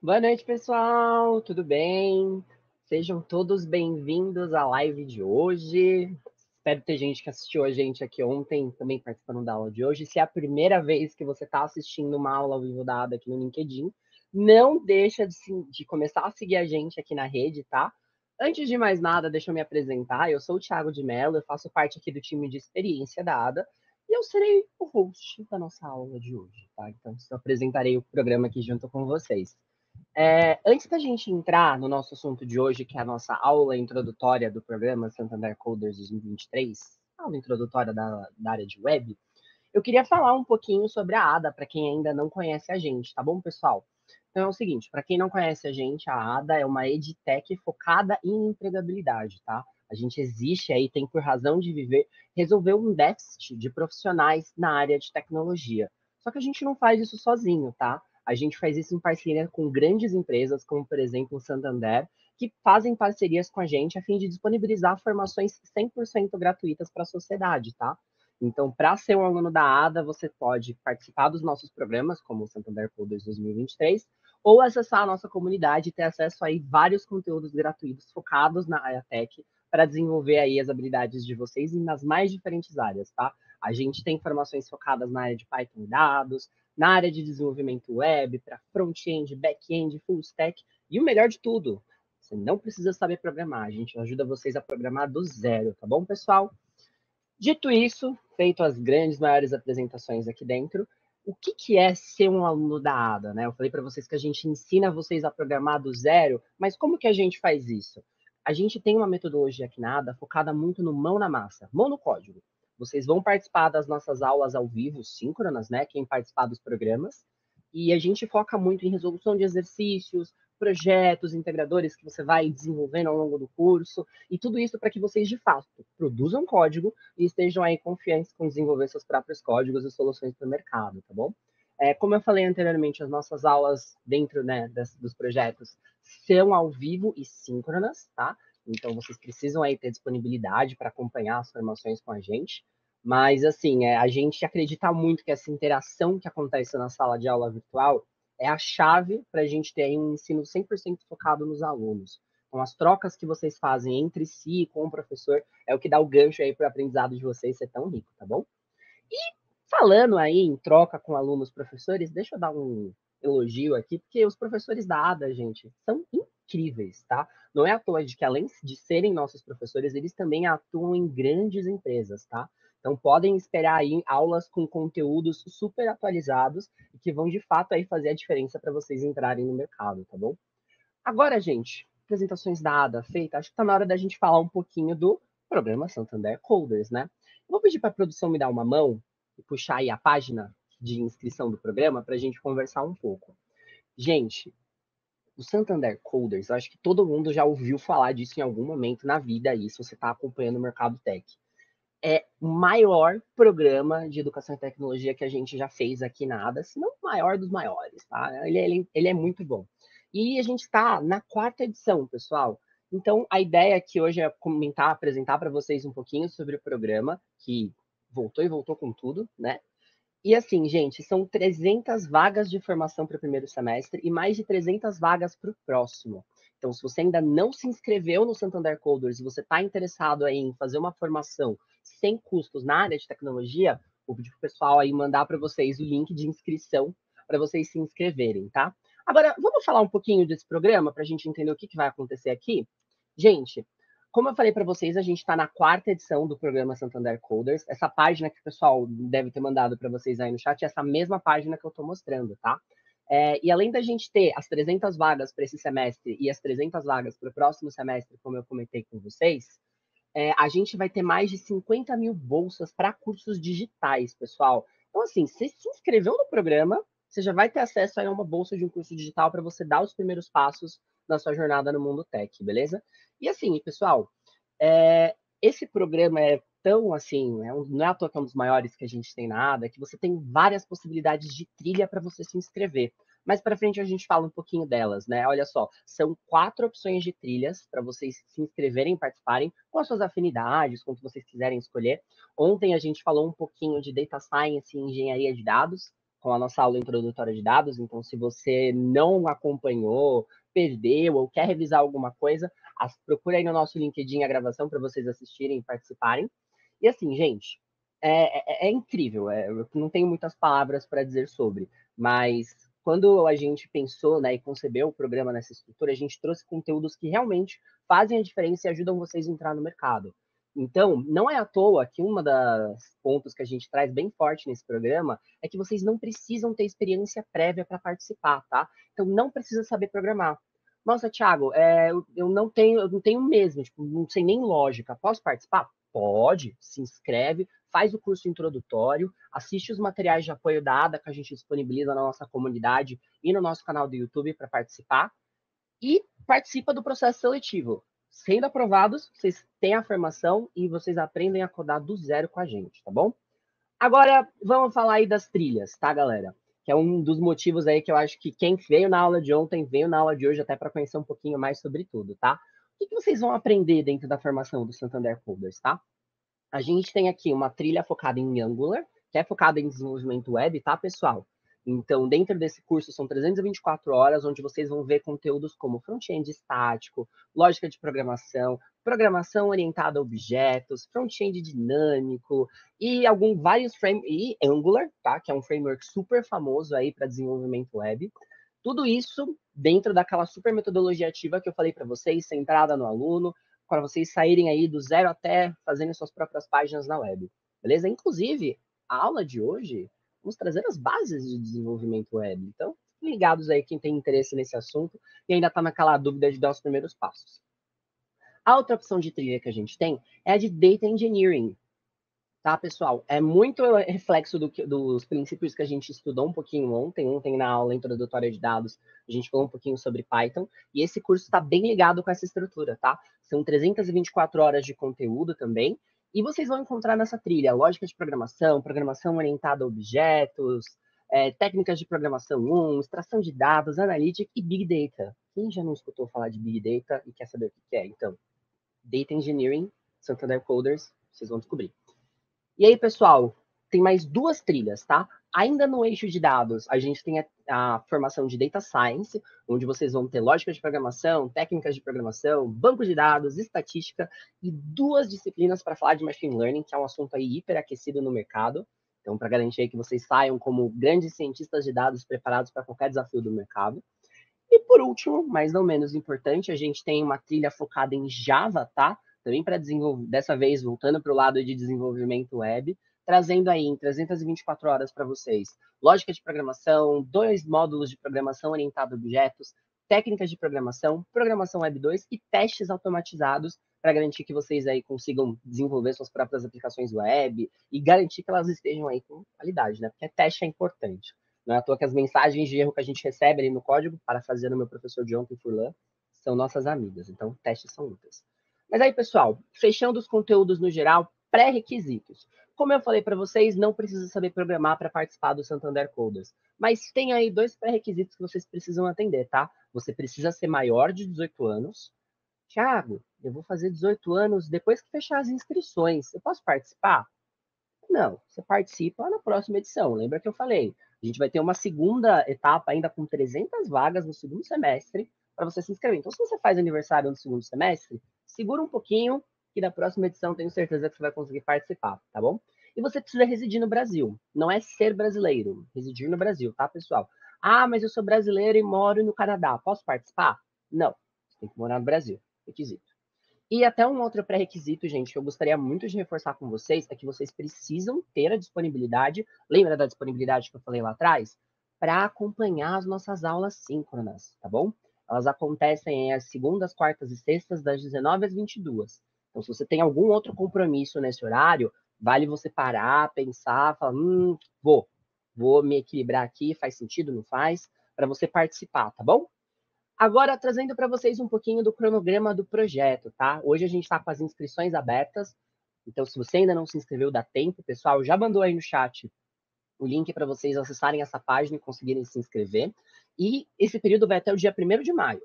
Boa noite, pessoal. Tudo bem? Sejam todos bem-vindos à live de hoje. Espero ter gente que assistiu a gente aqui ontem, também participando da aula de hoje. Se é a primeira vez que você está assistindo uma aula ao vivo dada aqui no LinkedIn, não deixa de, de começar a seguir a gente aqui na rede, tá? Antes de mais nada, deixa eu me apresentar. Eu sou o Thiago de Mello, eu faço parte aqui do time de experiência da ADA e eu serei o host da nossa aula de hoje, tá? Então, eu apresentarei o programa aqui junto com vocês. É, antes da gente entrar no nosso assunto de hoje, que é a nossa aula introdutória do programa Santander Coders 2023, aula introdutória da, da área de web, eu queria falar um pouquinho sobre a ADA para quem ainda não conhece a gente, tá bom, pessoal? Então é o seguinte, para quem não conhece a gente, a ADA é uma edtech focada em empregabilidade, tá? A gente existe aí, tem por razão de viver, resolver um déficit de profissionais na área de tecnologia. Só que a gente não faz isso sozinho, tá? A gente faz isso em parceria com grandes empresas, como por exemplo o Santander, que fazem parcerias com a gente a fim de disponibilizar formações 100% gratuitas para a sociedade, tá? Então, para ser um aluno da ADA, você pode participar dos nossos programas, como o Santander Coders 2023, ou acessar a nossa comunidade e ter acesso aí vários conteúdos gratuitos focados na área tech para desenvolver aí as habilidades de vocês nas mais diferentes áreas, tá? A gente tem formações focadas na área de Python e dados, na área de desenvolvimento web, para front-end, back-end, full stack e o melhor de tudo, você não precisa saber programar, a gente ajuda vocês a programar do zero, tá bom, pessoal? Dito isso, feito as grandes, maiores apresentações aqui dentro, o que, que é ser um aluno da ADA, né? Eu falei para vocês que a gente ensina vocês a programar do zero, mas como que a gente faz isso? A gente tem uma metodologia aqui na ADA focada muito no mão na massa, mão no código. Vocês vão participar das nossas aulas ao vivo, síncronas, né? Quem participar dos programas. E a gente foca muito em resolução de exercícios, projetos integradores que você vai desenvolvendo ao longo do curso, e tudo isso para que vocês, de fato, produzam código e estejam aí confiantes com desenvolver seus próprios códigos e soluções para o mercado, tá bom? É, como eu falei anteriormente, as nossas aulas dentro né, das, dos projetos são ao vivo e síncronas, tá? Então vocês precisam aí ter disponibilidade para acompanhar as formações com a gente. Mas assim, é, a gente acredita muito que essa interação que acontece na sala de aula virtual é a chave para a gente ter um ensino 100% focado nos alunos. Então, as trocas que vocês fazem entre si e com o professor é o que dá o gancho aí para o aprendizado de vocês ser tão rico, tá bom? E falando aí em troca com alunos, professores, deixa eu dar um elogio aqui, porque os professores da ADA, gente, são incríveis incríveis, tá? Não é à toa de que, além de serem nossos professores, eles também atuam em grandes empresas, tá? Então, podem esperar aí aulas com conteúdos super atualizados e que vão, de fato, aí fazer a diferença para vocês entrarem no mercado, tá bom? Agora, gente, apresentações dadas feitas, feita, acho que está na hora da gente falar um pouquinho do programa Santander Coders, né? Eu vou pedir para a produção me dar uma mão e puxar aí a página de inscrição do programa para a gente conversar um pouco. Gente, o Santander Coders, eu acho que todo mundo já ouviu falar disso em algum momento na vida aí, se você está acompanhando o mercado tech. É o maior programa de educação e tecnologia que a gente já fez aqui na ADA, se não o maior dos maiores, tá? Ele, é, ele, ele é muito bom. E a gente está na quarta edição, pessoal. Então, a ideia aqui hoje é comentar, apresentar para vocês um pouquinho sobre o programa, que voltou e voltou com tudo, né? E assim, gente, são 300 vagas de formação para o primeiro semestre e mais de 300 vagas para o próximo. Então, se você ainda não se inscreveu no Santander Coders e você está interessado aí em fazer uma formação sem custos na área de tecnologia, vou pedir para o pessoal aí mandar para vocês o link de inscrição para vocês se inscreverem, tá? Agora, vamos falar um pouquinho desse programa para a gente entender o que, que vai acontecer aqui? Gente, como eu falei para vocês, a gente está na quarta edição do programa Santander Coders. Essa página que o pessoal deve ter mandado para vocês aí no chat é essa mesma página que eu estou mostrando, tá? É, e além da gente ter as 300 vagas para esse semestre e as 300 vagas para o próximo semestre, como eu comentei com vocês, é, a gente vai ter mais de 50 mil bolsas para cursos digitais, pessoal. Então, assim, você se inscreveu no programa, você já vai ter acesso a uma bolsa de um curso digital para você dar os primeiros passos na sua jornada no mundo tech, beleza? E assim, pessoal, é, esse programa é tão assim, é um, não é à toa que é um dos maiores que a gente tem na ADA, que você tem várias possibilidades de trilha para você se inscrever. Mais para frente a gente fala um pouquinho delas, né? Olha só, são quatro opções de trilhas para vocês se inscreverem, participarem com as suas afinidades, com o que vocês quiserem escolher. Ontem a gente falou um pouquinho de data science e engenharia de dados, com a nossa aula introdutória de dados. Então, se você não acompanhou, perdeu ou quer revisar alguma coisa, procure aí no nosso LinkedIn a gravação para vocês assistirem e participarem. E assim, gente, é, é, é incrível. É, eu não tenho muitas palavras para dizer sobre, mas quando a gente pensou né, e concebeu o programa nessa estrutura, a gente trouxe conteúdos que realmente fazem a diferença e ajudam vocês a entrar no mercado. Então, não é à toa que uma das pontos que a gente traz bem forte nesse programa é que vocês não precisam ter experiência prévia para participar, tá? Então, não precisa saber programar. Nossa, Thiago, é, eu, não tenho, eu não tenho mesmo, tipo, não sei nem lógica. Posso participar? Pode, se inscreve, faz o curso introdutório, assiste os materiais de apoio da ADA que a gente disponibiliza na nossa comunidade e no nosso canal do YouTube para participar e participa do processo seletivo. Sendo aprovados, vocês têm a formação e vocês aprendem a codar do zero com a gente, tá bom? Agora, vamos falar aí das trilhas, tá, galera? Que é um dos motivos aí que eu acho que quem veio na aula de ontem, veio na aula de hoje até para conhecer um pouquinho mais sobre tudo, tá? O que, que vocês vão aprender dentro da formação do Santander Coders, tá? A gente tem aqui uma trilha focada em Angular, que é focada em desenvolvimento web, tá, pessoal? Então, dentro desse curso são 324 horas, onde vocês vão ver conteúdos como front-end estático, lógica de programação, programação orientada a objetos, front-end dinâmico e algum vários frame e Angular, tá? Que é um framework super famoso aí para desenvolvimento web. Tudo isso dentro daquela super metodologia ativa que eu falei para vocês, centrada no aluno, para vocês saírem aí do zero até fazendo suas próprias páginas na web. Beleza? Inclusive, a aula de hoje vamos trazer as bases de desenvolvimento web. Então, ligados aí quem tem interesse nesse assunto e ainda está naquela dúvida de dar os primeiros passos. A outra opção de trilha que a gente tem é a de Data Engineering. Tá, pessoal? É muito reflexo do que, dos princípios que a gente estudou um pouquinho ontem. Ontem, na aula introdutória de dados, a gente falou um pouquinho sobre Python. E esse curso está bem ligado com essa estrutura, tá? São 324 horas de conteúdo também. E vocês vão encontrar nessa trilha lógica de programação, programação orientada a objetos, é, técnicas de programação 1, extração de dados, analytics e Big Data. Quem já não escutou falar de Big Data e quer saber o que é? Então, Data Engineering, Santander Coders, vocês vão descobrir. E aí, pessoal, tem mais duas trilhas, tá? Ainda no eixo de dados, a gente tem a, a, formação de Data Science, onde vocês vão ter lógica de programação, técnicas de programação, banco de dados, estatística e duas disciplinas para falar de Machine Learning, que é um assunto aí hiperaquecido no mercado. Então, para garantir que vocês saiam como grandes cientistas de dados preparados para qualquer desafio do mercado. E por último, mas não menos importante, a gente tem uma trilha focada em Java, tá? Também para desenvolver, dessa vez voltando para o lado de desenvolvimento web, trazendo aí em 324 horas para vocês lógica de programação, dois módulos de programação orientada a objetos, técnicas de programação, programação Web 2 e testes automatizados para garantir que vocês aí consigam desenvolver suas próprias aplicações web e garantir que elas estejam aí com qualidade, né? Porque teste é importante. Não é à toa que as mensagens de erro que a gente recebe ali no código, para fazer o meu professor de ontem, Furlan, são nossas amigas. Então, testes são úteis. Mas aí, pessoal, fechando os conteúdos no geral, pré-requisitos. Como eu falei para vocês, não precisa saber programar para participar do Santander Coders. Mas tem aí dois pré-requisitos que vocês precisam atender, tá? Você precisa ser maior de 18 anos. Tiago, eu vou fazer 18 anos depois que fechar as inscrições. Eu posso participar? Não, você participa na próxima edição. Lembra que eu falei? A gente vai ter uma segunda etapa ainda com 300 vagas no segundo semestre para você se inscrever. Então, se você faz aniversário no segundo semestre, segura um pouquinho, da próxima edição tenho certeza que você vai conseguir participar, tá bom? E você precisa residir no Brasil. Não é ser brasileiro, residir no Brasil, tá, pessoal? Ah, mas eu sou brasileiro e moro no Canadá. Posso participar? Não. Você tem que morar no Brasil. Requisito. E até um outro pré-requisito, gente, que eu gostaria muito de reforçar com vocês, é que vocês precisam ter a disponibilidade, lembra da disponibilidade que eu falei lá atrás? Para acompanhar as nossas aulas síncronas, tá bom? Elas acontecem às segundas, quartas e sextas, das 19 às 22. Então, se você tem algum outro compromisso nesse horário, vale você parar, pensar, falar, hum, vou, vou me equilibrar aqui, faz sentido, não faz, para você participar, tá bom? Agora, trazendo para vocês um pouquinho do cronograma do projeto, tá? Hoje a gente está com as inscrições abertas, então se você ainda não se inscreveu, dá tempo, pessoal, já mandou aí no chat o link para vocês acessarem essa página e conseguirem se inscrever. E esse período vai até o dia 1 de maio.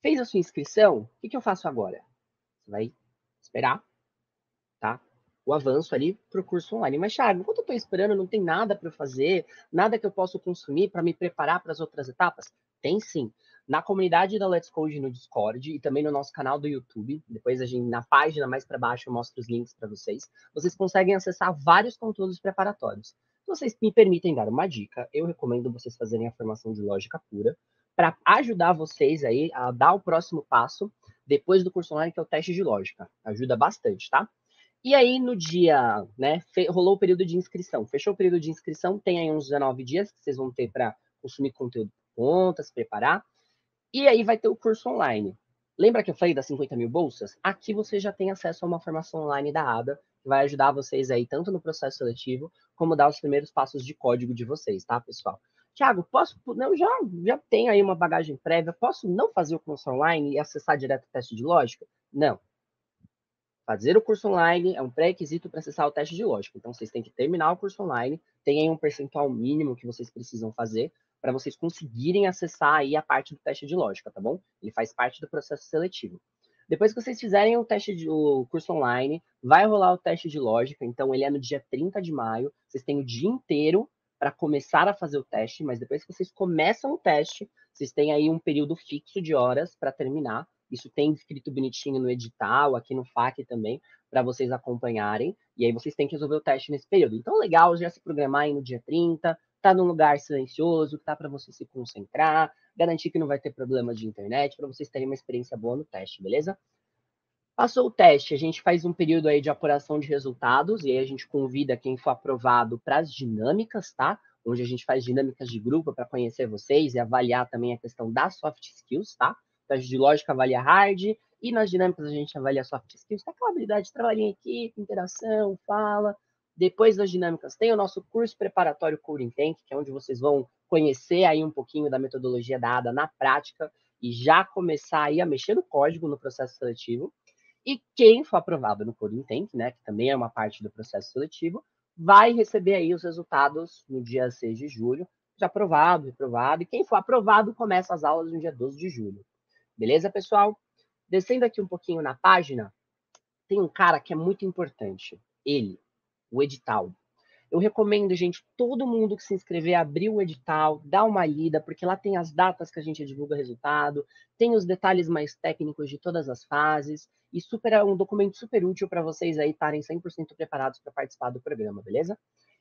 Fez a sua inscrição? O que, que eu faço agora? Você vai esperar, tá? O avanço ali para o curso online. Mas, Charme, enquanto eu estou esperando, não tem nada para fazer, nada que eu possa consumir para me preparar para as outras etapas? Tem sim. Na comunidade da Let's Code no Discord e também no nosso canal do YouTube, depois a gente na página mais para baixo eu mostro os links para vocês. Vocês conseguem acessar vários conteúdos preparatórios. Se vocês me permitem dar uma dica, eu recomendo vocês fazerem a formação de lógica pura para ajudar vocês aí a dar o próximo passo depois do curso online, que é o teste de lógica. Ajuda bastante, tá? E aí, no dia, né, rolou o período de inscrição. Fechou o período de inscrição, tem aí uns 19 dias que vocês vão ter para consumir conteúdo se preparar. E aí vai ter o curso online. Lembra que eu falei das 50 mil bolsas? Aqui você já tem acesso a uma formação online da ADA, que vai ajudar vocês aí tanto no processo seletivo, como dar os primeiros passos de código de vocês, tá, pessoal? Tiago, posso. Não, já, já tenho aí uma bagagem prévia, posso não fazer o curso online e acessar direto o teste de lógica? Não. Fazer o curso online é um pré-requisito para acessar o teste de lógica. Então, vocês têm que terminar o curso online, tem aí um percentual mínimo que vocês precisam fazer para vocês conseguirem acessar aí a parte do teste de lógica, tá bom? Ele faz parte do processo seletivo. Depois que vocês fizerem o teste do o curso online, vai rolar o teste de lógica, então ele é no dia 30 de maio, vocês têm o dia inteiro para começar a fazer o teste, mas depois que vocês começam o teste, vocês têm aí um período fixo de horas para terminar. Isso tem escrito bonitinho no edital, aqui no FAQ também, para vocês acompanharem. E aí vocês têm que resolver o teste nesse período. Então, legal já se programar aí no dia 30, tá num lugar silencioso, que tá para você se concentrar, garantir que não vai ter problema de internet, para vocês terem uma experiência boa no teste, beleza? Passou o teste, a gente faz um período aí de apuração de resultados e aí a gente convida quem for aprovado para as dinâmicas, tá? Onde a gente faz dinâmicas de grupo para conhecer vocês e avaliar também a questão das soft skills, tá? Então, de lógica avalia hard e nas dinâmicas a gente avalia soft skills, tá? Aquela habilidade de trabalhar em equipe, interação, fala. Depois das dinâmicas tem o nosso curso preparatório Coding Tank, que é onde vocês vão conhecer aí um pouquinho da metodologia da ADA na prática e já começar aí a mexer no código no processo seletivo. E quem for aprovado no Coding Tank, né, que também é uma parte do processo seletivo, vai receber aí os resultados no dia 6 de julho, Já aprovado, reprovado, e quem for aprovado começa as aulas no dia 12 de julho. Beleza, pessoal? Descendo aqui um pouquinho na página, tem um cara que é muito importante, ele, o edital. Eu recomendo, gente, todo mundo que se inscrever, abrir o edital, dar uma lida, porque lá tem as datas que a gente divulga resultado, tem os detalhes mais técnicos de todas as fases. E super, é um documento super útil para vocês aí estarem 100% preparados para participar do programa, beleza?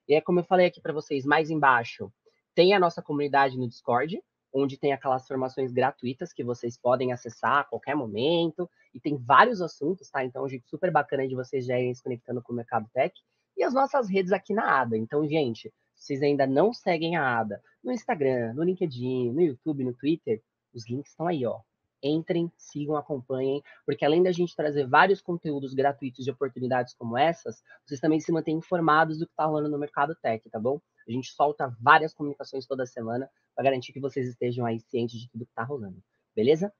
E é como eu falei aqui para vocês, mais embaixo, tem a nossa comunidade no Discord, onde tem aquelas formações gratuitas que vocês podem acessar a qualquer momento, e tem vários assuntos, tá? Então, gente super bacana de vocês já irem se conectando com o Mercado Tech, e as nossas redes aqui na ADA. Então, gente, vocês ainda não seguem a ADA no Instagram, no LinkedIn, no YouTube, no Twitter, os links estão aí, ó, entrem, sigam, acompanhem, porque além da gente trazer vários conteúdos gratuitos de oportunidades como essas, vocês também se mantêm informados do que está rolando no mercado tech, tá bom? A gente solta várias comunicações toda semana para garantir que vocês estejam aí cientes de tudo que está rolando, beleza?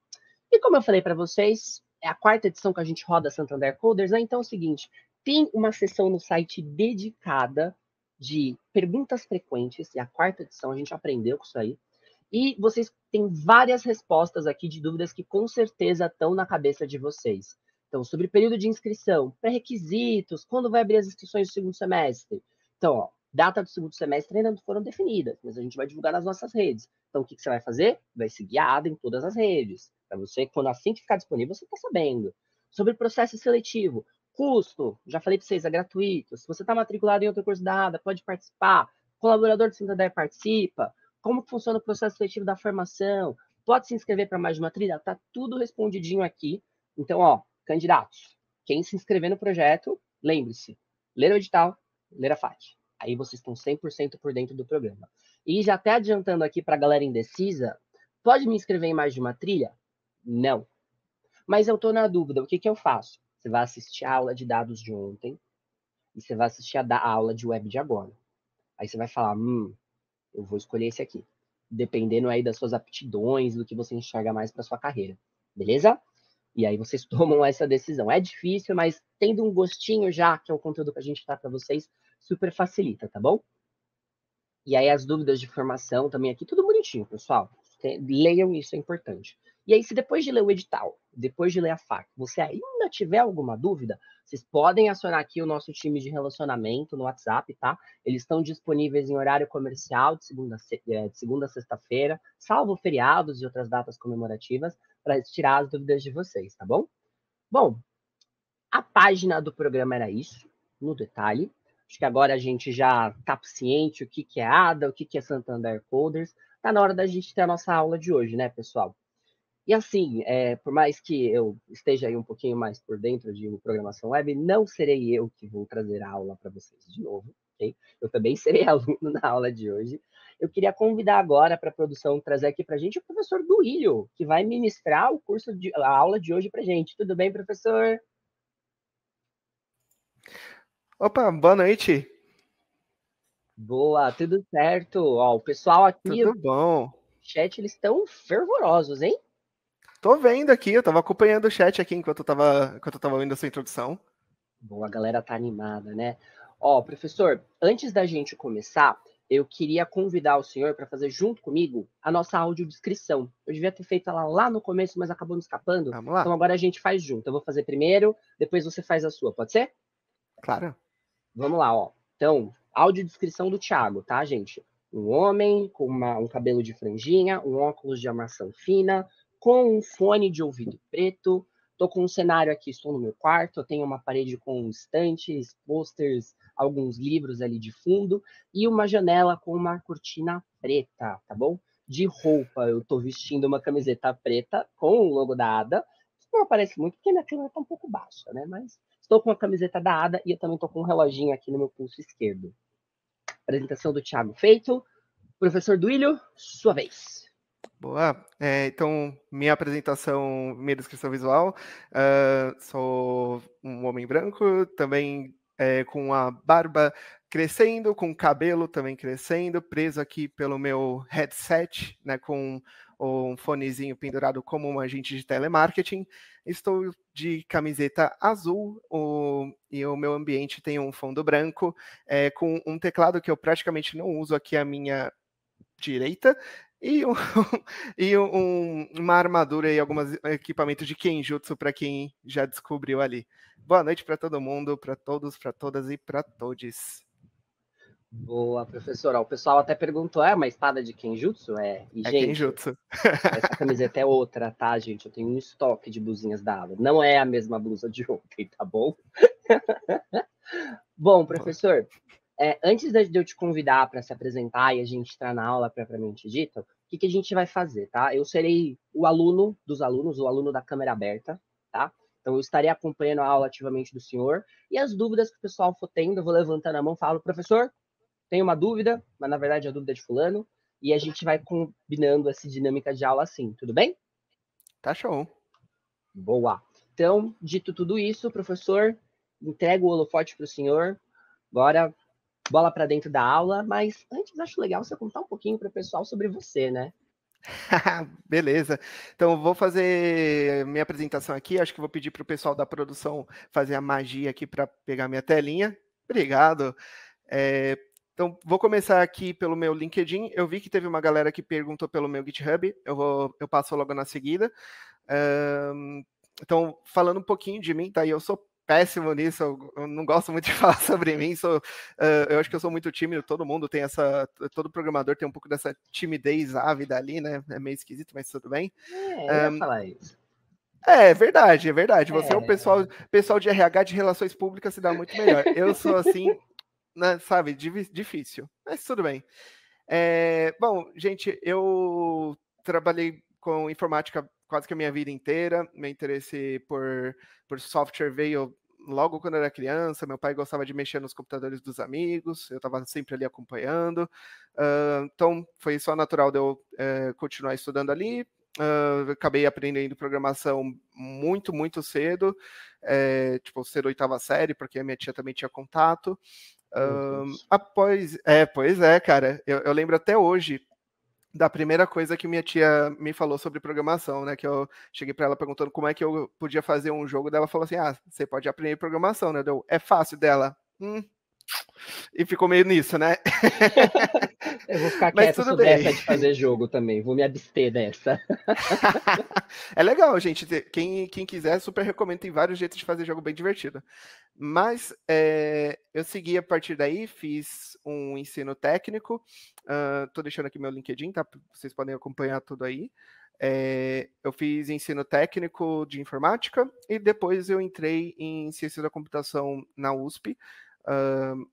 E como eu falei para vocês, é a quarta edição que a gente roda Santander Coders, né? então é o seguinte, tem uma sessão no site dedicada de perguntas frequentes, e a quarta edição a gente aprendeu com isso aí, e vocês têm várias respostas aqui de dúvidas que com certeza estão na cabeça de vocês. Então, sobre período de inscrição, pré-requisitos, quando vai abrir as inscrições do segundo semestre. Então, ó, data do segundo semestre ainda não foram definidas, mas a gente vai divulgar nas nossas redes. Então, o que, que você vai fazer? Vai ser guiada em todas as redes. Para você, quando assim que ficar disponível, você está sabendo. Sobre processo seletivo, custo, já falei para vocês, é gratuito. Se você está matriculado em outro curso da ADA, pode participar. colaborador do Sintadeia participa como funciona o processo seletivo da formação, pode se inscrever para mais de uma trilha, tá tudo respondidinho aqui. Então, ó, candidatos, quem se inscrever no projeto, lembre-se, ler o edital, ler a FAT. Aí vocês estão 100% por dentro do programa. E já até adiantando aqui para a galera indecisa, pode me inscrever em mais de uma trilha? Não. Mas eu estou na dúvida, o que, que eu faço? Você vai assistir a aula de dados de ontem e você vai assistir a, da, a aula de web de agora. Aí você vai falar, hum, eu vou escolher esse aqui, dependendo aí das suas aptidões, do que você enxerga mais para sua carreira, beleza? E aí vocês tomam essa decisão. É difícil, mas tendo um gostinho já, que é o conteúdo que a gente está para vocês, super facilita, tá bom? E aí as dúvidas de formação também aqui, tudo bonitinho, pessoal. É, leiam isso, é importante. E aí, se depois de ler o edital, depois de ler a faca você ainda tiver alguma dúvida, vocês podem acionar aqui o nosso time de relacionamento no WhatsApp, tá? Eles estão disponíveis em horário comercial de segunda, é, de segunda a sexta-feira, salvo feriados e outras datas comemorativas, para tirar as dúvidas de vocês, tá bom? Bom, a página do programa era isso, no detalhe. Acho que agora a gente já está ciente o que, que é ADA, o que, que é Santander Coders tá na hora da gente ter a nossa aula de hoje, né, pessoal? E assim, é, por mais que eu esteja aí um pouquinho mais por dentro de programação web, não serei eu que vou trazer a aula para vocês de novo, ok? Eu também serei aluno na aula de hoje. Eu queria convidar agora para a produção trazer aqui para a gente o professor Duílio, que vai ministrar o curso de a aula de hoje para gente. Tudo bem, professor? Opa, boa noite. Boa, tudo certo. Ó, o pessoal aqui. Tudo bom. Chat, eles estão fervorosos, hein? Tô vendo aqui, eu tava acompanhando o chat aqui enquanto eu tava, enquanto eu tava vendo a sua introdução. Boa, a galera tá animada, né? Ó, professor, antes da gente começar, eu queria convidar o senhor para fazer junto comigo a nossa audiodescrição. Eu devia ter feito ela lá no começo, mas acabou me escapando. Vamos lá. Então agora a gente faz junto. Eu vou fazer primeiro, depois você faz a sua, pode ser? Claro. Vamos lá, ó. Então, Audiodescrição do Thiago, tá, gente? Um homem com uma, um cabelo de franjinha, um óculos de armação fina, com um fone de ouvido preto. Tô com um cenário aqui, estou no meu quarto, eu tenho uma parede com estantes, posters, alguns livros ali de fundo e uma janela com uma cortina preta, tá bom? De roupa, eu tô vestindo uma camiseta preta com o logo da ADA. não aparece muito porque minha câmera tá um pouco baixa, né? Mas estou com a camiseta da ADA e eu também tô com um reloginho aqui no meu pulso esquerdo. Apresentação do Thiago Feito. Professor Duílio, sua vez. Boa. É, então, minha apresentação, minha descrição visual. Uh, sou um homem branco, também é, com a barba crescendo, com o cabelo também crescendo, preso aqui pelo meu headset, né, com ou um fonezinho pendurado como um agente de telemarketing. Estou de camiseta azul o, e o meu ambiente tem um fundo branco é, com um teclado que eu praticamente não uso aqui à minha direita e, um, e um, uma armadura e alguns equipamentos de kenjutsu para quem já descobriu ali. Boa noite para todo mundo, para todos, para todas e para todes. Boa, professora. O pessoal até perguntou, é ah, uma espada de Kenjutsu? É, e, é gente, Kenjutsu. essa camiseta é outra, tá, gente? Eu tenho um estoque de blusinhas da aula. Não é a mesma blusa de ontem, tá bom? bom, professor, é, antes de eu te convidar para se apresentar e a gente entrar na aula propriamente dita, o que, que a gente vai fazer, tá? Eu serei o aluno dos alunos, o aluno da câmera aberta, tá? Então, eu estarei acompanhando a aula ativamente do senhor. E as dúvidas que o pessoal for tendo, eu vou levantando a mão e falo, professor, tem uma dúvida, mas na verdade a dúvida é de fulano, e a gente vai combinando essa dinâmica de aula assim, tudo bem? Tá show. Boa. Então, dito tudo isso, professor, entrego o holofote para o senhor. Bora, bola para dentro da aula. Mas antes, acho legal você contar um pouquinho para o pessoal sobre você, né? Beleza. Então, vou fazer minha apresentação aqui. Acho que vou pedir para o pessoal da produção fazer a magia aqui para pegar minha telinha. Obrigado. É, então, vou começar aqui pelo meu LinkedIn. Eu vi que teve uma galera que perguntou pelo meu GitHub. Eu, vou, eu passo logo na seguida. Um, então, falando um pouquinho de mim, tá? E eu sou péssimo nisso, eu não gosto muito de falar sobre mim, sou, uh, eu acho que eu sou muito tímido, todo mundo tem essa, todo programador tem um pouco dessa timidez ávida ali, né, é meio esquisito, mas tudo bem. É, um, falar isso. É, é verdade, é verdade. Você é, é pessoal, pessoal de RH de relações públicas se dá muito melhor. Eu sou assim né, sabe, difícil. Mas tudo bem. É, bom, gente, eu trabalhei com informática quase que a minha vida inteira. Meu interesse por, por software veio logo quando eu era criança. Meu pai gostava de mexer nos computadores dos amigos, eu estava sempre ali acompanhando. Uh, então, foi só natural de eu uh, continuar estudando ali. Uh, acabei aprendendo programação muito, muito cedo, eh, tipo, ser oitava série, porque a minha tia também tinha contato. Um, após. Ah, é, pois é, cara. Eu, eu, lembro até hoje da primeira coisa que minha tia me falou sobre programação, né? Que eu cheguei para ela perguntando como é que eu podia fazer um jogo dela. Falou assim: ah, você pode aprender programação, né? Deu, é fácil dela. Hum, e ficou meio nisso, né? eu vou ficar quieto tudo bem. de fazer jogo também, vou me abster dessa. é legal, gente. Quem, quem quiser, super recomendo. Tem vários jeitos de fazer jogo bem divertido. Mas é, eu segui a partir daí, fiz um ensino técnico. Uh, tô deixando aqui meu LinkedIn, tá? Vocês podem acompanhar tudo aí. É, eu fiz ensino técnico de informática e depois eu entrei em ciência da computação na USP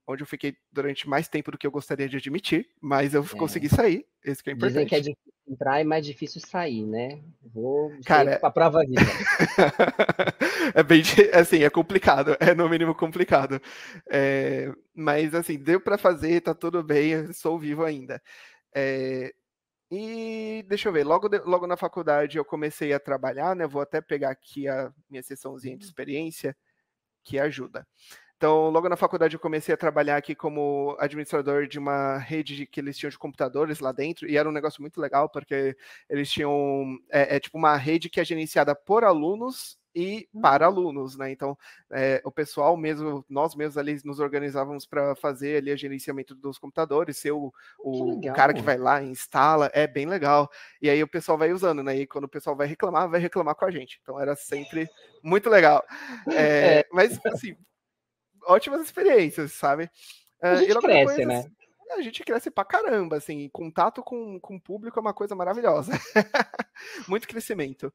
onde eu fiquei durante mais tempo do que eu gostaria de admitir, mas eu é. consegui sair. Esse que é importante. Dizem que é difícil entrar e é mais difícil sair, né? Vou Cara, para prova viva. é bem é assim, é complicado, é no mínimo complicado. É, mas assim, deu para fazer, tá tudo bem, sou vivo ainda. É, e deixa eu ver, logo, de, logo na faculdade eu comecei a trabalhar, né? Vou até pegar aqui a minha sessãozinha de uhum. experiência que ajuda. Então, logo na faculdade, eu comecei a trabalhar aqui como administrador de uma rede que eles tinham de computadores lá dentro, e era um negócio muito legal, porque eles tinham. É, é tipo uma rede que é gerenciada por alunos e para uhum. alunos, né? Então, é, o pessoal mesmo, nós mesmos ali nos organizávamos para fazer ali o gerenciamento dos computadores, ser o, o cara que vai lá e instala, é bem legal. E aí o pessoal vai usando, né? E quando o pessoal vai reclamar, vai reclamar com a gente. Então, era sempre muito legal. É, é. mas, assim, ótimas experiências, sabe? A ah, gente cresce, né? A gente cresce pra caramba, assim. Contato com, com o público é uma coisa maravilhosa. Muito crescimento.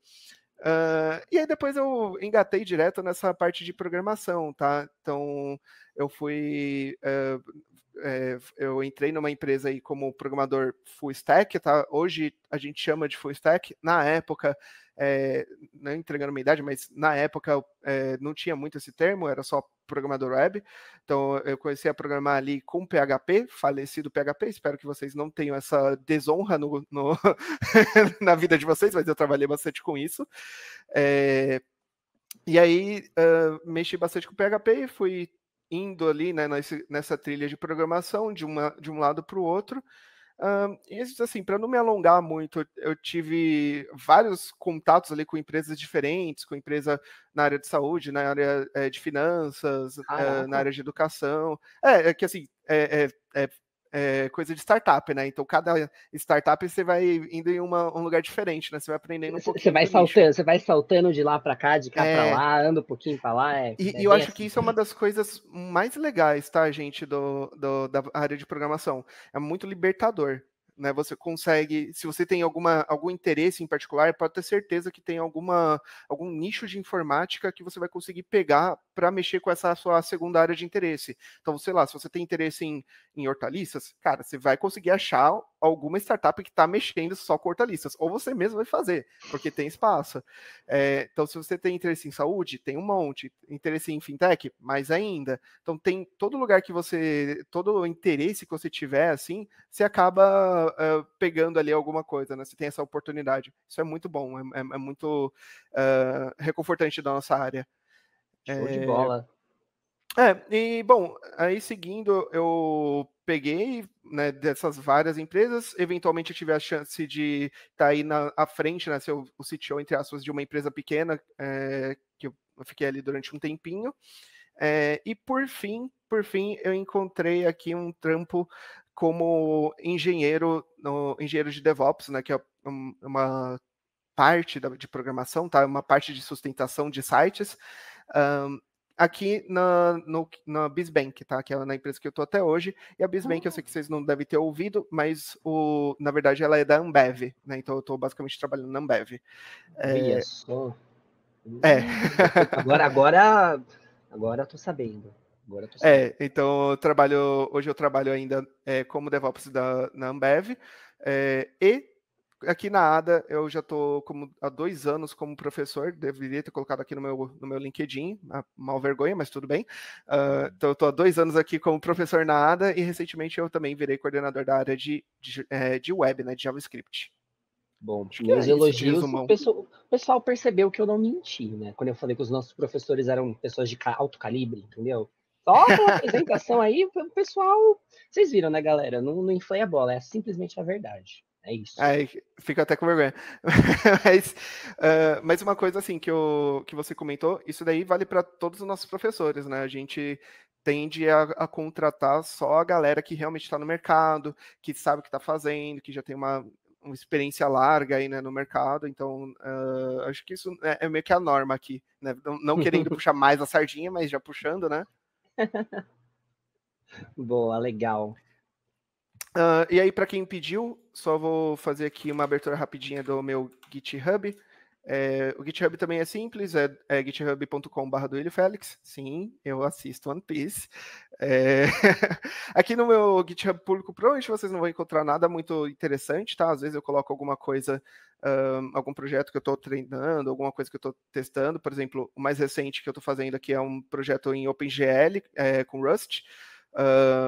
Uh, e aí depois eu engatei direto nessa parte de programação, tá? Então eu fui, uh, é, eu entrei numa empresa aí como programador full stack, tá? Hoje a gente chama de full stack. Na época é, não entregando minha idade, mas na época é, não tinha muito esse termo, era só programador web. Então eu comecei a programar ali com PHP, falecido PHP. Espero que vocês não tenham essa desonra no, no na vida de vocês, mas eu trabalhei bastante com isso. É, e aí uh, mexi bastante com PHP e fui indo ali né, nessa trilha de programação de, uma, de um lado para o outro. Um, assim, para não me alongar muito, eu tive vários contatos ali com empresas diferentes, com empresa na área de saúde, na área é, de finanças, é, na área de educação. É, é que assim, é, é, é é, coisa de startup, né? Então, cada startup você vai indo em uma, um lugar diferente, né? Você vai aprendendo um pouquinho. Você vai saltando, você vai saltando de lá para cá, de cá é... para lá, anda um pouquinho para lá. É, e, é eu acho assim. que isso é uma das coisas mais legais, tá, gente, do, do, da área de programação. É muito libertador né? Você consegue, se você tem alguma, algum interesse em particular, pode ter certeza que tem alguma, algum nicho de informática que você vai conseguir pegar para mexer com essa sua segunda área de interesse. Então, sei lá, se você tem interesse em, em hortaliças, cara, você vai conseguir achar alguma startup que está mexendo só com hortaliças, ou você mesmo vai fazer, porque tem espaço. É, então, se você tem interesse em saúde, tem um monte. Interesse em fintech, mais ainda. Então, tem todo lugar que você, todo interesse que você tiver, assim, você acaba uh, pegando ali alguma coisa, né? Você tem essa oportunidade. Isso é muito bom, é, é, é muito uh, reconfortante da nossa área. Show é... de eh, bola. É, e bom, aí seguindo, eu peguei né, dessas várias empresas, eventualmente eu tive a chance de estar tá aí na à frente, né, ser o, o CTO, entre aspas, de uma empresa pequena, é, que eu fiquei ali durante um tempinho. É, e por fim, por fim, eu encontrei aqui um trampo como engenheiro, no, engenheiro de DevOps, né, que é uma parte da, de programação, tá? uma parte de sustentação de sites, um, aqui na, no, na Bisbank, tá? que é na empresa que eu estou até hoje. E a Bisbank, uhum. eu sei que ah. vocês não devem ter ouvido, mas o, na verdade ela é da Ambev, né? então eu estou basicamente trabalhando na Ambev. Olha é... só. É. Hum, agora, agora, agora eu tô sabendo é, então eu trabalho, hoje eu trabalho ainda é, como DevOps da, na Ambev é, e aqui na ADA eu já estou há dois anos como professor, deveria ter colocado aqui no meu, no meu LinkedIn, mal vergonha, mas tudo bem. Uh, então eu estou há dois anos aqui como professor na ADA e recentemente eu também virei coordenador da área de, de, é, de web, né, de JavaScript. Bom, meus é elogios, o pessoal, o pessoal percebeu que eu não menti, né? Quando eu falei que os nossos professores eram pessoas de alto calibre, entendeu? Só uma apresentação aí, o pessoal. Vocês viram, né, galera? Não, não inflei a bola, é simplesmente a verdade. É isso. Aí fico até com vergonha. mas, uh, mas uma coisa assim que, eu, que você comentou, isso daí vale para todos os nossos professores, né? A gente tende a, a contratar só a galera que realmente está no mercado, que sabe o que está fazendo, que já tem uma, uma experiência larga aí né, no mercado, então uh, acho que isso é, é, meio que a norma aqui, né? Não, não querendo puxar mais a sardinha, mas já puxando, né? Boa, legal. Uh, e aí, para quem pediu, só vou fazer aqui uma abertura rapidinha do meu GitHub. É, o GitHub também é simples, é, é github.com.br do Ele Félix. Sim, eu assisto One Piece. É... Aqui no meu GitHub público, provavelmente vocês não vão encontrar nada muito interessante, tá? Às vezes eu coloco alguma coisa um, algum projeto que eu estou treinando, alguma coisa que eu estou testando. Por exemplo, o mais recente que eu estou fazendo aqui é um projeto em OpenGL é, com Rust.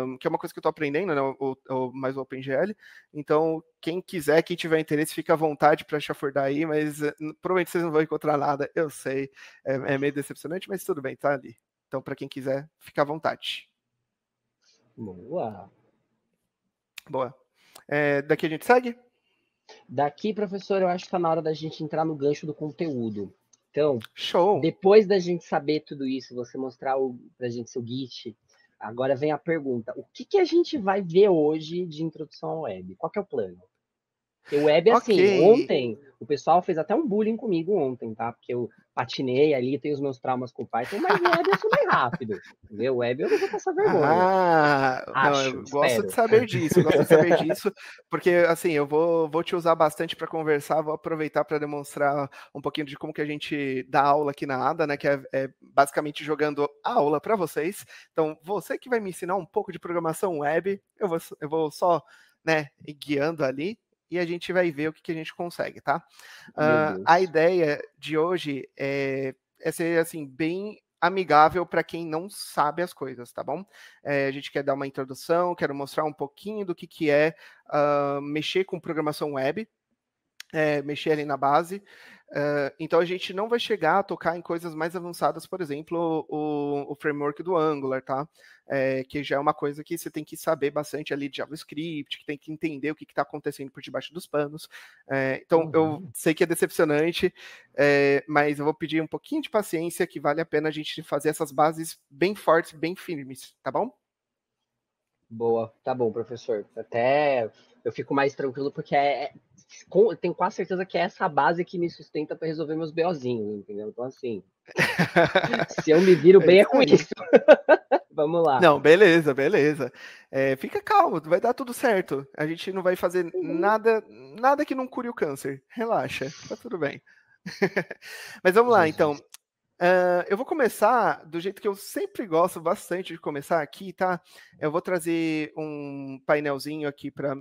Um, que é uma coisa que eu estou aprendendo, né, o, o, mais o OpenGL. Então, quem quiser, quem tiver interesse, fica à vontade para chafurdar aí, mas eh, provavelmente vocês não vão encontrar nada, eu sei. É, é meio decepcionante, mas tudo bem, tá ali. Então, para quem quiser, fica à vontade. Boa. Boa. É, daqui a gente segue? Daqui, professor, eu acho que está na hora da gente entrar no gancho do conteúdo. Então, Show. depois da gente saber tudo isso, você mostrar para a gente seu Git, agora vem a pergunta: o que, que a gente vai ver hoje de introdução à web? Qual é o plano? Porque web é assim, ontem, o pessoal fez até um bullying comigo ontem, tá? Porque eu patinei ali, tenho os meus traumas com o Python, mas web eu sou bem rápido. Entendeu? Web eu não vou passar vergonha. Ah, Acho, não, gosto de saber disso, gosto de saber disso, porque assim, eu vou, vou te usar bastante para conversar, vou aproveitar para demonstrar um pouquinho de como que a gente dá aula aqui na ADA, né? Que é, é basicamente jogando a aula para vocês. Então, você que vai me ensinar um pouco de programação web, eu vou, eu vou só, né, guiando ali e a gente vai ver o que, que a gente consegue, tá? Uh, a ideia de hoje é, é ser assim, bem amigável para quem não sabe as coisas, tá bom? É, a gente quer dar uma introdução, quero mostrar um pouquinho do que, que é uh, mexer com programação web, é, mexer ali na base. Uh, então a gente não vai chegar a tocar em coisas mais avançadas, por exemplo, o, o framework do Angular, tá? É, que já é uma coisa que você tem que saber bastante ali de JavaScript, que tem que entender o que está acontecendo por debaixo dos panos. É, então uhum. eu sei que é decepcionante, é, mas eu vou pedir um pouquinho de paciência, que vale a pena a gente fazer essas bases bem fortes, bem firmes, tá bom? Boa, tá bom, professor. Até eu fico mais tranquilo porque é, é com, tenho quase certeza que é essa base que me sustenta para resolver meus BOzinhos, entendeu? Então, assim, se eu me viro é bem é, com isso. Vamos lá. Não, beleza, beleza. É, fica calmo, vai dar tudo certo. A gente não vai fazer uhum. nada, nada que não cure o câncer. Relaxa, tá tudo bem. Mas vamos lá, então. Uh, eu vou começar do jeito que eu sempre gosto bastante de começar aqui, tá? Eu vou trazer um painelzinho aqui para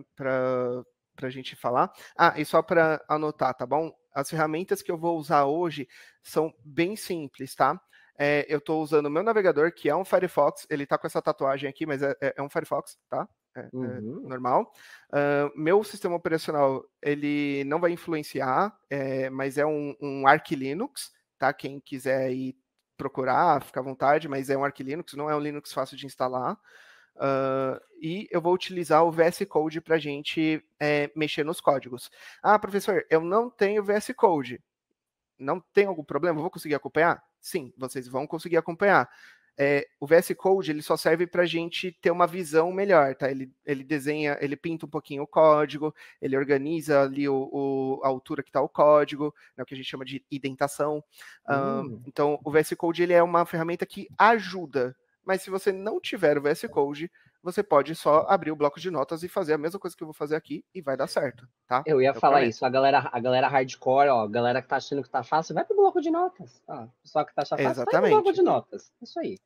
para a gente falar. Ah, e só para anotar, tá bom? As ferramentas que eu vou usar hoje são bem simples, tá? É, eu estou usando o meu navegador, que é um Firefox, ele está com essa tatuagem aqui, mas é, é, é um Firefox, tá? É, é uhum. normal. Uh, meu sistema operacional, ele não vai influenciar, é, mas é um, um Arch Linux, tá? Quem quiser ir procurar, fica à vontade, mas é um Arch Linux, não é um Linux fácil de instalar. Uh, e eu vou utilizar o VS Code para a gente é, mexer nos códigos. Ah, professor, eu não tenho VS Code. Não tem algum problema? Eu vou conseguir acompanhar? Sim, vocês vão conseguir acompanhar. É, o VS Code ele só serve para a gente ter uma visão melhor, tá? Ele, ele desenha, ele pinta um pouquinho o código, ele organiza ali o, o a altura que está o código, né, o que a gente chama de identação. Hum. então, o VS Code ele é uma ferramenta que ajuda mas se você não tiver o VS Code, você pode só uhum. abrir o bloco de notas e fazer a mesma coisa que eu vou fazer aqui e vai dar certo, tá? Eu ia eu falar prometo. isso, a galera, a galera hardcore, ó, a galera que tá achando que tá fácil, vai pro bloco de notas. Ó, que tá achando fácil, Exatamente. vai pro bloco de notas. É isso aí.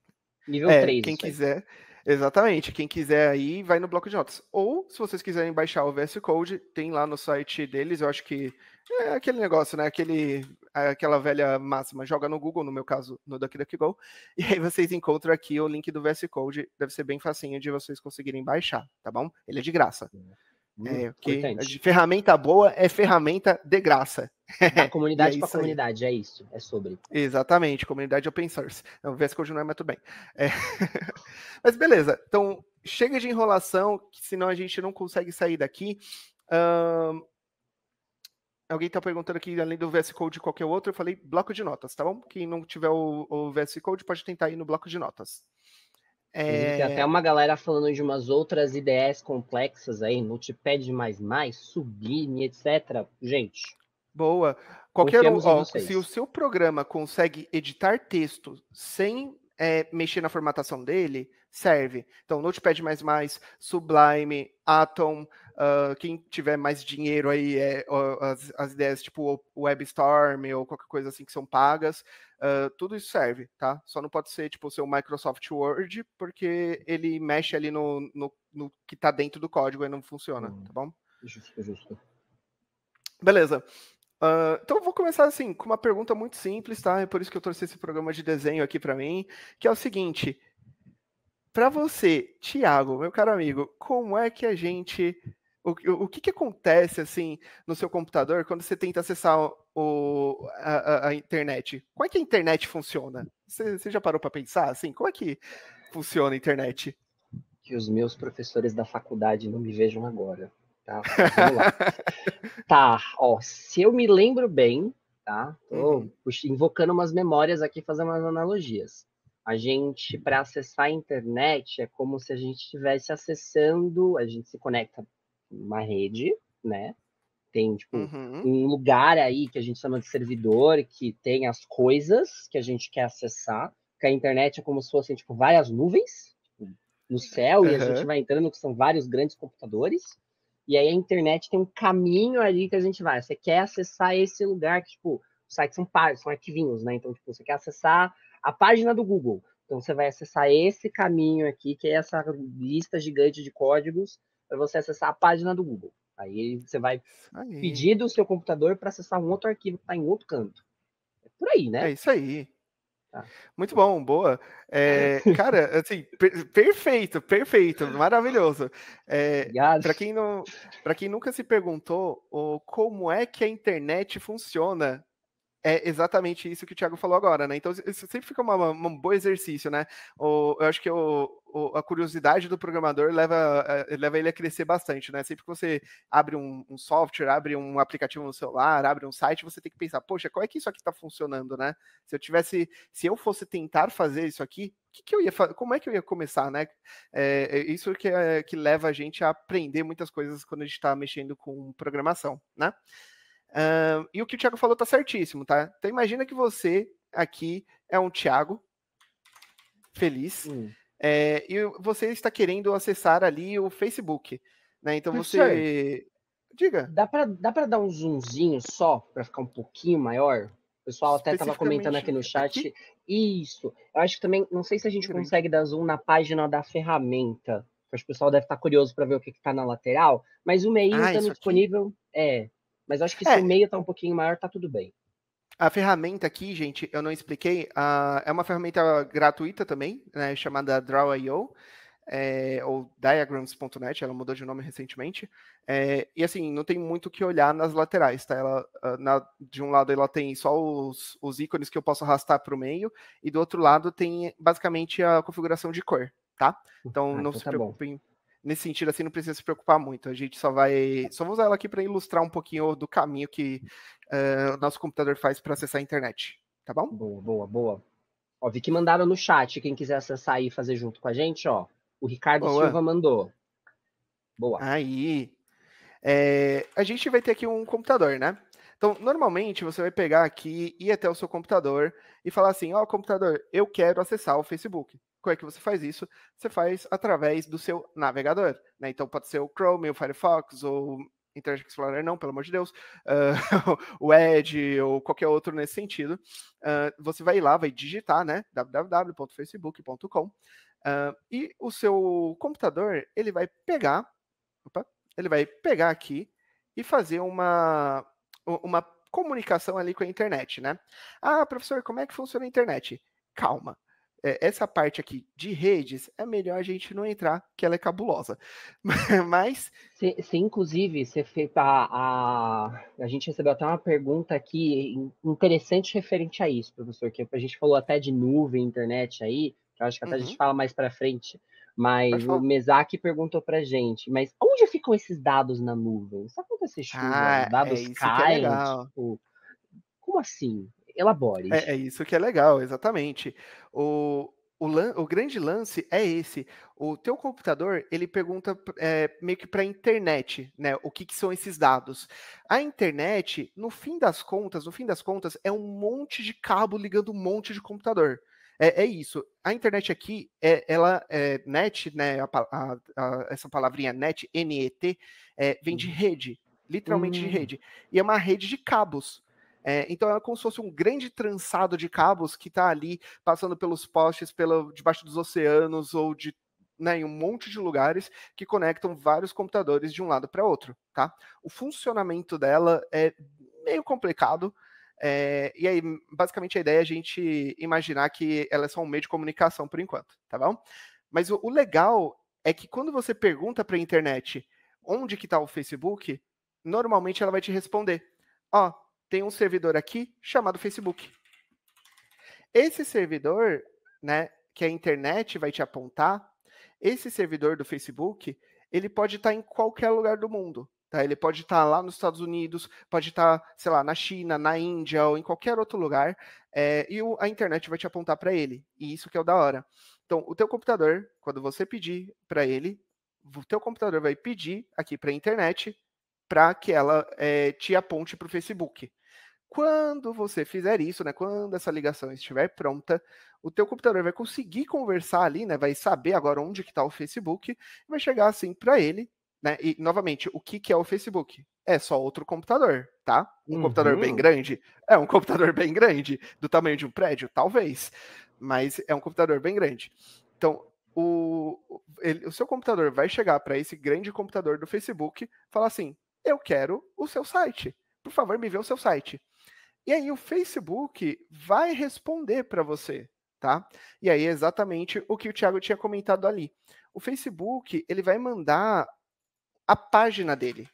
Nível é, 3. Quem quiser, aí. Exatamente. Quem quiser aí, vai no bloco de notas. Ou, se vocês quiserem baixar o VS Code, tem lá no site deles. Eu acho que é aquele negócio, né? Aquele, aquela velha máxima. Joga no Google, no meu caso, no DuckDuckGo. E aí vocês encontram aqui o link do VS Code. Deve ser bem facinho de vocês conseguirem baixar, tá bom? Ele é de graça. Hum, é, porque ferramenta boa é ferramenta de graça. Da é comunidade é para comunidade, aí. é isso, é sobre. Exatamente, comunidade open source. o VS Code não é, muito bem. É. mas beleza, então chega de enrolação, senão a gente não consegue sair daqui. Um, alguém está perguntando aqui, além do VS Code, qualquer outro, eu falei bloco de notas, tá bom? Quem não tiver o, o VS Code pode tentar ir no bloco de notas. É... Tem até é. uma galera falando de umas outras ideias complexas aí, Notepad++, Sublime, etc. Gente... Boa. Qualquer um, ó, se o seu programa consegue editar texto sem é, mexer na formatação dele, serve. Então, Notepad++, Sublime, Atom, uh, quem tiver mais dinheiro aí, é, uh, as, as ideias tipo Webstorm ou qualquer coisa assim que são pagas, ah, tudo isso serve, tá? Só não pode ser tipo o seu Microsoft Word, porque ele mexe ali no, no, no que está dentro do código e não funciona, tá hum, tá bom? Justo, justo. Beleza. Uh, então eu vou começar assim com uma pergunta muito simples, tá? É por isso que eu trouxe esse programa de desenho aqui para mim, que é o seguinte: para você, Thiago, meu caro amigo, como é que a gente o, o, que, que acontece assim no seu computador quando você tenta acessar o, a, a, internet? Como é que a internet funciona? Você, você já parou para pensar assim? Como é que funciona a internet? Que os meus professores da faculdade não me vejam agora. Tá, vamos lá. tá, ó, se eu me lembro bem, tá? Tô uhum. invocando umas memórias aqui, fazendo umas analogias. A gente, para acessar a internet, é como se a gente estivesse acessando, a gente se conecta uma rede, né? Tem, tipo, uhum. um lugar aí que a gente chama de servidor, que tem as coisas que a gente quer acessar, porque a internet é como se fossem, tipo, várias nuvens tipo, no céu, uhum. e a gente vai entrando, que são vários grandes computadores, e aí a internet tem um caminho ali que a gente vai. Você quer acessar esse lugar que, tipo, os sites são pares, são arquivinhos, né? Então, tipo, você quer acessar a página do Google. Então, você vai acessar esse caminho aqui, que é essa lista gigante de códigos, para você acessar a página do Google. Aí você vai aí. pedir do seu computador para acessar um outro arquivo que está em outro canto. É por aí, né? É isso aí. Tá. Muito bom, boa. É, cara, assim, per perfeito, perfeito, maravilhoso. É, para quem não, para quem nunca se perguntou o, como é que a internet funciona, é exatamente isso que o Thiago falou agora, né? Então, isso sempre fica um bom exercício, né? O, eu acho que o, o, a curiosidade do programador leva, eh, leva ele a crescer bastante, né? Sempre que você abre um, um, software, abre um aplicativo no celular, abre um site, você tem que pensar, poxa, como é que isso aqui está funcionando, né? Se eu tivesse, se eu fosse tentar fazer isso aqui, que, que eu ia como é que eu ia começar, né? É, é, isso que, é, que leva a gente a aprender muitas coisas quando a gente está mexendo com programação, né? e o que o Thiago falou tá certíssimo, tá? Então imagina que você aqui é um Thiago feliz hum. é, e você está querendo acessar ali o Facebook, né? Então Por você certo. diga. Dá para dá para dar um zoomzinho só para ficar um pouquinho maior? O pessoal até estava comentando aqui no chat. Aqui? Isso. Eu acho que também, não sei se a gente consegue dar zoom na página da ferramenta. Acho que o pessoal deve estar tá curioso para ver o que está na lateral, mas o meio está ah, disponível. É, mas acho que se é. o meio tá um pouquinho maior, tá tudo bem. A ferramenta aqui, gente, eu não expliquei, uh, é uma ferramenta gratuita também, né, chamada Draw.io, é, ou Diagrams.net, ela mudou de nome recentemente. É, e assim, não tem muito o que olhar nas laterais, tá? Ela, na, de um lado ela tem só os, os ícones que eu posso arrastar para o meio, e do outro lado tem basicamente a configuração de cor, tá? Hum, então ah, não então se tá preocupem. Bom nesse sentido, assim, não precisa se preocupar muito. A gente só vai. Só vou usar ela aqui para ilustrar um pouquinho do caminho que uh, o nosso computador faz para acessar a internet. Tá bom? Boa, boa, boa. Ó, vi que mandaram no chat. Quem quiser acessar e fazer junto com a gente, ó. O Ricardo boa. Silva mandou. Boa. Aí. É, a gente vai ter aqui um computador, né? Então, normalmente você vai pegar aqui, ir até o seu computador e falar assim: Ó, oh, computador, eu quero acessar o Facebook. Como é que você faz isso? Você faz através do seu navegador. Né? Então pode ser o Chrome, o Firefox, ou Internet Explorer não, pelo amor de Deus, uh, o Edge ou qualquer outro nesse sentido, uh, você vai lá, vai digitar, né, www.facebook.com, uh, ah, e o seu computador, ele vai pegar, opa, ele vai pegar aqui e fazer uma, uma comunicação ali com a internet, né? Ah, professor, como é que funciona a internet? Calma, eh, essa parte aqui de redes é melhor a gente não entrar, que ela é cabulosa. Mas. Se, se inclusive, você fez a, a, a. gente recebeu até uma pergunta aqui interessante referente a isso, professor, que a gente falou até de nuvem, internet aí, que eu acho que até uhum. a gente uhum. fala mais para frente. Mas o Mesak perguntou pra gente, mas onde ficam esses dados na nuvem? Sabe quando você chuva? Ah, dados é, é caem? É tipo, como assim? elabore. É, é isso que é legal, exatamente. O, o, o, grande lance é esse. O teu computador, ele pergunta é, meio que para a internet, né? O que, que, são esses dados? A internet, no fim das contas, no fim das contas, é um monte de cabo ligando um monte de computador. É, é isso. A internet aqui, é, ela é net, né? A, a, a, essa palavrinha net, N-E-T, é, vem de uhum. rede, literalmente hum. de rede. E é uma rede de cabos. É, então é como se fosse um grande trançado de cabos que está ali passando pelos postes, pelo, debaixo dos oceanos ou de né, em um monte de lugares que conectam vários computadores de um lado para outro, tá? O funcionamento dela é meio complicado. É, e aí, basicamente, a ideia é a gente imaginar que ela é só um meio de comunicação por enquanto, tá bom? Mas o, o legal é que quando você pergunta para a internet onde que está o Facebook, normalmente ela vai te responder, ó, oh, tem um servidor aqui chamado Facebook. Esse servidor, né, que a internet vai te apontar, esse servidor do Facebook, ele pode estar tá em qualquer lugar do mundo. Tá? Ele pode estar tá lá nos Estados Unidos, pode estar, tá, sei lá, na China, na Índia ou em qualquer outro lugar, é, e o, a internet vai te apontar para ele. E isso que é o da hora. Então, o teu computador, quando você pedir para ele, o teu computador vai pedir aqui para a internet para que ela é, te aponte para o Facebook. Quando você fizer isso, né, quando essa ligação estiver pronta, o teu computador vai conseguir conversar ali, né, vai saber agora onde que está o Facebook, vai chegar assim para ele, né, e novamente, o que, que é o Facebook? É só outro computador, tá? Um uhum. computador bem uhum. grande? É um computador bem grande, do tamanho de um prédio? Talvez, mas é um computador bem grande. Então, o, ele, o seu computador vai chegar para esse grande computador do Facebook falar assim: eu quero o seu site. Por favor, me vê o seu site. E aí o Facebook vai responder para você, tá? E aí é exatamente o que o Thiago tinha comentado ali. O Facebook, ele vai mandar a página dele.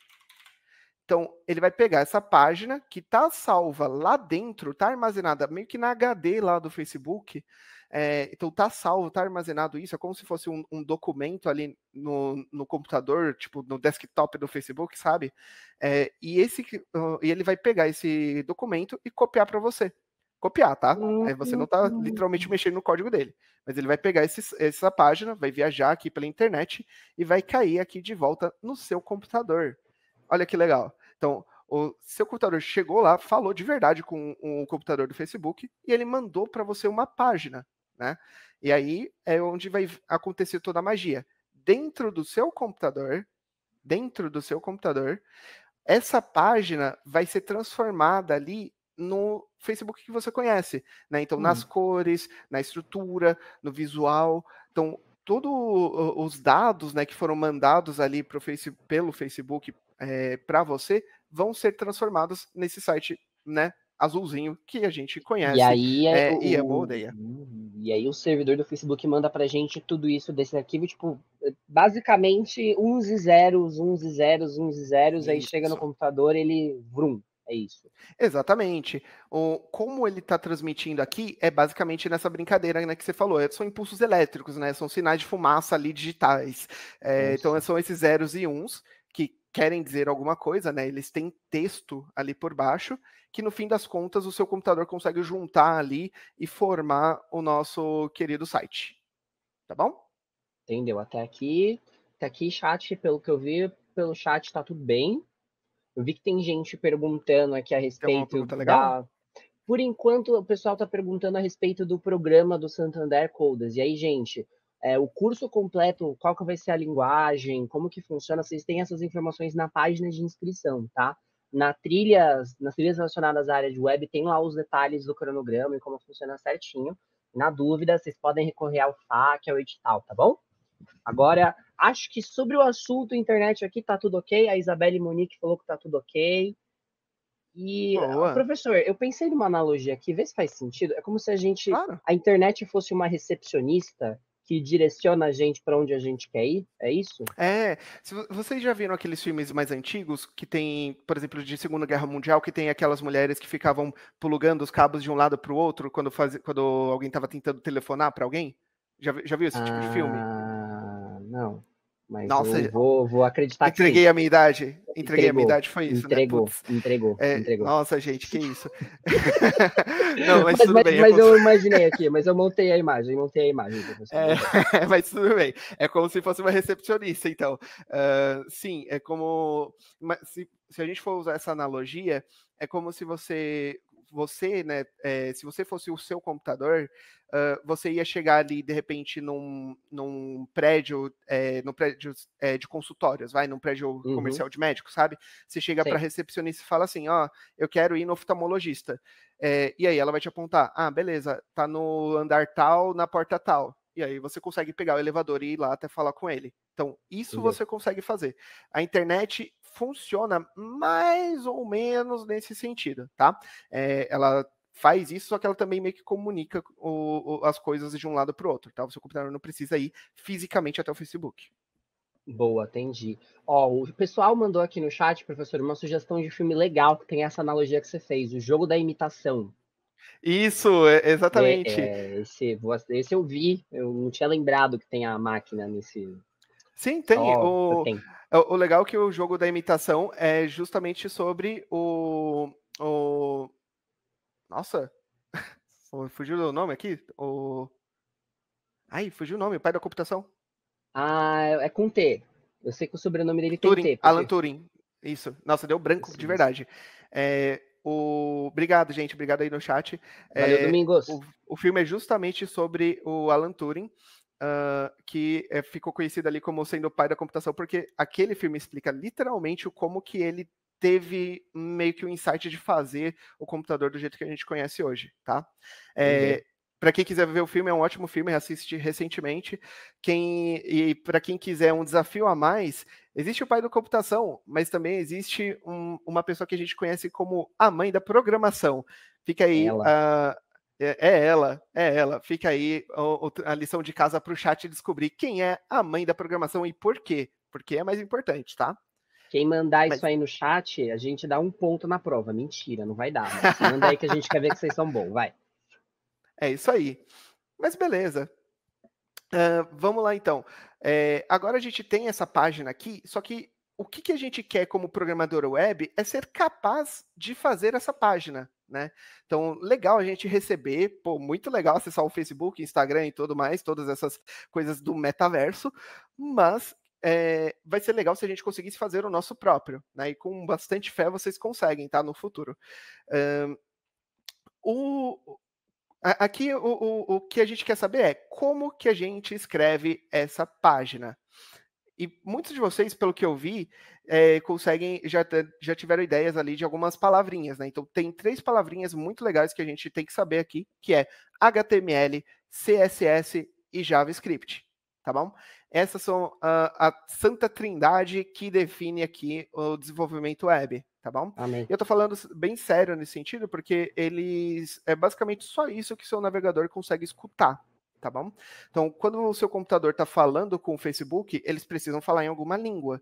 Então, ele vai pegar essa página que está salva lá dentro, está armazenada meio que na HD lá do Facebook, é, então tá salvo, tá armazenado isso, é como se fosse um, um documento ali no, no, computador, tipo no desktop do Facebook, sabe? É, e esse ah, e ele vai pegar esse documento e copiar para você. Copiar, tá? Aí hum, é, você hum, não tá hum, literalmente mexendo no código dele. Mas ele vai pegar esses, essa página, vai viajar aqui pela internet e vai cair aqui de volta no seu computador. Olha que legal. Então, o seu computador chegou lá, falou de verdade com o computador do Facebook e ele mandou para você uma página né? E aí é onde vai acontecer toda a magia. Dentro do seu computador, dentro do seu computador, essa página vai ser transformada ali no Facebook que você conhece, né? Então, hum. nas cores, na estrutura, no visual. Então, todos os dados né, que foram mandados ali pro face, pelo Facebook é, para você vão ser transformados nesse site né, azulzinho que a gente conhece e aí é, é o... e é boa ideia. Uhum. E aí o servidor do Facebook manda pra gente tudo isso desse arquivo, tipo, basicamente uns e zeros, uns e zeros, uns e zeros, isso. aí chega no computador ele, vrum, é isso. Exatamente. O, como ele está transmitindo aqui é basicamente nessa brincadeira né, que você falou. É, são impulsos elétricos, né? São sinais de fumaça ali digitais. É, então são esses zeros e uns querem dizer alguma coisa, né? Eles têm texto ali por baixo, que no fim das contas o seu computador consegue juntar ali e formar o nosso querido site. Tá bom? Entendeu? Até aqui, até aqui chat, pelo que eu vi, pelo chat tá tudo bem. Eu vi que tem gente perguntando aqui a respeito da Por enquanto, o pessoal tá perguntando a respeito do programa do Santander Codas. E aí, gente, é, o curso completo, qual que vai ser a linguagem, como que funciona, vocês têm essas informações na página de inscrição, tá? Na trilha, nas trilhas relacionadas à área de web, tem lá os detalhes do cronograma e como funciona certinho. Na dúvida, vocês podem recorrer ao FAQ, ao edital, tá bom? Agora, acho que sobre o assunto internet aqui tá tudo ok. A Isabelle Monique falou que tá tudo ok. E, Boa. professor, eu pensei numa analogia aqui, vê se faz sentido. É como se a gente, claro. a internet fosse uma recepcionista que direciona a gente para onde a gente quer ir? É isso? É. Se, vocês já viram aqueles filmes mais antigos que tem, por exemplo, de Segunda Guerra Mundial, que tem aquelas mulheres que ficavam plugando os cabos de um lado para o outro quando, faz, quando alguém estava tentando telefonar para alguém? Já, já viu esse ah, tipo de filme? Ah, não. Mas Nossa, vou, vou acreditar entreguei que a minha idade. Entreguei entregou, a minha idade, foi isso. Né? Entregou, né? entregou, é, entregou. Nossa, gente, que isso. não, mas, mas, tudo mas, bem. É mas é como... eu imaginei aqui, mas eu montei a imagem, montei a imagem. É, mas tudo bem. É como se fosse uma recepcionista, então. Uh, sim, é como. Se, se a gente for usar essa analogia, é como se você você, né, é, se você fosse o seu computador, uh, você ia chegar ali, de repente, num, num prédio, é, num prédio é, de consultórios, vai, num prédio uhum. comercial de médico, sabe? Você chega para recepcionista e fala assim, ó, eu quero ir no oftalmologista. e aí ela vai te apontar, ah, beleza, tá no andar tal, na porta tal. E aí você consegue pegar o elevador e ir lá até falar com ele. Então, isso uhum. você consegue fazer. A internet funciona mais ou menos nesse sentido, tá? É, ela faz isso, só que ela também meio que comunica o, o, as coisas de um lado para o outro, tá? O seu computador não precisa ir fisicamente até o Facebook. Boa, entendi. Ó, o pessoal mandou aqui no chat, professor, uma sugestão de filme legal que tem essa analogia que você fez, o jogo da imitação. Isso, é, exatamente. É, é, esse, esse eu vi, eu não tinha lembrado que tem a máquina nesse. Sim, tem. Oh, o... tem. É, o legal é que o jogo da imitação é justamente sobre o. o... Nossa! fugiu o nome aqui? O. Ai, fugiu o nome, o pai da computação. Ah, é, é com T. Eu sei que o sobrenome dele Turing, tem T. Porque... Alan Turing. Isso. Nossa, deu branco, Sim. de verdade. É, o... Obrigado, gente. Obrigado aí no chat. Valeu, é, Domingos. O, o filme é justamente sobre o Alan Turing uh, que é, ficou conhecido ali como sendo o pai da computação, porque aquele filme explica literalmente como que ele teve meio que o um insight de fazer o computador do jeito que a gente conhece hoje, tá? É, uhum. Para quem quiser ver o filme, é um ótimo filme, assisti recentemente. Quem, e para quem quiser um desafio a mais, existe o pai da computação, mas também existe um, uma pessoa que a gente conhece como a mãe da programação. Fica aí uh, é, é, ela, é ela. Fica aí a lição de casa para o chat descobrir quem é a mãe da programação e por quê. Porque é mais importante, tá? Quem mandar Mas... isso aí no chat, a gente dá um ponto na prova. Mentira, não vai dar. Né? manda aí que a gente quer ver que vocês são bons, vai. É isso aí. Mas beleza. Uh, vamos lá então. É, agora a gente tem essa página aqui, só que o que, que a gente quer como programador web é ser capaz de fazer essa página né? Então, legal a gente receber, pô, muito legal acessar o Facebook, Instagram e tudo mais, todas essas coisas do metaverso, mas é, vai ser legal se a gente conseguisse fazer o nosso próprio, né? E com bastante fé vocês conseguem, tá? No futuro. Um, o, aqui o, o, o que a gente quer saber é como que a gente escreve essa página. E muitos de vocês, pelo que eu vi, é, conseguem, já, já tiveram ideias ali de algumas palavrinhas, né? Então tem três palavrinhas muito legais que a gente tem que saber aqui, que é HTML, CSS e JavaScript, tá bom? Essas são a, a santa trindade que define aqui o desenvolvimento web, tá bom? Amém. Eu tô falando bem sério nesse sentido, porque eles, é basicamente só isso que seu navegador consegue escutar, tá bom? Então, quando o seu computador está falando com o Facebook, eles precisam falar em alguma língua.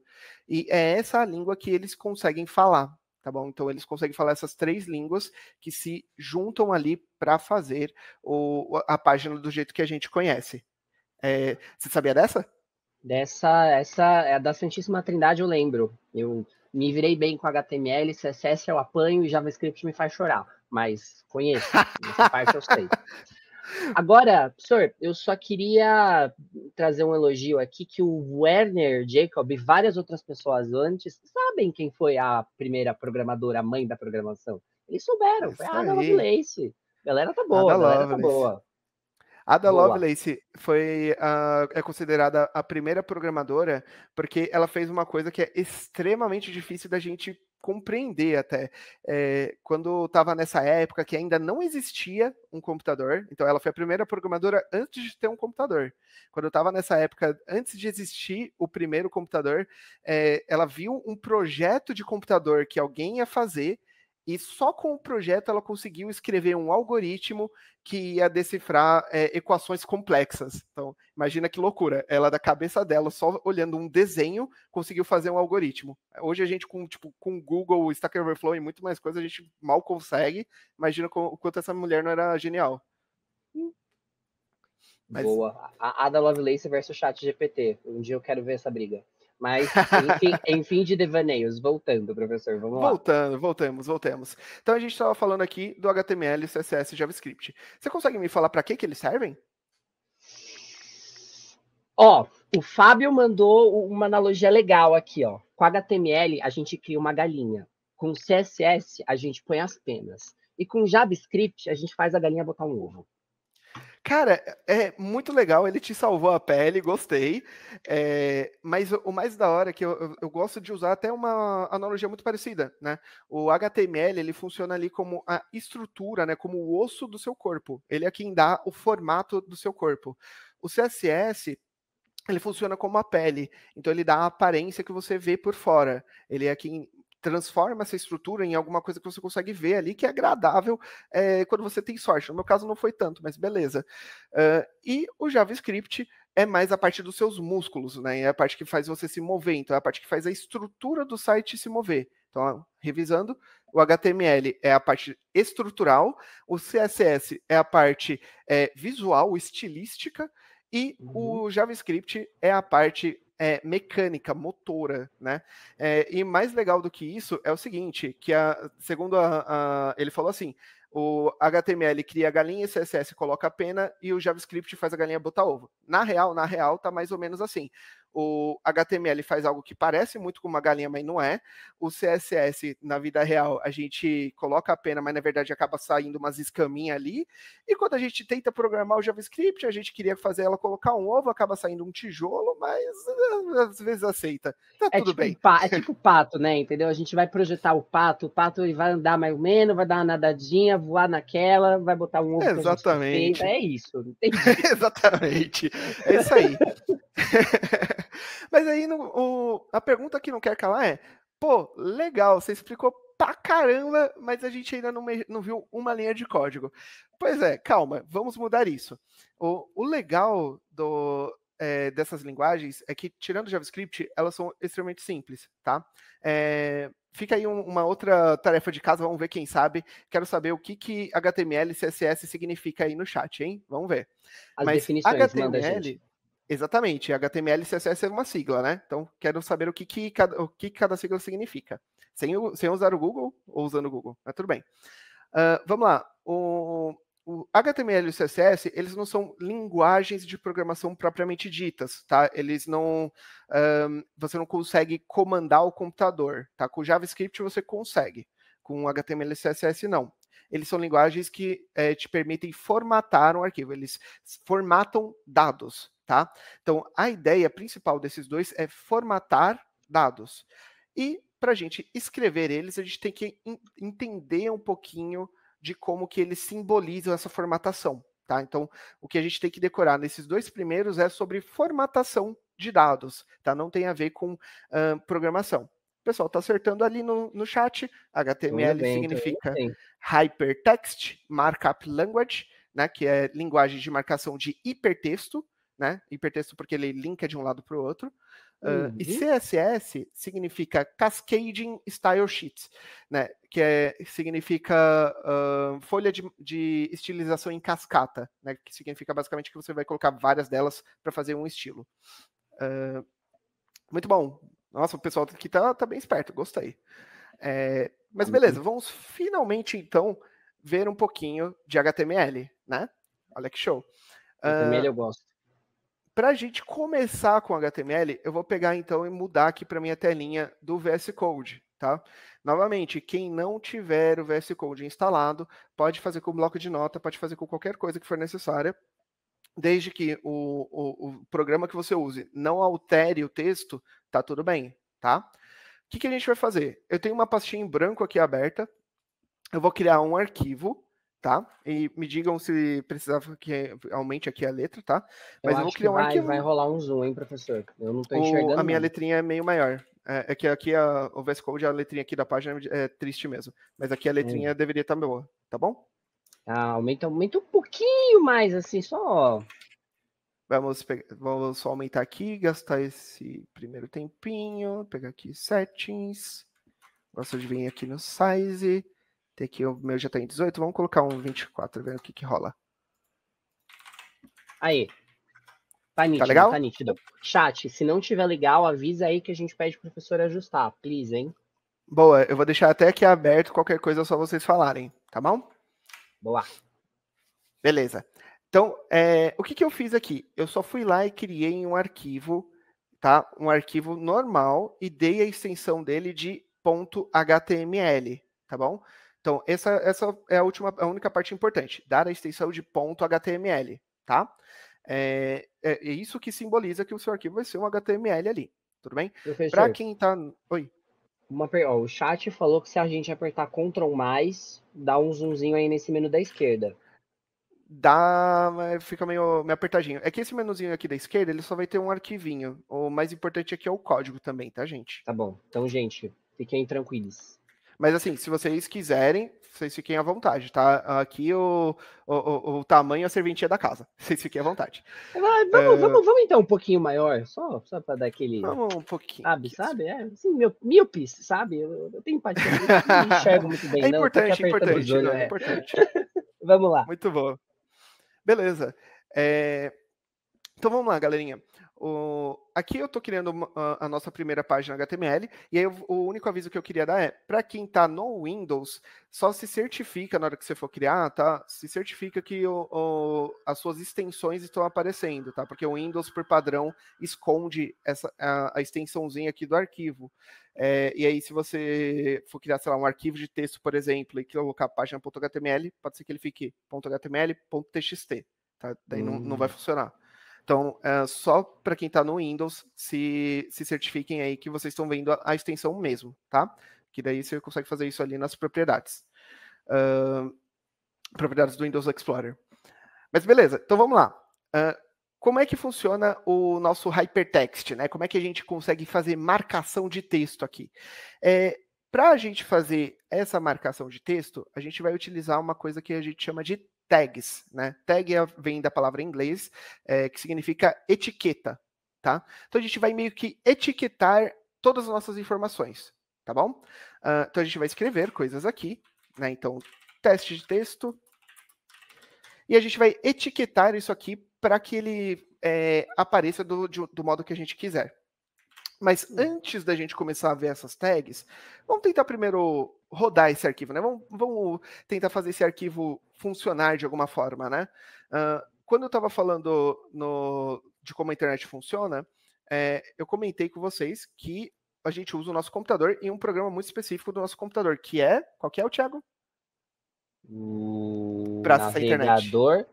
E é essa a língua que eles conseguem falar, tá bom? Então, eles conseguem falar essas três línguas que se juntam ali para fazer o, a página do jeito que a gente conhece. É, você sabia dessa? Dessa, essa é da Santíssima Trindade, eu lembro. Eu me virei bem com HTML, CSS eu apanho e JavaScript me faz chorar. Mas conheço, essa parte eu sei. Agora, professor, eu só queria trazer um elogio aqui que o Werner Jacob e várias outras pessoas antes sabem quem foi a primeira programadora, a mãe da programação. Eles souberam, é foi a Ada Lovelace. Galera tá boa, Ada galera tá Lovelace. tá boa. Ada Lovelace foi uh, é considerada a primeira programadora porque ela fez uma coisa que é extremamente difícil da gente compreender até é, quando estava nessa época que ainda não existia um computador. Então, ela foi a primeira programadora antes de ter um computador. Quando estava nessa época, antes de existir o primeiro computador, é, ela viu um projeto de computador que alguém ia fazer e só com o projeto ela conseguiu escrever um algoritmo que ia decifrar é, equações complexas. Então, imagina que loucura. Ela, da cabeça dela, só olhando um desenho, conseguiu fazer um algoritmo. Hoje a gente, com tipo, com Google, Stack Overflow e muito mais coisa, a gente mal consegue. Imagina o quanto essa mulher não era genial. Mas... Boa. A Ada Lovelace versus o Chat GPT. Um dia eu quero ver essa briga. Mas, enfim, enfim de devaneios, voltando, professor, vamos lá. Voltando, voltamos, voltamos. Então a gente estava falando aqui do HTML, CSS e JavaScript. Você consegue me falar para que, que eles servem? Ó, o Fábio mandou uma analogia legal aqui, ó. Com HTML a gente cria uma galinha. Com CSS a gente põe as penas. E com JavaScript a gente faz a galinha botar um ovo. Cara, é, é muito legal, ele te salvou a pele, gostei. É, mas o mais da hora é que eu, eu, gosto de usar até uma analogia muito parecida, né? O HTML, ele funciona ali como a estrutura, né? Como o osso do seu corpo. Ele é quem dá o formato do seu corpo. O CSS ele funciona como a pele, então ele dá a aparência que você vê por fora. Ele é quem transforma essa estrutura em alguma coisa que você consegue ver ali que é agradável é, quando você tem sorte. No meu caso não foi tanto, mas beleza. Uh, e o JavaScript é mais a parte dos seus músculos, né? É a parte que faz você se mover, então é a parte que faz a estrutura do site se mover. Então, revisando, o HTML é a parte estrutural, o CSS é a parte é, visual, estilística, e uhum. o JavaScript é a parte é, mecânica, motora, né? É, e mais legal do que isso é o seguinte, que a, segundo a, a, ele falou assim, o HTML cria a galinha, CSS coloca a pena e o JavaScript faz a galinha botar ovo. Na real, na real, tá mais ou menos assim. O HTML faz algo que parece muito com uma galinha, mas não é. O CSS, na vida real, a gente coloca a pena, mas na verdade acaba saindo umas escaminhas ali. E quando a gente tenta programar o JavaScript, a gente queria fazer ela colocar um ovo, acaba saindo um tijolo, mas ah, às vezes aceita. Tá é tudo tipo bem. Pa, é tipo pato, né? Entendeu? A gente vai projetar o pato, o pato ele vai andar mais ou menos, vai dar uma nadadinha, voar naquela, vai botar um ovo. É exatamente. é isso. Exatamente. É isso aí. Mas aí no, o, a pergunta que não quer calar é: pô, legal, você explicou pra caramba, mas a gente ainda não, me, não viu uma linha de código. Pois é, calma, vamos mudar isso. O, o legal do, é, dessas linguagens é que, tirando JavaScript, elas são extremamente simples, tá? É, fica aí um, uma outra tarefa de casa, vamos ver quem sabe. Quero saber o que, que HTML e CSS significa aí no chat, hein? Vamos ver. As Mas definições, HTML, Exatamente, HTML e CSS é uma sigla, né? Então, quero saber o que, que, cada, o que cada sigla significa. Sem, sem usar o Google ou usando o Google, mas tudo bem. Uh, vamos lá. O, o HTML e o CSS, eles não são linguagens de programação propriamente ditas, tá? Eles não... você não consegue comandar o computador, tá? Com JavaScript você consegue, com HTML e CSS não. Eles são linguagens que é, te permitem formatar um arquivo, eles formatam dados, tá? Então, a ideia principal desses dois é formatar dados. E para a gente escrever eles, a gente tem que entender um pouquinho de como que eles simbolizam essa formatação, tá? Então, o que a gente tem que decorar nesses dois primeiros é sobre formatação de dados, tá? Não tem a ver com uh, programação. O pessoal está acertando ali no, no chat. HTML bem, significa Hypertext Markup Language, né? Que é linguagem de marcação de hipertexto né? Hipertexto porque ele linka de um lado para o outro. Uhum. Uh, e CSS significa Cascading Style Sheets, né? Que é, significa uh, folha de, de, estilização em cascata, né? Que significa basicamente que você vai colocar várias delas para fazer um estilo. Uh, muito bom. Nossa, o pessoal aqui tá, tá bem esperto, gostei. É, mas beleza, vamos finalmente então ver um pouquinho de HTML, né? Olha que show. HTML eu gosto. Para a gente começar com HTML, eu vou pegar então e mudar aqui para minha telinha do VS Code, tá? Novamente, quem não tiver o VS Code instalado, pode fazer com bloco de nota, pode fazer com qualquer coisa que for necessária, desde que o, o, o programa que você use não altere o texto, tá tudo bem, tá? O que, que a gente vai fazer? Eu tenho uma pastinha em branco aqui aberta, eu vou criar um arquivo, tá? E me digam se precisava que aumente aqui a letra, tá? Mas eu, eu vou criar um vai, arquivo. Vai rolar um zoom, hein, professor? Eu não tô o, enxergando. A minha letrinha é meio maior. É, é que aqui a, o VS Code, a letrinha aqui da página é, é triste mesmo. Mas aqui a hum. letrinha deveria estar tá boa, tá bom? Ah, aumenta, aumenta um pouquinho mais, assim, só. Vamos, pegar, vamos só aumentar aqui, gastar esse primeiro tempinho, pegar aqui settings. Gosto de vir aqui no size. Tem aqui, o meu já tá em 18, vamos colocar um 24, vendo o que que rola. Aí. Tá nítido, tá, legal? tá nítido. Chat, se não tiver legal, avisa aí que a gente pede pro professor ajustar, please, hein? Boa, eu vou deixar até aqui aberto, qualquer coisa é só vocês falarem, tá bom? Boa. Beleza. Então, é, o que, que eu fiz aqui? Eu só fui lá e criei um arquivo, tá? Um arquivo normal e dei a extensão dele de .html, tá bom? Então, essa, essa é a última, a única parte importante, dar a extensão de ponto .html, tá? É, é, é, isso que simboliza que o seu arquivo vai ser um HTML ali, tudo bem? Para quem está, Oi. Uma, ó, o chat falou que se a gente apertar Ctrl mais, dá um zoomzinho aí nesse menu da esquerda. Dá, fica meio, meio apertadinho. É que esse menuzinho aqui da esquerda, ele só vai ter um arquivinho. O mais importante aqui é o código também, tá, gente? Tá bom. Então, gente, fiquem tranquilos. Mas assim, se vocês quiserem, vocês fiquem à vontade, tá? Aqui o, o, o, tamanho é a serventia da casa. Vocês fiquem à vontade. vamos, uh... vamos, vamos então um pouquinho maior, só, só para dar aquele. Vamos um pouquinho. Sabe, sabe? É, assim, meu, míopes, sabe? Eu, eu tenho empatia, eu não enxergo muito bem, é não. Importante, importante, não, é. é importante. vamos lá. Muito bom. Beleza. É... Então vamos lá, galerinha. O... Aqui eu estou criando a nossa primeira página HTML, e aí eu, o único aviso que eu queria dar é, para quem está no Windows, só se certifica na hora que você for criar, tá? Se certifica que o, o, as suas extensões estão aparecendo, tá? Porque o Windows, por padrão, esconde essa, a, a extensãozinha aqui do arquivo. É, e aí, se você for criar, sei lá, um arquivo de texto, por exemplo, e colocar página.html, pode ser que ele fique .html, .txt, tá? Daí hum. não, não vai hum. funcionar. Então, é, só para quem está no Windows, se, se certifiquem aí que vocês estão vendo a, a, extensão mesmo, tá? Que daí você consegue fazer isso ali nas propriedades. Uh, propriedades do Windows Explorer. Mas beleza, então vamos lá. Uh, como é que funciona o nosso hypertext, né? Como é que a gente consegue fazer marcação de texto aqui? É, para a gente fazer essa marcação de texto, a gente vai utilizar uma coisa que a gente chama de tags, né? Tag é, vem da palavra em inglês, é, que significa etiqueta, tá? Então a gente vai meio que etiquetar todas as nossas informações, tá bom? Uh, então a gente vai escrever coisas aqui, né? Então, teste de texto. E a gente vai etiquetar isso aqui para que ele é, apareça do, do modo que a gente quiser. Mas hum. antes da gente começar a ver essas tags, vamos tentar primeiro rodar esse arquivo, né? Vamos, vamos tentar fazer esse arquivo funcionar de alguma forma, né? Uh, quando eu estava falando no, de como a internet funciona, é, eu comentei com vocês que a gente usa o nosso computador e um programa muito específico do nosso computador, que é. Qual que é o Thiago? O pra navegador.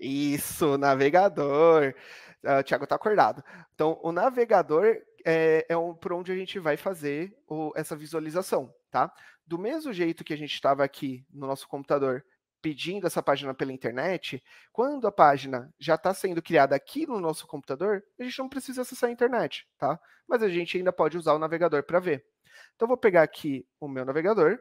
Isso, navegador. Uh, o Thiago tá acordado. Então, o navegador é, é um, por onde a gente vai fazer o, essa visualização, tá? Do mesmo jeito que a gente estava aqui no nosso computador pedindo essa página pela internet, quando a página já está sendo criada aqui no nosso computador, a gente não precisa acessar a internet, tá? Mas a gente ainda pode usar o navegador para ver. Então, vou pegar aqui o meu navegador,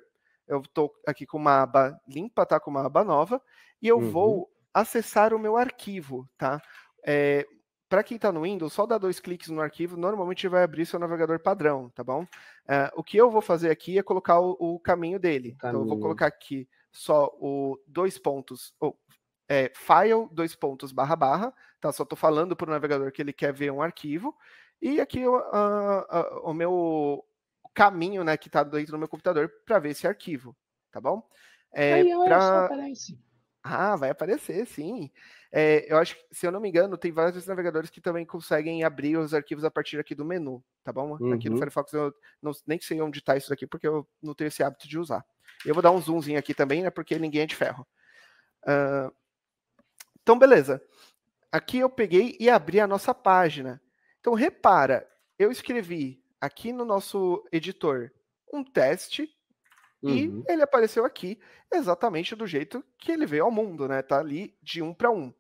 eu estou aqui com uma aba limpa, tá? Com uma aba nova, e eu uhum. vou acessar o meu arquivo, tá? É, para quem está no Windows, só dá dois cliques no arquivo, normalmente vai abrir seu navegador padrão, tá bom? Uh, o que eu vou fazer aqui é colocar o, o caminho dele. Caminho. Tá então, eu vou colocar aqui só o dois pontos, ou é, file, dois pontos, barra, barra, tá? Só estou falando para o navegador que ele quer ver um arquivo. E aqui uh, uh, o meu caminho, né, que está dentro do meu computador para ver esse arquivo, tá bom? É, Aí, pra... aparece. Ah, vai aparecer, sim. É, eu acho que, se eu não me engano, tem vários navegadores que também conseguem abrir os arquivos a partir aqui do menu, tá bom? Uhum. Aqui no uhum. Firefox eu não, nem sei onde está isso aqui porque eu não tenho esse hábito de usar. Eu vou dar um zoomzinho aqui também, né? Porque ninguém é de ferro. Uh, então, beleza. Aqui eu peguei e abri a nossa página. Então, repara, eu escrevi aqui no nosso editor um teste uhum. e ele apareceu aqui exatamente do jeito que ele veio ao mundo, né? Tá ali de um para um.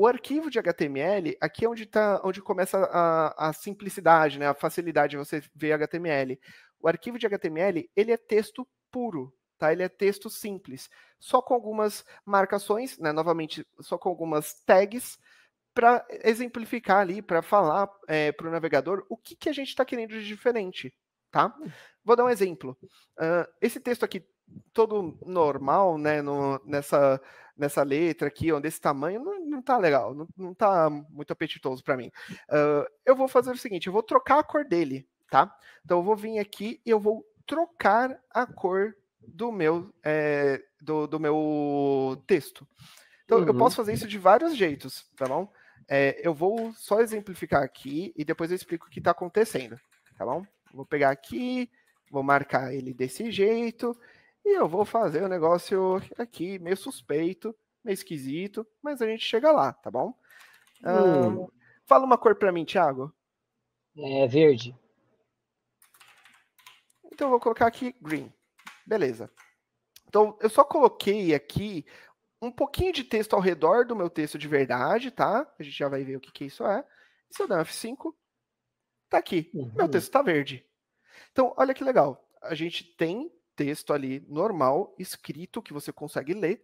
O arquivo de HTML, aqui é onde, tá, onde começa a, a simplicidade, né, a facilidade de você ver HTML. O arquivo de HTML, ele é texto puro, tá? Ele é texto simples, só com algumas marcações, né, novamente, só com algumas tags, para exemplificar ali, para falar é, eh, para o navegador o que, que a gente está querendo de diferente, tá? Hum. Vou dar um exemplo. Uh, esse texto aqui, todo normal, né, no, nessa, nessa letra aqui, ou desse tamanho, não, não tá legal, não, não tá muito apetitoso para mim. Uh, eu vou fazer o seguinte, eu vou trocar a cor dele, tá? Então eu vou vir aqui e eu vou trocar a cor do meu, é, do, do meu texto. Então uhum. eu posso fazer isso de vários jeitos, tá bom? É, eu vou só exemplificar aqui e depois eu explico o que está acontecendo, tá bom? Vou pegar aqui, vou marcar ele desse jeito e eu vou fazer o um negócio aqui meio suspeito, meio esquisito, mas a gente chega lá, tá bom? Ah, hum. Um, fala uma cor para mim, Thiago. É verde. Então eu vou colocar aqui green. Beleza. Então eu só coloquei aqui um pouquinho de texto ao redor do meu texto de verdade, tá? A gente já vai ver o que, que isso é. se eu der um F5, tá aqui. Uhum. Meu texto tá verde. Então, olha que legal. A gente tem texto ali normal, escrito, que você consegue ler,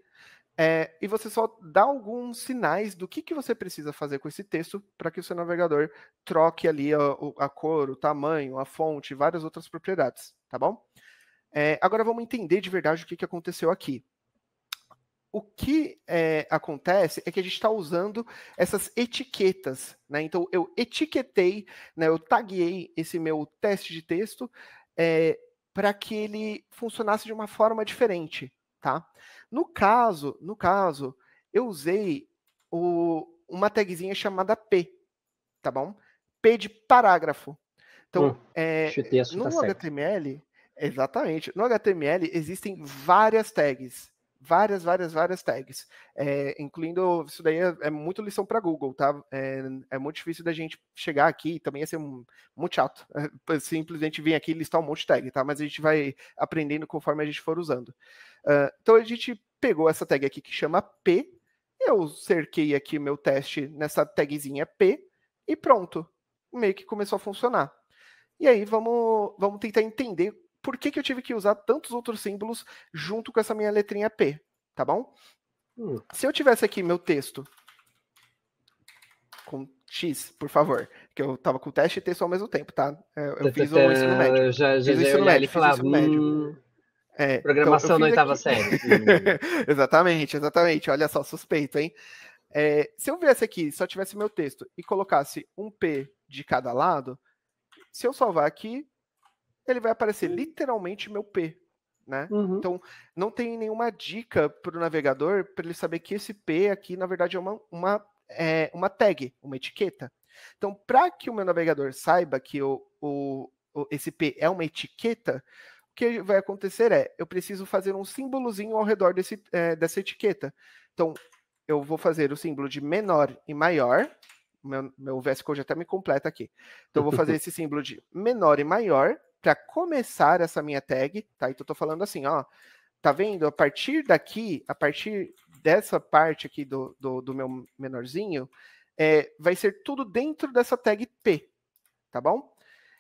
é, e você só dá alguns sinais do que, que você precisa fazer com esse texto para que o seu navegador troque ali a, a, cor, o tamanho, a fonte, várias outras propriedades, tá bom? É, agora vamos entender de verdade o que, que aconteceu aqui. O que é, acontece é que a gente está usando essas etiquetas, né? Então eu etiquetei, né, eu taguei esse meu teste de texto é, para que ele funcionasse de uma forma diferente, tá? No caso, no caso, eu usei o, uma tagzinha chamada P, tá bom? P de parágrafo. Então, hum, é, tá no tá HTML, certo. exatamente, no HTML existem várias tags várias, várias, várias tags, é, incluindo isso daí é, é muito lição para Google, tá? É, é, muito difícil da gente chegar aqui, também ia ser um, muito chato, é, simplesmente vir aqui e listar um monte de tag, tá? Mas a gente vai aprendendo conforme a gente for usando. Uh, então a gente pegou essa tag aqui que chama P, eu cerquei aqui meu teste nessa tagzinha P e pronto, meio que começou a funcionar. E aí vamos, vamos tentar entender por que, que eu tive que usar tantos outros símbolos junto com essa minha letrinha P, tá bom? Hum. Se eu tivesse aqui meu texto com X, por favor, que eu tava com teste e texto ao mesmo tempo, tá? Eu, é, eu fiz o ensino médio. Já, já, fiz o ensino médio, falar, ensino médio. Hum, é, então, programação então, na oitava série. exatamente, exatamente. Olha só, suspeito, hein? É, se eu viesse aqui, só tivesse meu texto e colocasse um P de cada lado, se eu salvar aqui, ele vai aparecer hum. literalmente meu P. Né? Uhum. Então, não tem nenhuma dica para o navegador para ele saber que esse P aqui, na verdade, é uma, uma, é, uma tag, uma etiqueta. Então, para que o meu navegador saiba que o, o, o, esse P é uma etiqueta, o que vai acontecer é, eu preciso fazer um símbolozinho ao redor desse, é, dessa etiqueta. Então, eu vou fazer o símbolo de menor e maior, meu, meu VS Code até tá me completa aqui. Então, eu vou fazer esse símbolo de menor e maior, para começar essa minha tag, tá? Então eu tô falando assim, ó, tá vendo? A partir daqui, a partir dessa parte aqui do, do, do meu menorzinho, é, vai ser tudo dentro dessa tag P, tá bom?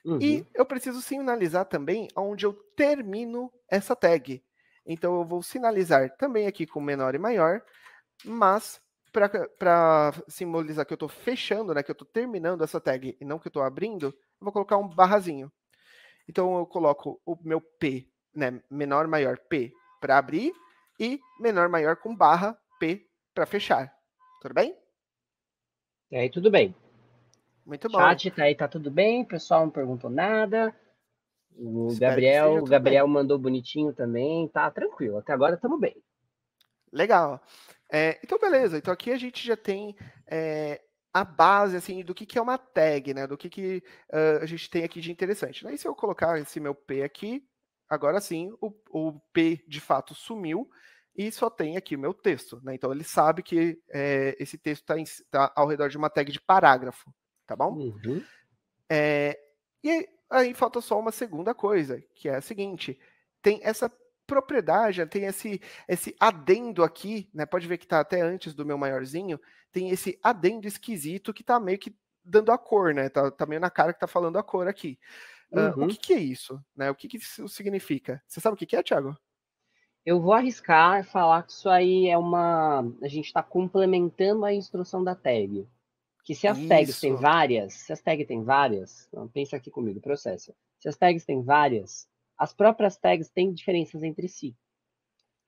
Uhum. E eu preciso sinalizar também onde eu termino essa tag. Então eu vou sinalizar também aqui com menor e maior, mas para simbolizar que eu estou fechando, né, que eu estou terminando essa tag e não que eu estou abrindo, eu vou colocar um barrazinho, então eu coloco o meu P, né, menor maior P para abrir e menor maior com barra P para fechar. Tudo bem? E tá aí, tudo bem. Muito bom. Chat tá aí, tá tudo bem? O pessoal não perguntou nada. O Espero Gabriel, o Gabriel mandou bonitinho também, tá tranquilo. Até agora estamos bem. Legal. É, então, beleza. Então, aqui a gente já tem é, a base assim do que, que é uma tag, né? Do que, que uh, a gente tem aqui de interessante. Né? E se eu colocar esse meu P aqui, agora sim o, o P de fato sumiu e só tem aqui o meu texto. Né? Então ele sabe que é, esse texto está tá ao redor de uma tag de parágrafo, tá bom? Uhum. É, e aí falta só uma segunda coisa, que é a seguinte: tem essa propriedade, tem esse, esse adendo aqui, né? Pode ver que está até antes do meu maiorzinho, tem esse adendo esquisito que está meio que dando a cor, né? Tá, tá meio na cara que está falando a cor aqui. Ah, uhum. Uh, o que, que, é isso? Né? O que, que isso significa? Você sabe o que, que é, Thiago? Eu vou arriscar falar que isso aí é uma. A gente está complementando a instrução da tag. Que se as isso. tags têm várias, se as tags têm várias, pensa aqui comigo, processo. Se as tags têm várias, as próprias tags têm diferenças entre si.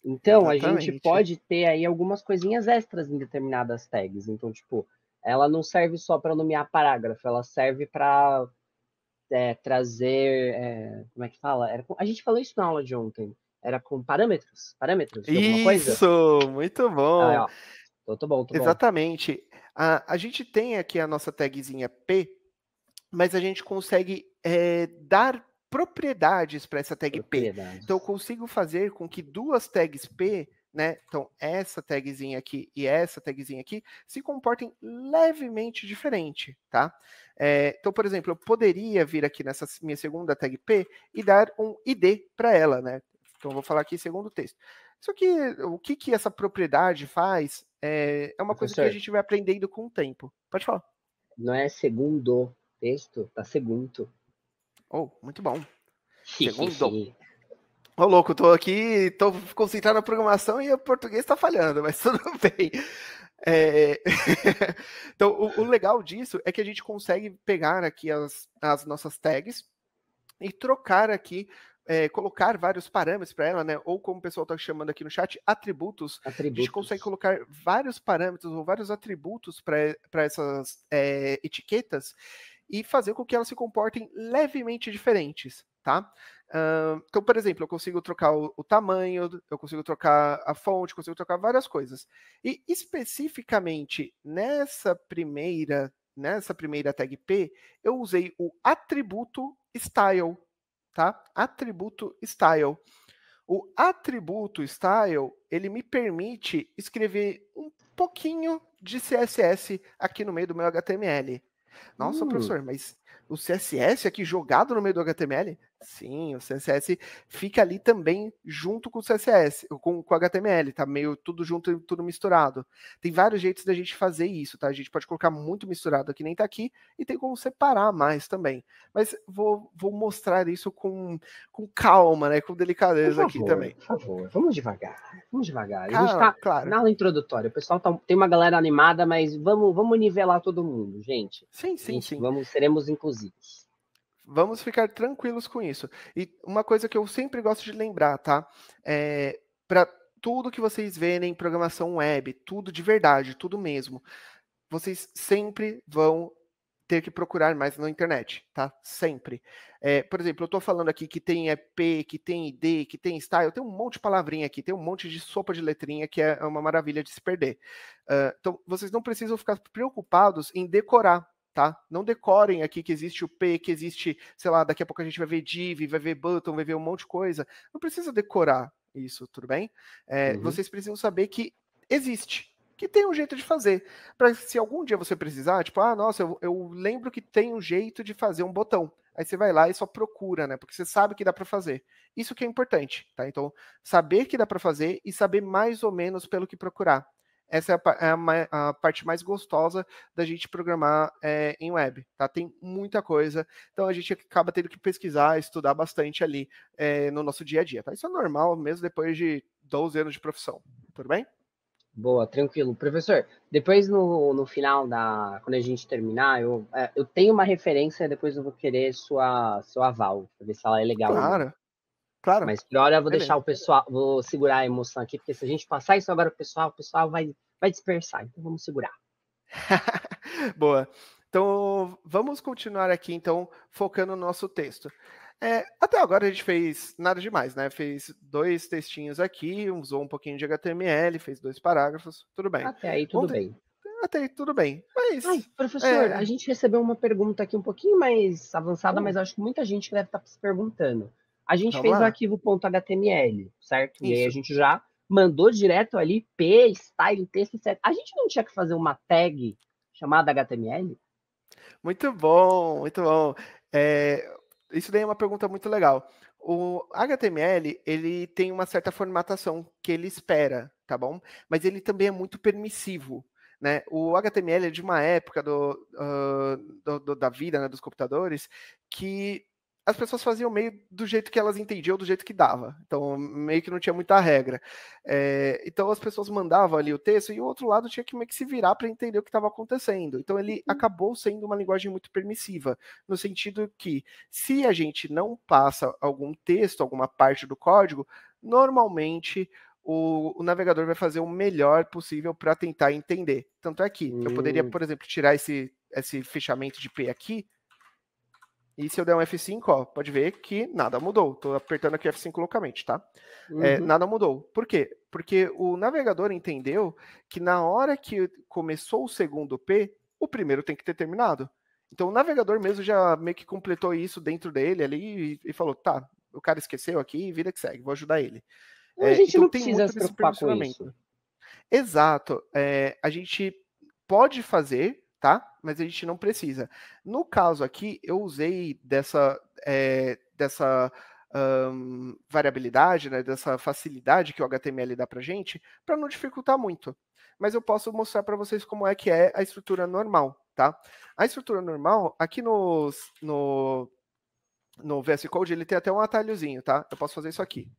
Então, Exatamente. a gente pode ter aí algumas coisinhas extras em determinadas tags. Então, tipo, ela não serve só para nomear parágrafo, ela serve para é, trazer. É, como é que fala? Era, a gente falou isso na aula de ontem. Era com parâmetros. Parâmetros. isso, muito bom. Ah, tô, tô bom tô Exatamente. Bom. A, a gente tem aqui a nossa tagzinha P, mas a gente consegue é, dar propriedades para essa tag P. Então eu consigo fazer com que duas tags P, né? Então essa tagzinha aqui e essa tagzinha aqui se comportem levemente diferente, tá? É, então, por exemplo, eu poderia vir aqui nessa minha segunda tag P e dar um ID para ela, né? Então eu vou falar aqui segundo texto. Só que o que, que essa propriedade faz é, é uma Professor, coisa que a gente vai aprendendo com o tempo. Pode falar. Não é segundo texto, tá segundo. Oh, muito bom. Segundo. Ô, oh, louco, tô aqui, tô concentrado na programação e o português tá falhando, mas tudo bem. É... então, o, o, legal disso é que a gente consegue pegar aqui as, as nossas tags e trocar aqui, é, colocar vários parâmetros para ela, né? Ou como o pessoal está chamando aqui no chat, atributos. atributos. A gente consegue colocar vários parâmetros ou vários atributos para essas é, etiquetas e fazer com que elas se comportem levemente diferentes, tá? Uh, então, por exemplo, eu consigo trocar o, o, tamanho, eu consigo trocar a fonte, consigo trocar várias coisas. E especificamente nessa primeira, nessa primeira tag P, eu usei o atributo style, tá? Atributo style. O atributo style, ele me permite escrever um pouquinho de CSS aqui no meio do meu HTML, nossa, uh. professor, mas o CSS aqui jogado no meio do HTML? Sim, o CSS fica ali também junto com o CSS, com, com o HTML, tá meio tudo junto, e tudo misturado. Tem vários jeitos da gente fazer isso, tá? A gente pode colocar muito misturado aqui, nem tá aqui, e tem como separar mais também. Mas vou, vou mostrar isso com, com calma, né? Com delicadeza favor, aqui também. Por favor, vamos devagar, vamos devagar. a gente tá claro. na aula introdutória, o pessoal tá, tem uma galera animada, mas vamos, vamos nivelar todo mundo, gente. Sim, sim, gente, sim. Vamos, seremos inclusivos. Vamos ficar tranquilos com isso. E uma coisa que eu sempre gosto de lembrar, tá? É, para tudo que vocês verem em programação web, tudo de verdade, tudo mesmo, vocês sempre vão ter que procurar mais na internet, tá? Sempre. É, por exemplo, eu estou falando aqui que tem EP, que tem ID, que tem style, tem um monte de palavrinha aqui, tem um monte de sopa de letrinha que é uma maravilha de se perder. Uh, então, vocês não precisam ficar preocupados em decorar tá? Não decorem aqui que existe o P, que existe, sei lá, daqui a pouco a gente vai ver div, vai ver button, vai ver um monte de coisa. Não precisa decorar isso, tudo bem? É, uhum. Vocês precisam saber que existe, que tem um jeito de fazer. Para se algum dia você precisar, tipo, ah, nossa, eu, eu, lembro que tem um jeito de fazer um botão. Aí você vai lá e só procura, né? Porque você sabe que dá para fazer. Isso que é importante, tá? Então, saber que dá para fazer e saber mais ou menos pelo que procurar essa é a, é a, a parte mais gostosa da gente programar é, em web, tá? Tem muita coisa, então a gente acaba tendo que pesquisar, estudar bastante ali é, no nosso dia a dia, tá? Isso é normal mesmo depois de 12 anos de profissão, tudo bem? Boa, tranquilo. Professor, depois no, no final da. Quando a gente terminar, eu, eh, eu tenho uma referência, depois eu vou querer sua, seu aval, pra ver se ela é legal. Claro. Claro. Mas por hora é eu vou deixar o pessoal, vou segurar a emoção aqui, porque se a gente passar isso agora o pessoal, o pessoal vai, vai dispersar. Então vamos segurar. Boa. Então vamos continuar aqui, então, focando no nosso texto. É, até agora a gente fez nada demais, né? Fez dois textinhos aqui, usou um pouquinho de HTML, fez dois parágrafos, tudo bem. Até aí tudo bem. Até aí tudo bem. Mas, Ai, professor, é... a gente recebeu uma pergunta aqui um pouquinho mais avançada, hum. mas acho que muita gente deve estar tá se perguntando. A gente tá fez o arquivo .html, certo? Isso. E aí a gente já mandou direto ali p, style, texto, etc. A gente não tinha que fazer uma tag chamada HTML? Muito bom, muito bom. É, isso daí é uma pergunta muito legal. O HTML, ele tem uma certa formatação que ele espera, tá bom? Mas ele também é muito permissivo. Né? O HTML é de uma época do, uh, do, do da vida né, dos computadores que as pessoas faziam meio do jeito que elas entendiam, do jeito que dava. Então, meio que não tinha muita regra. É, então, as pessoas mandavam ali o texto e o outro lado tinha que meio que se virar para entender o que estava acontecendo. Então, ele uhum. acabou sendo uma linguagem muito permissiva, no sentido que, se a gente não passa algum texto, alguma parte do código, normalmente o, o, navegador vai fazer o melhor possível para tentar entender. Tanto é que hum. eu poderia, hum. por exemplo, tirar esse, esse fechamento de P aqui e se eu der um F5, ó, pode ver que nada mudou. Estou apertando aqui F5 loucamente, tá? É, uhum. É, nada mudou. Por quê? Porque o navegador entendeu que na hora que começou o segundo P, o primeiro tem que ter terminado. Então o navegador mesmo já meio que completou isso dentro dele ali e, e falou: tá, o cara esqueceu aqui, vida que segue, vou ajudar ele. é, a gente então, não precisa se preocupar com isso. Exato. É, a gente pode fazer, tá? Mas a gente não precisa. No caso aqui, eu usei dessa, é, dessa um, variabilidade, né, dessa facilidade que o HTML dá para gente, para não dificultar muito. Mas eu posso mostrar para vocês como é que é a estrutura normal, tá? A estrutura normal, aqui no, no, no VS Code, ele tem até um atalhozinho, tá? Eu posso fazer isso aqui.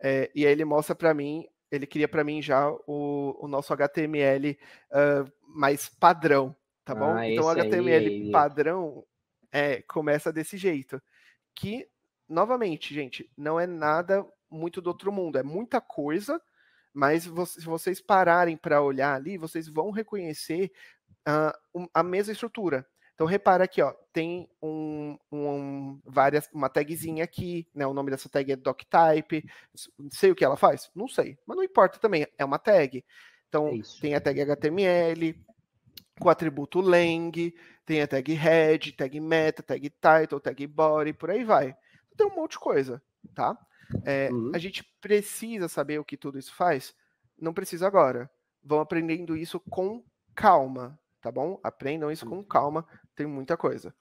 É, e aí ele mostra para mim ele cria para mim já o, o nosso HTML uh, mais padrão, tá bom? Ah, então o HTML aí, padrão é, começa desse jeito. Que, novamente, gente, não é nada muito do outro mundo, é muita coisa, mas se vocês pararem para olhar ali, vocês vão reconhecer uh, a mesma estrutura. Então repara aqui, ó, tem um, um, várias, uma tagzinha aqui, né? O nome dessa tag é doctype. Sei o que ela faz? Não sei, mas não importa também, é uma tag. Então é tem a tag HTML, com o atributo lang, tem a tag head, tag meta, tag title, tag body, por aí vai. Tem um monte de coisa, tá? É, uhum. A gente precisa saber o que tudo isso faz? Não precisa agora. Vão aprendendo isso com calma, tá bom? Aprendam isso uhum. com calma, tem muita coisa.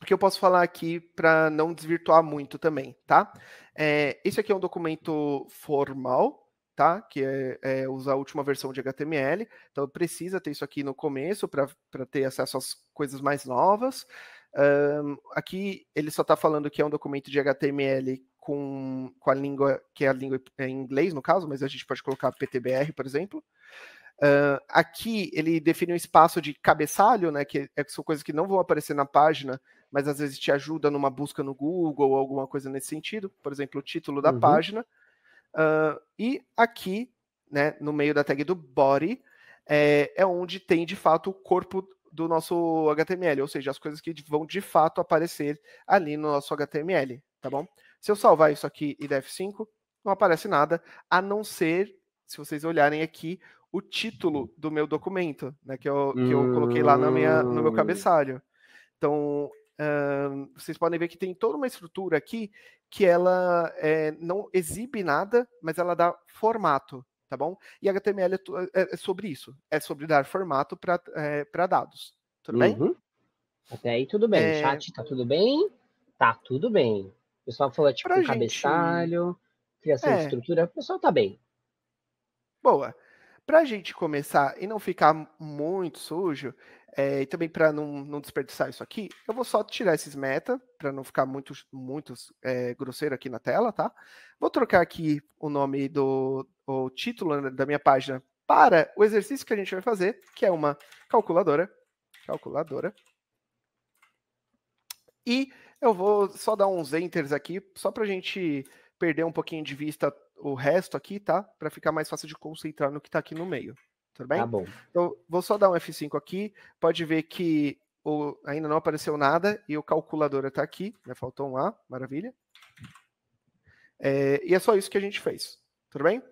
O que eu posso falar aqui para não desvirtuar muito também, tá? É, esse aqui é um documento formal, tá? Que é, é usar a última versão de HTML. Então precisa ter isso aqui no começo para ter acesso às coisas mais novas. Um, aqui ele só está falando que é um documento de HTML com, com a língua, que é a língua em inglês, no caso, mas a gente pode colocar PTBR, por exemplo. Uh, aqui ele define um espaço de cabeçalho, né, que, é, que são coisas que não vão aparecer na página, mas às vezes te ajuda numa busca no Google ou alguma coisa nesse sentido, por exemplo, o título da uhum. página. Uh, e aqui, né, no meio da tag do body, é, é onde tem de fato o corpo do nosso HTML, ou seja, as coisas que vão de fato aparecer ali no nosso HTML, tá bom? Se eu salvar isso aqui e der F5, não aparece nada, a não ser, se vocês olharem aqui, o título do meu documento, né, que eu, que eu coloquei lá na minha, no meu hum. cabeçalho. Então, uh, vocês podem ver que tem toda uma estrutura aqui que ela é, não exibe nada, mas ela dá formato, tá bom? E HTML é, é, é, sobre isso, é sobre dar formato para é, eh, dados, tudo uhum. bem? Até aí tudo bem, é... chat tá tudo bem? Tá tudo bem. O pessoal falou é, tipo cabeçalho, gente... criação é. de estrutura, o pessoal tá bem. Boa. Para a gente começar e não ficar muito sujo, é, e também para não, não, desperdiçar isso aqui, eu vou só tirar esses meta, para não ficar muito, muito é, grosseiro aqui na tela, tá? Vou trocar aqui o nome do o título né, da minha página para o exercício que a gente vai fazer, que é uma calculadora. Calculadora. E eu vou só dar uns enters aqui, só para a gente perder um pouquinho de vista o resto aqui, tá? Para ficar mais fácil de concentrar no que está aqui no meio. Tudo tá bem? Tá bom. Então, vou só dar um F5 aqui. Pode ver que o, ainda não apareceu nada e o calculador está aqui. Né? Faltou um A, maravilha. É, e é só isso que a gente fez. Tudo bem?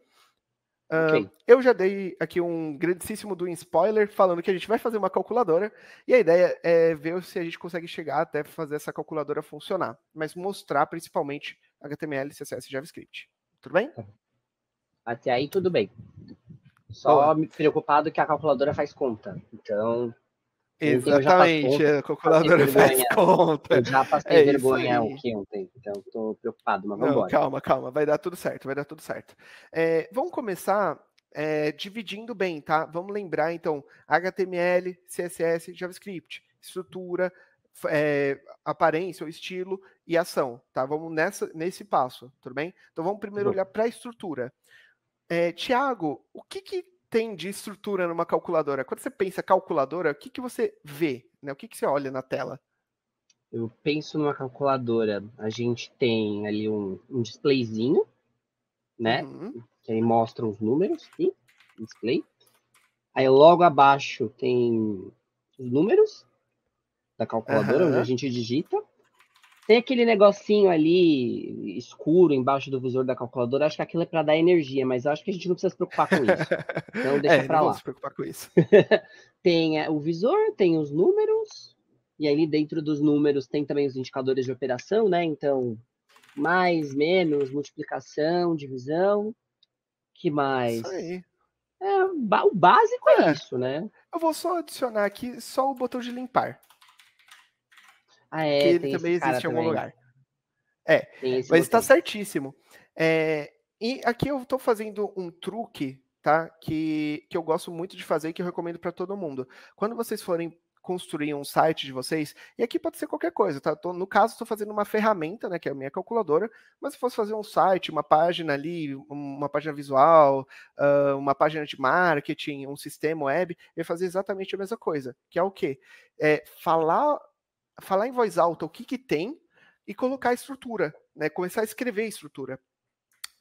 Okay. eu já dei aqui um grandíssimo do spoiler falando que a gente vai fazer uma calculadora e a ideia é ver se a gente consegue chegar até fazer essa calculadora funcionar, mas mostrar principalmente HTML, CSS e JavaScript. Tudo bem? Tá. Até aí tudo bem. Só me preocupado que a calculadora faz conta. Então. Exatamente, a calculadora faz conta. Eu já passei é vergonha aqui ontem, então estou preocupado, mas vamos embora. Calma, calma, vai dar tudo certo, vai dar tudo certo. É, vamos começar é, dividindo bem, tá? Vamos lembrar, então, HTML, CSS, JavaScript, estrutura, é, aparência ou estilo e ação, tá? Vamos nessa, nesse passo, tudo bem? Então vamos primeiro olhar para a estrutura. É, Tiago, o que, que, tem de estrutura numa calculadora? Quando você pensa calculadora, o que, que você vê? Né? O que, que você olha na tela? Eu penso numa calculadora. A gente tem ali um, um displayzinho, né? Uhum. Que aí mostra os números display. Aí logo abaixo tem os números da calculadora, uhum. onde a gente digita. Tem aquele negocinho ali escuro embaixo do visor da calculadora, acho que aquilo é para dar energia, mas acho que a gente não precisa se preocupar com isso. Então é, deixa é, para lá. Não se preocupar com isso. tem é, o visor, tem os números, e aí dentro dos números tem também os indicadores de operação, né? Então, mais, menos, multiplicação, divisão. Que mais? Isso aí. É, o básico é, é isso, né? Eu vou só adicionar aqui só o botão de limpar. Ah, é, que ele também existe em algum também. lugar. É, mas está certíssimo. É, e aqui eu estou fazendo um truque, tá? Que, que eu gosto muito de fazer e que eu recomendo para todo mundo. Quando vocês forem construir um site de vocês, e aqui pode ser qualquer coisa, tá? Tô, no caso, estou fazendo uma ferramenta, né, que é a minha calculadora, mas se fosse fazer um site, uma página ali, uma página visual, uh, uma página de marketing, um sistema web, eu ia fazer exatamente a mesma coisa, que é o quê? É falar falar em voz alta o que, que tem e colocar a estrutura, né? Começar a escrever a estrutura.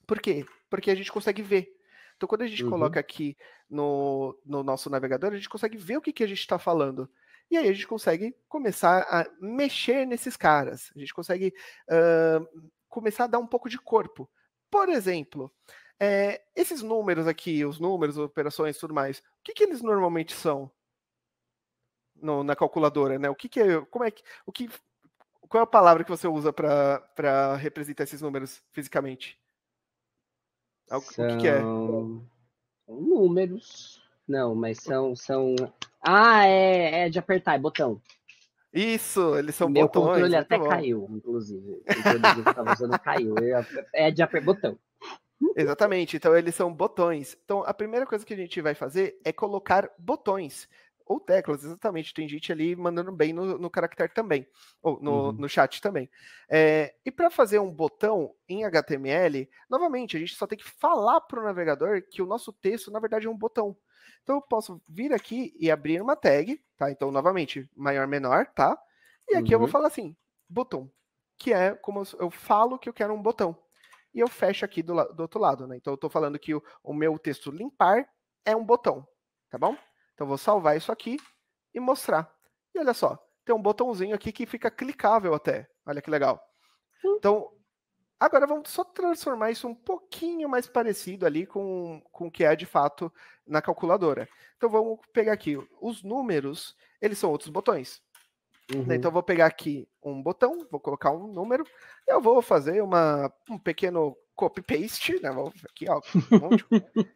Por quê? Porque a gente consegue ver. Então, quando a gente uhum. coloca aqui no, no nosso navegador, a gente consegue ver o que, que a gente está falando. E aí a gente consegue começar a mexer nesses caras. A gente consegue uh, começar a dar um pouco de corpo. Por exemplo, é, esses números aqui, os números, operações tudo mais, o que, que eles normalmente são? no, na calculadora, né? O que, que é, como é que, o que, qual é a palavra que você usa para representar esses números fisicamente? É o, são... o que, que é? Números. Não, mas são, são. Ah, é, é de apertar, é botão. Isso, eles são Meu botões. Meu controle até bom. caiu, inclusive. O que eu usando caiu. É de apertar botão. Exatamente, então eles são botões. Então a primeira coisa que a gente vai fazer é colocar botões ou teclas, exatamente. Tem gente ali mandando bem no, no caractere também, ou no, uhum. no chat também. É, e para fazer um botão em HTML, novamente, a gente só tem que falar para o navegador que o nosso texto, na verdade, é um botão. Então eu posso vir aqui e abrir uma tag, tá? Então, novamente, maior, menor, tá? E aqui uhum. eu vou uhum. falar assim, botão, que é como eu falo que eu quero um botão. E eu fecho aqui do, do outro lado, né? Então eu estou falando que o, o meu texto limpar é um botão, tá bom? Então vou salvar isso aqui e mostrar. E olha só, tem um botãozinho aqui que fica clicável até. Olha que legal. Hum. Então, agora vamos só transformar isso um pouquinho mais parecido ali com, com o que é de fato na calculadora. Então vamos pegar aqui os números, eles são outros botões. Né? Uhum. Então vou pegar aqui um botão, vou colocar um número, eu vou fazer uma, um pequeno copy paste, né? Vou aqui, ó, um monte.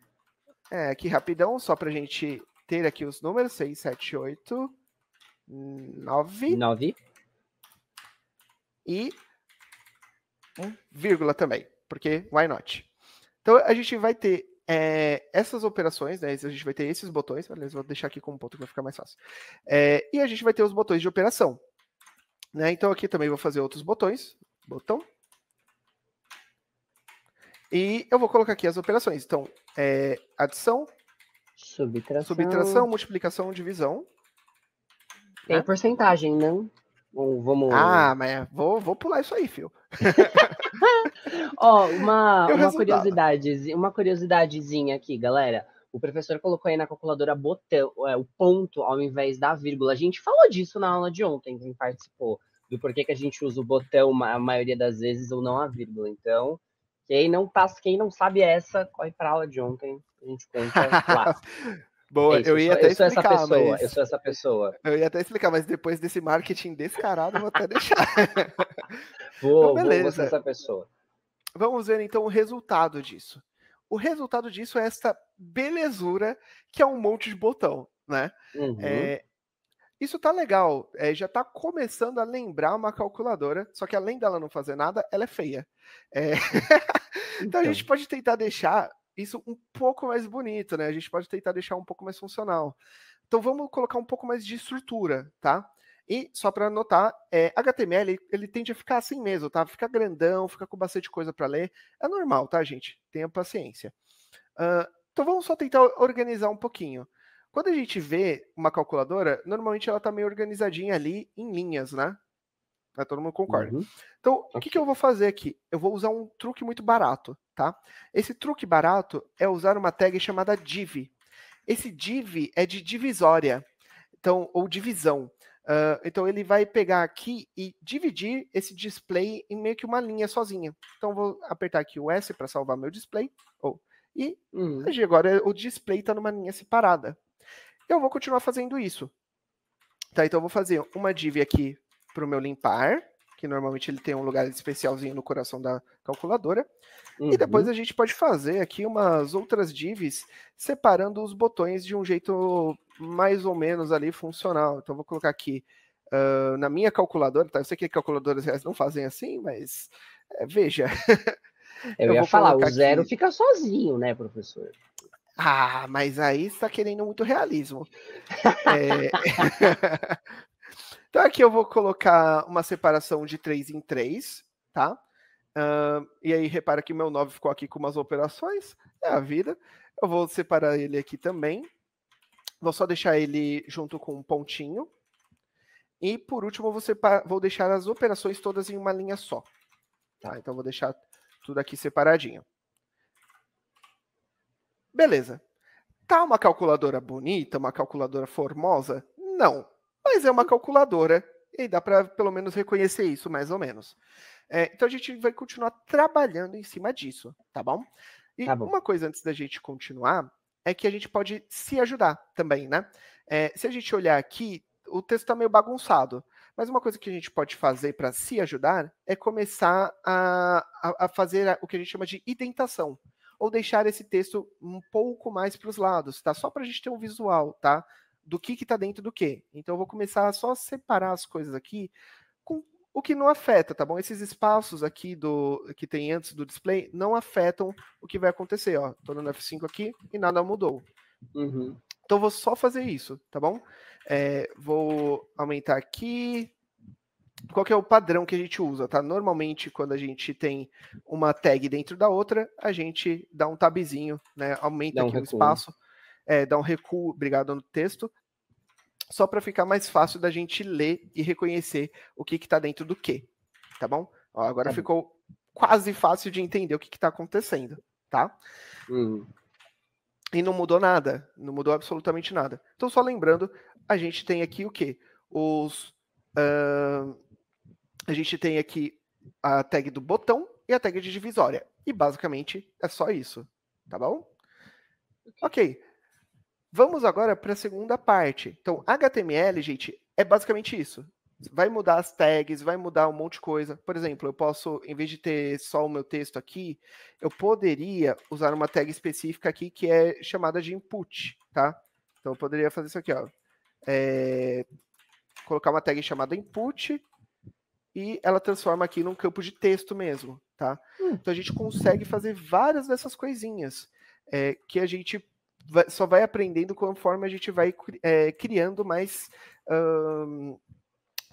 é, aqui rapidão, só para gente ter aqui os números: 6, 7, 8, 9. 9. E vírgula também, porque why not? Então a gente vai ter é, essas operações, né? A gente vai ter esses botões, aliás, vou deixar aqui com um ponto que vai ficar mais fácil. É, e a gente vai ter os botões de operação. Né? Então aqui também vou fazer outros botões. Botão. E eu vou colocar aqui as operações. Então, é, adição, Subtração. Subtração, multiplicação, divisão. Tem é né? porcentagem, não? Né? Ou vamos. Ah, mas é, vou, vou pular isso aí, fio. Ó, uma, uma curiosidade, uma curiosidadezinha aqui, galera. O professor colocou aí na calculadora botão, é, o ponto ao invés da vírgula. A gente falou disso na aula de ontem, quem participou, do porquê que a gente usa o botão a maioria das vezes ou não a vírgula. Então, quem não passa, tá, quem não sabe essa, corre para aula de ontem, a gente conta lá. Boa, é isso, eu ia eu até sou, explicar, eu sou essa pessoa, mas... Eu sou essa pessoa. Eu ia até explicar, mas depois desse marketing descarado, eu vou até deixar. vou, então, beleza. vou ser essa pessoa. Vamos ver, então, o resultado disso. O resultado disso é essa belezura que é um monte de botão, né? Uhum. É, isso tá legal, é, já tá começando a lembrar uma calculadora, só que além dela não fazer nada, ela é feia. É... então, então a então. gente pode tentar deixar isso um pouco mais bonito, né? A gente pode tentar deixar um pouco mais funcional. Então vamos colocar um pouco mais de estrutura, tá? E só para anotar, é, HTML ele, tende a ficar assim mesmo, tá? Fica grandão, fica com bastante coisa para ler. É normal, tá, gente? Tenha paciência. Uh, então vamos só tentar organizar um pouquinho. Quando a gente vê uma calculadora, normalmente ela está meio organizadinha ali em linhas, né? Mas né, todo mundo concorda. Uhum. Então, okay. o que, que, eu vou fazer aqui? Eu vou usar um truque muito barato, tá? Esse truque barato é usar uma tag chamada div. Esse div é de divisória, então ou divisão. Uh, então, ele vai pegar aqui e dividir esse display em meio que uma linha sozinha. Então, eu vou apertar aqui o S para salvar meu display. e uhum. agora o display está numa linha separada eu vou continuar fazendo isso. Tá, então eu vou fazer uma div aqui para o meu limpar, que normalmente ele tem um lugar especialzinho no coração da calculadora. Uhum. E depois uhum. a gente pode fazer aqui umas outras divs separando os botões de um jeito mais ou menos ali funcional. Então eu vou colocar aqui uh, na minha calculadora, tá? Eu sei que calculadoras reais não fazem assim, mas é, veja. eu, eu, ia falar, o zero aqui... fica sozinho, né, professor? Ah, mas aí está querendo muito realismo. é... então aqui eu vou colocar uma separação de 3 em 3, tá? Uh, e aí repara que meu 9 ficou aqui com umas operações, é a vida. Eu vou separar ele aqui também. Vou só deixar ele junto com um pontinho. E por último, vou, separar, vou deixar as operações todas em uma linha só. Tá? Então vou deixar tudo aqui separadinho. Beleza. Tá uma calculadora bonita, uma calculadora formosa? Não. Mas é uma calculadora e dá para pelo menos reconhecer isso, mais ou menos. É, então a gente vai continuar trabalhando em cima disso, tá bom? E tá bom. uma coisa antes da gente continuar é que a gente pode se ajudar também, né? É, se a gente olhar aqui, o texto está meio bagunçado. Mas uma coisa que a gente pode fazer para se ajudar é começar a, a, a fazer o que a gente chama de indentação ou deixar esse texto um pouco mais para os lados, tá? Só para a gente ter um visual, tá? Do que que tá dentro do que. Então eu vou começar a só separar as coisas aqui com o que não afeta, tá bom? Esses espaços aqui do que tem antes do display não afetam o que vai acontecer, ó. Tô no F5 aqui e nada mudou. Uhum. Então vou só fazer isso, tá bom? É, vou aumentar aqui, qual que é o padrão que a gente usa, tá? Normalmente, quando a gente tem uma tag dentro da outra, a gente dá um tabzinho, né? Aumenta um aqui recuo. o espaço, é, dá um recuo, obrigado no texto, só para ficar mais fácil da gente ler e reconhecer o que está dentro do que, tá bom? Ó, agora tá ficou bom. quase fácil de entender o que está acontecendo, tá? Uhum. E não mudou nada, não mudou absolutamente nada. Então, só lembrando, a gente tem aqui o que? Os... Uh a gente tem aqui a tag do botão e a tag de divisória. E basicamente é só isso, tá bom? Ok. Vamos agora para a segunda parte. Então, HTML, gente, é basicamente isso. Vai mudar as tags, vai mudar um monte de coisa. Por exemplo, eu posso, em vez de ter só o meu texto aqui, eu poderia usar uma tag específica aqui que é chamada de input, tá? Então, eu poderia fazer isso aqui, ó. É... Colocar uma tag chamada input e ela transforma aqui num campo de texto mesmo, tá? Hum. Então a gente consegue fazer várias dessas coisinhas é, que a gente vai, só vai aprendendo conforme a gente vai é, criando mais um,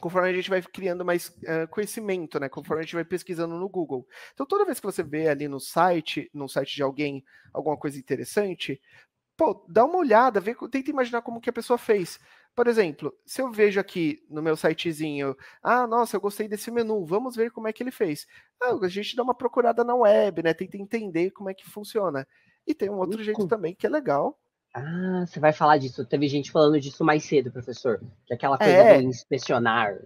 conforme a gente vai criando mais uh, conhecimento, né? Conforme a gente vai pesquisando no Google. Então, toda vez que você vê ali no site, no site de alguém, alguma coisa interessante, pô, dá uma olhada, vê, tenta imaginar como que a pessoa fez. Por exemplo, se eu vejo aqui no meu sitezinho, ah, nossa, eu gostei desse menu, vamos ver como é que ele fez. Ah, a gente dá uma procurada na web, né? Tenta entender como é que funciona. E tem um outro jeito também que é legal. Ah, você vai falar disso. Teve gente falando disso mais cedo, professor. Que é aquela coisa é. inspecionar.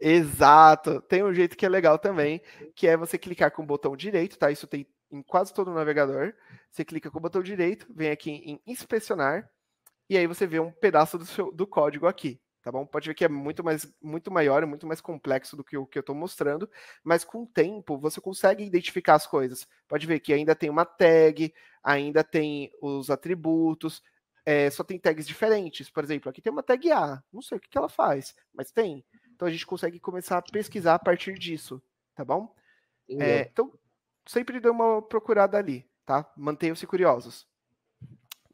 Exato. Tem um jeito que é legal também, que é você clicar com o botão direito, tá? Isso tem em quase todo o navegador. Você clica com o botão direito, vem aqui em inspecionar. E aí você vê um pedaço do, seu, do código aqui, tá bom? Pode ver que é muito mais muito maior, é muito mais complexo do que o que eu estou mostrando, mas com o tempo você consegue identificar as coisas. Pode ver que ainda tem uma tag, ainda tem os atributos, é, só tem tags diferentes. Por exemplo, aqui tem uma tag A, não sei o que, que ela faz, mas tem. Então a gente consegue começar a pesquisar a partir disso, tá bom? É, então sempre dê uma procurada ali, tá? Mantenham-se curiosos.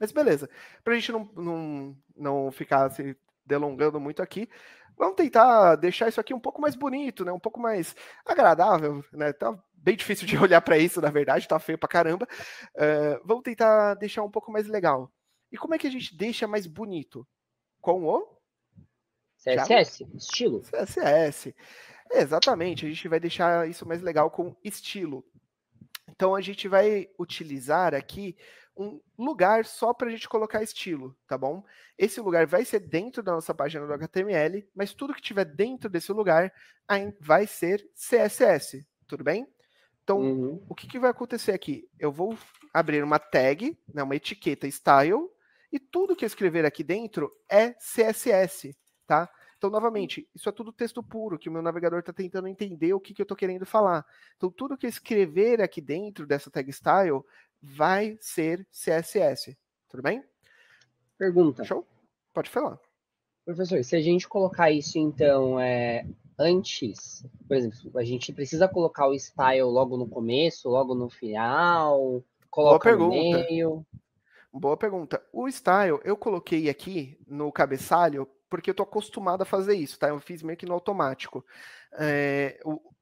Mas beleza. Para a gente não, não, não ficar se delongando muito aqui, vamos tentar deixar isso aqui um pouco mais bonito, né? Um pouco mais agradável, né? Tá bem difícil de olhar para isso, na verdade, tá feio para caramba. Uh, vamos tentar deixar um pouco mais legal. E como é que a gente deixa mais bonito? Com o CSS, estilo. CSS. exatamente, a gente vai deixar isso mais legal com estilo. Então a gente vai utilizar aqui um lugar só para a gente colocar estilo, tá bom? Esse lugar vai ser dentro da nossa página do HTML, mas tudo que tiver dentro desse lugar vai ser CSS, tudo bem? Então, uhum. o que, que vai acontecer aqui? Eu vou abrir uma tag, né, uma etiqueta style, e tudo que eu escrever aqui dentro é CSS, tá? Então, novamente, isso é tudo texto puro, que o meu navegador está tentando entender o que, que eu estou querendo falar. Então, tudo que eu escrever aqui dentro dessa tag style vai ser CSS. Tudo bem? Pergunta. Show? Pode falar. Professor, se a gente colocar isso, então, é, antes, por exemplo, a gente precisa colocar o style logo no começo, logo no final, coloca Boa pergunta. no meio. Boa pergunta. O style eu coloquei aqui no cabeçalho porque eu tô acostumado a fazer isso, tá? Eu fiz meio que no automático. É,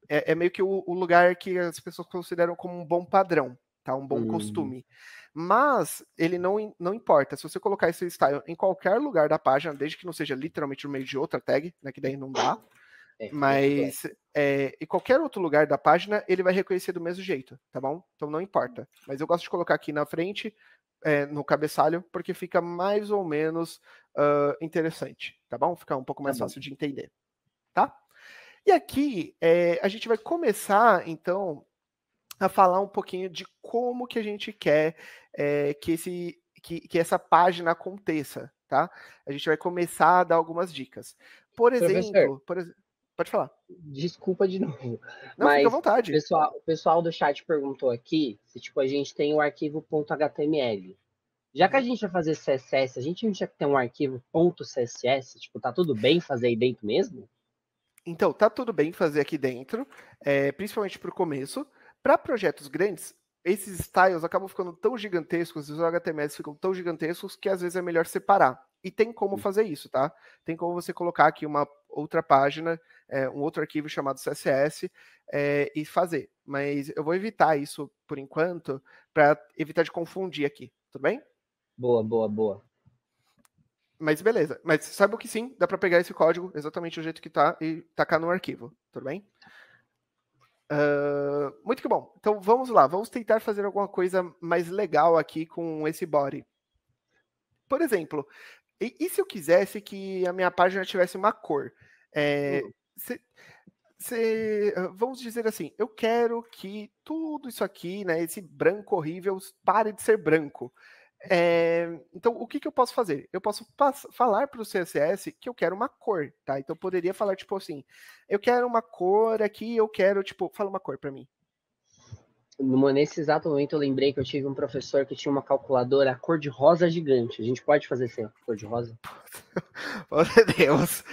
é, é meio que o, o, lugar que as pessoas consideram como um bom padrão tá? Um bom hum. costume. Mas ele não, não importa. Se você colocar esse style em qualquer lugar da página, desde que não seja literalmente no meio de outra tag, né? Que daí não dá. É, é mas é, eh, em qualquer outro lugar da página, ele vai reconhecer do mesmo jeito, tá bom? Então não importa. Mas eu gosto de colocar aqui na frente, é, no cabeçalho, porque fica mais ou menos uh, interessante, tá bom? Fica um pouco tá mais tá fácil bom. de entender, tá? E aqui é, a gente vai começar, então, a falar um pouquinho de como que a gente quer é, que, esse, que, que essa página aconteça, tá? A gente vai começar a dar algumas dicas. Por exemplo, por, pode falar. Desculpa de novo. Não, mas fica à vontade. O pessoal, o pessoal do chat perguntou aqui se tipo, a gente tem o um arquivo.html. Já que a gente vai fazer CSS, a gente não tinha que ter um arquivo .css? Tipo, tá tudo bem fazer aí dentro mesmo? Então, tá tudo bem fazer aqui dentro, é, principalmente para o começo. Para projetos grandes, esses styles acabam ficando tão gigantescos, os HTMLs ficam tão gigantescos que às vezes é melhor separar. E tem como hum. fazer isso, tá? Tem como você colocar aqui uma outra página, é, um outro arquivo chamado CSS é, e fazer. Mas eu vou evitar isso por enquanto, para evitar de confundir aqui, tudo bem? Boa, boa, boa. Mas beleza. Mas saiba que sim, dá para pegar esse código exatamente do jeito que tá e tacar no arquivo, tudo bem? Uh muito que bom. Então vamos lá, vamos tentar fazer alguma coisa mais legal aqui com esse body. Por exemplo, e, e se eu quisesse que a minha página tivesse uma cor? É, uhum. se, se, vamos dizer assim, eu quero que tudo isso aqui, né, esse branco horrível, pare de ser branco. É, então, o que, que eu posso fazer? Eu posso falar para o CSS que eu quero uma cor, tá? Então, eu poderia falar, tipo assim, eu quero uma cor aqui, eu quero, tipo, fala uma cor para mim nesse exato momento eu lembrei que eu tive um professor que tinha uma calculadora cor-de-rosa gigante. A gente pode fazer sem cor-de-rosa? Oh, Deus.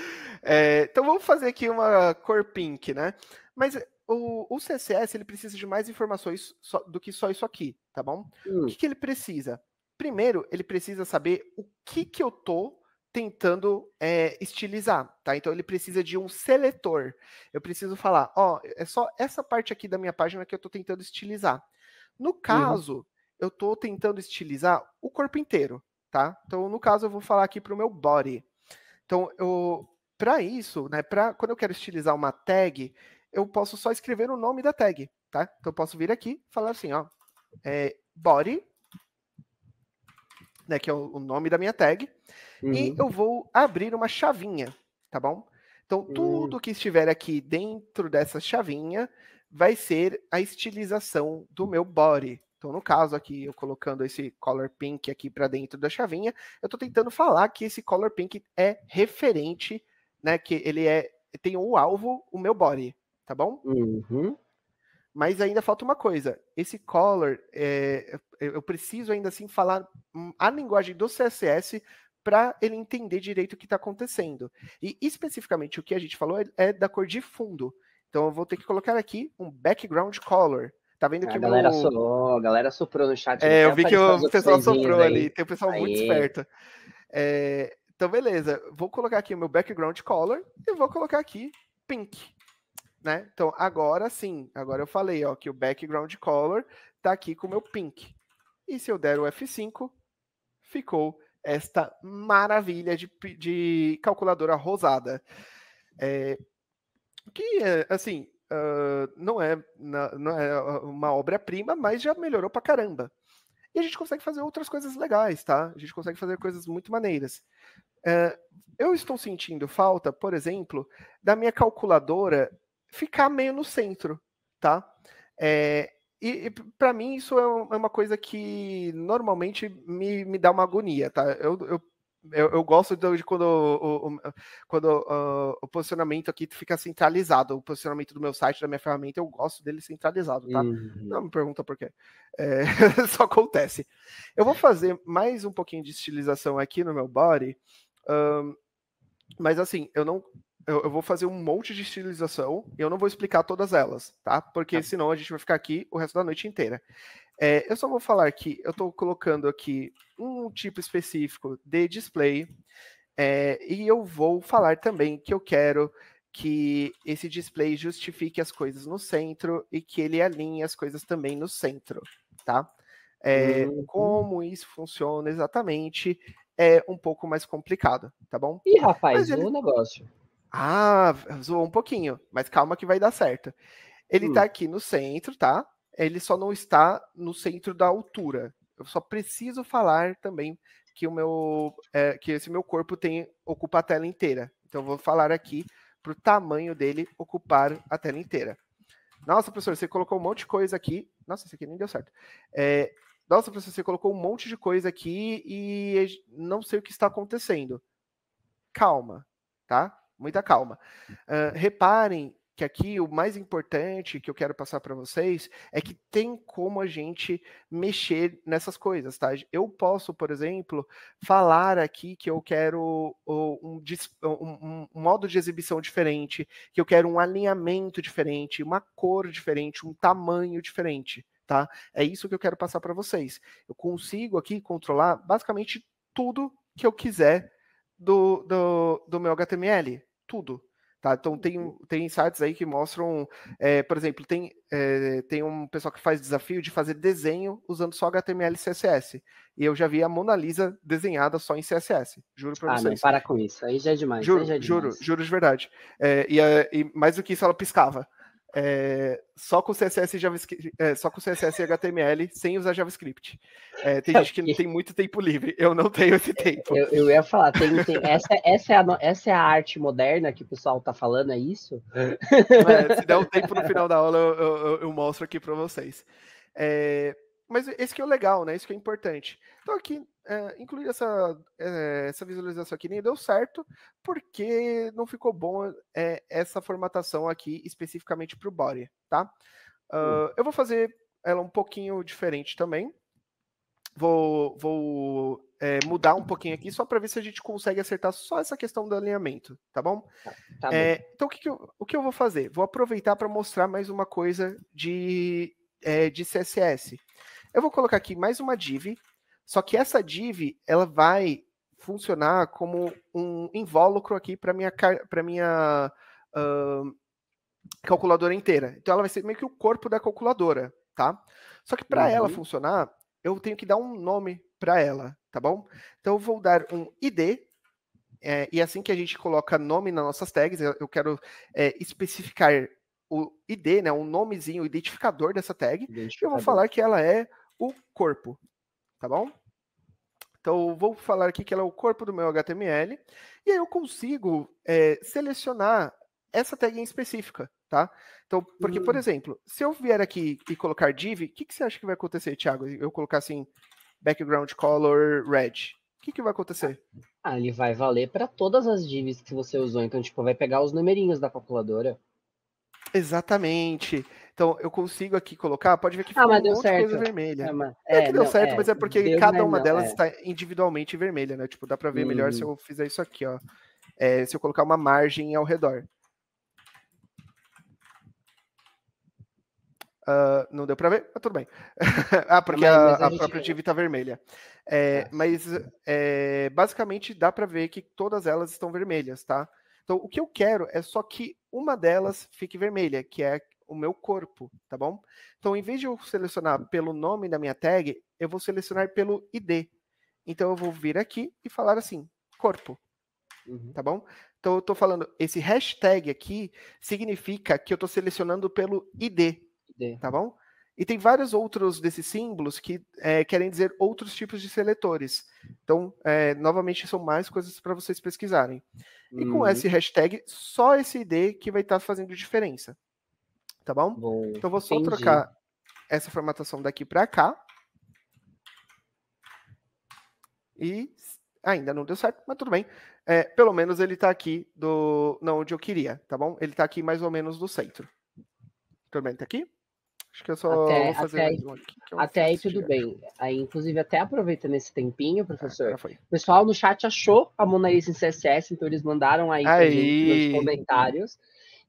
É, então vamos fazer aqui uma cor pink, né? Mas o, o CSS ele precisa de mais informações só, do que só isso aqui, tá bom? Hum. O que, que ele precisa? Primeiro, ele precisa saber o que, que eu tô tentando é, estilizar, tá? Então ele precisa de um seletor. Eu preciso falar, ó, é só essa parte aqui da minha página que eu estou tentando estilizar. No uhum. caso, uhum. eu estou tentando estilizar o corpo inteiro, tá? Então, no caso, eu vou falar aqui pro meu body. Então, eu, para isso, né? Para quando eu quero estilizar uma tag, eu posso só escrever o nome da tag, tá? Então, eu posso vir aqui, falar assim, ó, é, body né, que é o nome da minha tag, uhum. e eu vou abrir uma chavinha, tá bom? Então, hum. tudo uhum. que estiver aqui dentro dessa chavinha vai ser a estilização do meu body. Então, no caso aqui, eu colocando esse color pink aqui para dentro da chavinha, eu estou tentando falar que esse color pink é referente, né? Que ele é tem o um alvo, o meu body, tá bom? Uhum. Mas ainda falta uma coisa. Esse color, é, eu preciso ainda assim falar hum, a linguagem do CSS para ele entender direito o que está acontecendo. E especificamente o que a gente falou é, é da cor de fundo. Então eu vou ter que colocar aqui um background color. Tá vendo ah, que a galera meu... soprou, a galera soprou no chat. É, eu vi que o pessoal soprou ali. Tem um pessoal Aê. muito esperto. É, então beleza, vou colocar aqui o meu background color e vou colocar aqui pink. Né? Então, agora sim, agora eu falei ó, que o background color está aqui com o meu pink. E se eu der o F5, ficou esta maravilha de, de calculadora rosada. É, que, é, assim, uh, não, é, não é uma obra-prima, mas já melhorou pra caramba. E a gente consegue fazer outras coisas legais, tá? A gente consegue fazer coisas muito maneiras. Uh, eu estou sentindo falta, por exemplo, da minha calculadora ficar meio no centro, tá? É, e, e para mim isso é, é uma coisa que normalmente me, me dá uma agonia, tá? Eu, eu, eu, eu gosto de, quando, o, o quando o, ah, o posicionamento aqui fica centralizado, o posicionamento do meu site, da minha ferramenta, eu gosto dele centralizado, tá? Uhum. Não me pergunta por quê. É, só acontece. Eu vou fazer mais um pouquinho de estilização aqui no meu body, um, mas assim, eu não eu, eu, vou fazer um monte de estilização e eu não vou explicar todas elas, tá? Porque tá. senão a gente vai ficar aqui o resto da noite inteira. É, eu só vou falar que eu estou colocando aqui um tipo específico de display é, e eu vou falar também que eu quero que esse display justifique as coisas no centro e que ele alinhe as coisas também no centro, tá? É, uhum. Como isso funciona exatamente é um pouco mais complicado, tá bom? Ih, rapaz, Mas ele... um negócio. Ah, zoou um pouquinho, mas calma que vai dar certo. Ele tá hum. tá aqui no centro, tá? Ele só não está no centro da altura. Eu só preciso falar também que o meu é, que esse meu corpo tem ocupa a tela inteira. Então eu vou falar aqui pro tamanho dele ocupar a tela inteira. Nossa, professor, você colocou um monte de coisa aqui. Nossa, isso aqui nem deu certo. É, nossa, professor, você colocou um monte de coisa aqui e não sei o que está acontecendo. Calma, tá? muita calma. Uh, reparem que aqui o mais importante que eu quero passar para vocês é que tem como a gente mexer nessas coisas, tá? Eu posso, por exemplo, falar aqui que eu quero um, um, um, modo de exibição diferente, que eu quero um alinhamento diferente, uma cor diferente, um tamanho diferente, tá? É isso que eu quero passar para vocês. Eu consigo aqui controlar basicamente tudo que eu quiser do, do, do meu HTML, tudo. Tá? Então tem, uhum. tem sites aí que mostram, é, por exemplo, tem, é, tem um pessoal que faz desafio de fazer desenho usando só HTML e CSS. E eu já vi a Mona Lisa desenhada só em CSS. Juro pra ah, vocês. Não, para com isso, aí já é demais. Juro, já é demais. juro, juro de verdade. Eh, e, e mais do que isso, ela piscava. É, só com CSS e JavaScript, é, só com CSS e HTML, sem usar JavaScript. É, tem é, gente que não tem muito tempo livre. Eu não tenho esse é, tempo. Eu, eu ia falar, tem, tem, essa, essa, é a, essa é a arte moderna que o pessoal tá falando, é isso? É, se der um tempo no final da aula, eu, eu, eu mostro aqui para vocês. mas esse que é o legal, né? Isso que é importante. Então aqui é, incluir essa, é, essa visualização aqui nem deu certo, porque não ficou bom é, essa formatação aqui especificamente para o body, tá? Uh, eu vou fazer ela um pouquinho diferente também. Vou, vou é, mudar um pouquinho aqui só para ver se a gente consegue acertar só essa questão do alinhamento, tá bom? Tá É, então, o que, que, eu, o que eu vou fazer? Vou aproveitar para mostrar mais uma coisa de, é, de CSS. Eu vou colocar aqui mais uma div só que essa div, ela vai funcionar como um invólucro aqui para minha para minha uh, calculadora inteira. Então ela vai ser meio que o corpo da calculadora, tá? Só que para uhum. ela funcionar, eu tenho que dar um nome para ela, tá bom? Então eu vou dar um ID é, e assim que a gente coloca nome nas nossas tags, eu quero é, especificar o ID, né, um nomezinho, o identificador dessa tag. Identificador. Eu vou falar que ela é o corpo, tá bom? Então, vou falar aqui que ela é o corpo do meu HTML, e aí eu consigo é, selecionar essa tag em específica, tá? Então, porque, por hum. exemplo, se eu vier aqui e colocar div, o que, que você acha que vai acontecer, Thiago? Eu colocar assim, background color red. O que, que vai acontecer? Ah, ele vai valer para todas as divs que você usou. Então, tipo, vai pegar os numerinhos da calculadora. Exatamente. Então, eu consigo aqui colocar, pode ver que ah, ficou ah, um monte certo. de coisa vermelha. É não, é, é, que deu certo, é, mas é porque Deus cada é uma não, delas é. está individualmente vermelha, né? Tipo, dá para ver uhum. melhor se uhum. eu fizer isso aqui, ó. se eu colocar uma margem ao redor. Uh, não deu para ver? Mas tudo bem. ah, porque mas, mas a, a, a própria div tá vermelha. É, tá. mas é, basicamente dá para ver que todas elas estão vermelhas, tá? Então o que eu quero é só que uma delas fique vermelha, que é o meu corpo, tá bom? Então, em vez de eu selecionar pelo nome da minha tag, eu vou selecionar pelo ID. Então, eu vou vir aqui e falar assim, corpo, uhum. tá bom? Então, eu estou falando, esse hashtag aqui significa que eu estou selecionando pelo ID, ID, tá bom? E tem vários outros desses símbolos que é, querem dizer outros tipos de seletores. Então, é, novamente, são mais coisas para vocês pesquisarem. E uhum. com esse hashtag, só esse ID que vai estar tá fazendo diferença tá bom? Boa, então vou só entendi. trocar essa formatação daqui para cá. E ainda não deu certo, mas tudo bem. É, pelo menos ele está aqui do não, onde eu queria, tá bom? Ele está aqui mais ou menos do centro. Tudo bem, tá aqui? Acho que eu só até, fazer até um aqui, até aí tudo bem. Aí, inclusive, até aproveitando esse tempinho, tá, professor. Ah, o pessoal no chat achou a Mona Lisa em CSS, então eles mandaram aí, aí. nos comentários.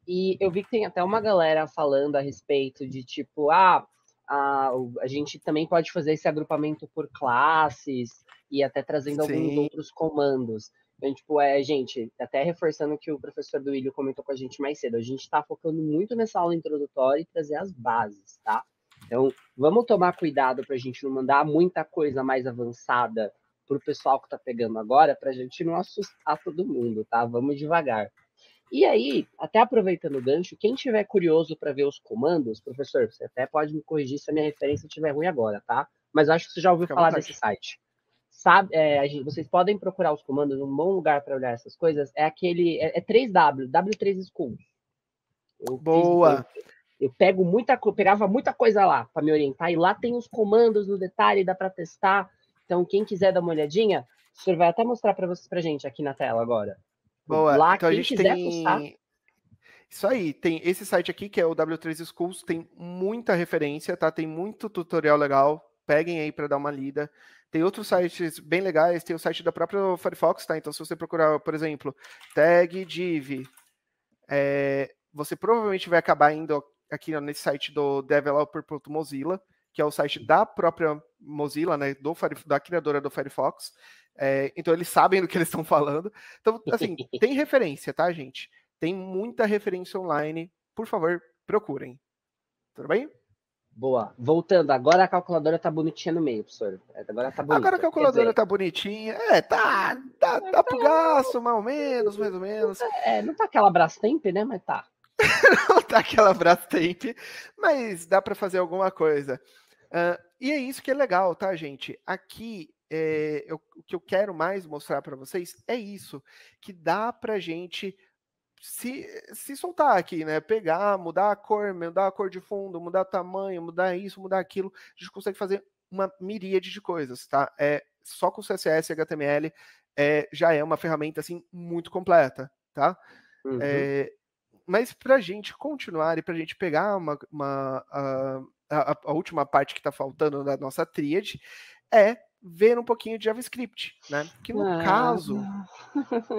E eu vi que tem até uma galera falando a respeito de tipo, ah, a, a gente também pode fazer esse agrupamento por classes e até trazendo Sim. alguns outros comandos. Então, tipo, é, gente, até reforçando o que o professor do Willio comentou com a gente mais cedo, a gente está focando muito nessa aula introdutória e trazer as bases, tá? Então, vamos tomar cuidado para a gente não mandar muita coisa mais avançada para o pessoal que está pegando agora, para a gente não assustar todo mundo, tá? Vamos devagar. E aí, até aproveitando o gancho, quem tiver curioso para ver os comandos, professor, você até pode me corrigir se a minha referência estiver ruim agora, tá? Mas acho que você já ouviu Fica falar desse site. Sabe, é, gente, vocês podem procurar os comandos, um bom lugar para olhar essas coisas é aquele. É, é 3W, W3 school Eu Boa! Fiz, eu, eu, pego muita, eu pegava muita coisa lá para me orientar, e lá tem os comandos no detalhe, dá para testar. Então, quem quiser dar uma olhadinha, o senhor vai até mostrar para vocês, para gente aqui na tela agora. Boa, lá então a gente tem. Isso aí, tem esse site aqui que é o W3 Schools, tem muita referência, tá? Tem muito tutorial legal. Peguem aí para dar uma lida. Tem outros sites bem legais, tem o site da própria Firefox, tá? Então, se você procurar, por exemplo, tag div, é, você provavelmente vai acabar indo aqui nesse site do developer.mozilla, que é o site da própria Mozilla, né, do, da criadora do Firefox. É, então eles sabem do que eles estão falando. Então, assim, tem referência, tá, gente? Tem muita referência online. Por favor, procurem. Tudo bem? Boa. Voltando, agora a calculadora tá bonitinha no meio, professor. Agora tá bonita. Agora a calculadora dizer... tá bonitinha. É, tá. Tá, tá, tá pro gasto, mais ou menos, mais ou menos. Não tá, é, não tá aquela Brastemp, né? Mas tá. não tá aquela Brastemp, mas dá para fazer alguma coisa. Uh, e é isso que é legal, tá, gente? Aqui é, eu, o que eu quero mais mostrar para vocês é isso, que dá para gente se, se soltar aqui, né? Pegar, mudar a cor, mudar a cor de fundo, mudar o tamanho, mudar isso, mudar aquilo. A gente consegue fazer uma miríade de coisas, tá? É, só com CSS e HTML é, eh, já é uma ferramenta assim muito completa, tá? Uhum. É, mas para a gente continuar e para a gente pegar uma, uma a, a, a última parte que está faltando da nossa tríade é ver um pouquinho de JavaScript, né? Que no é ah, caso.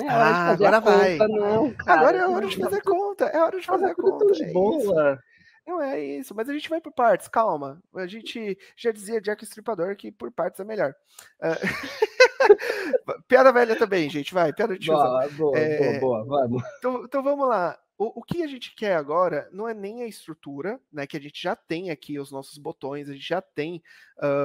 É ah, agora vai. Não, cara, agora é hora de fazer conta. É hora de fazer conta. é boa. Não é isso, mas a gente vai por partes, calma. A gente já dizia Jack Stripador que por partes é melhor. Uh... piada velha também, gente, vai, piada de boa, boa, é... boa, boa, vamos. Então, então vamos lá. O, o, que a gente quer agora não é nem a estrutura, né? Que a gente já tem aqui os nossos botões, a gente já tem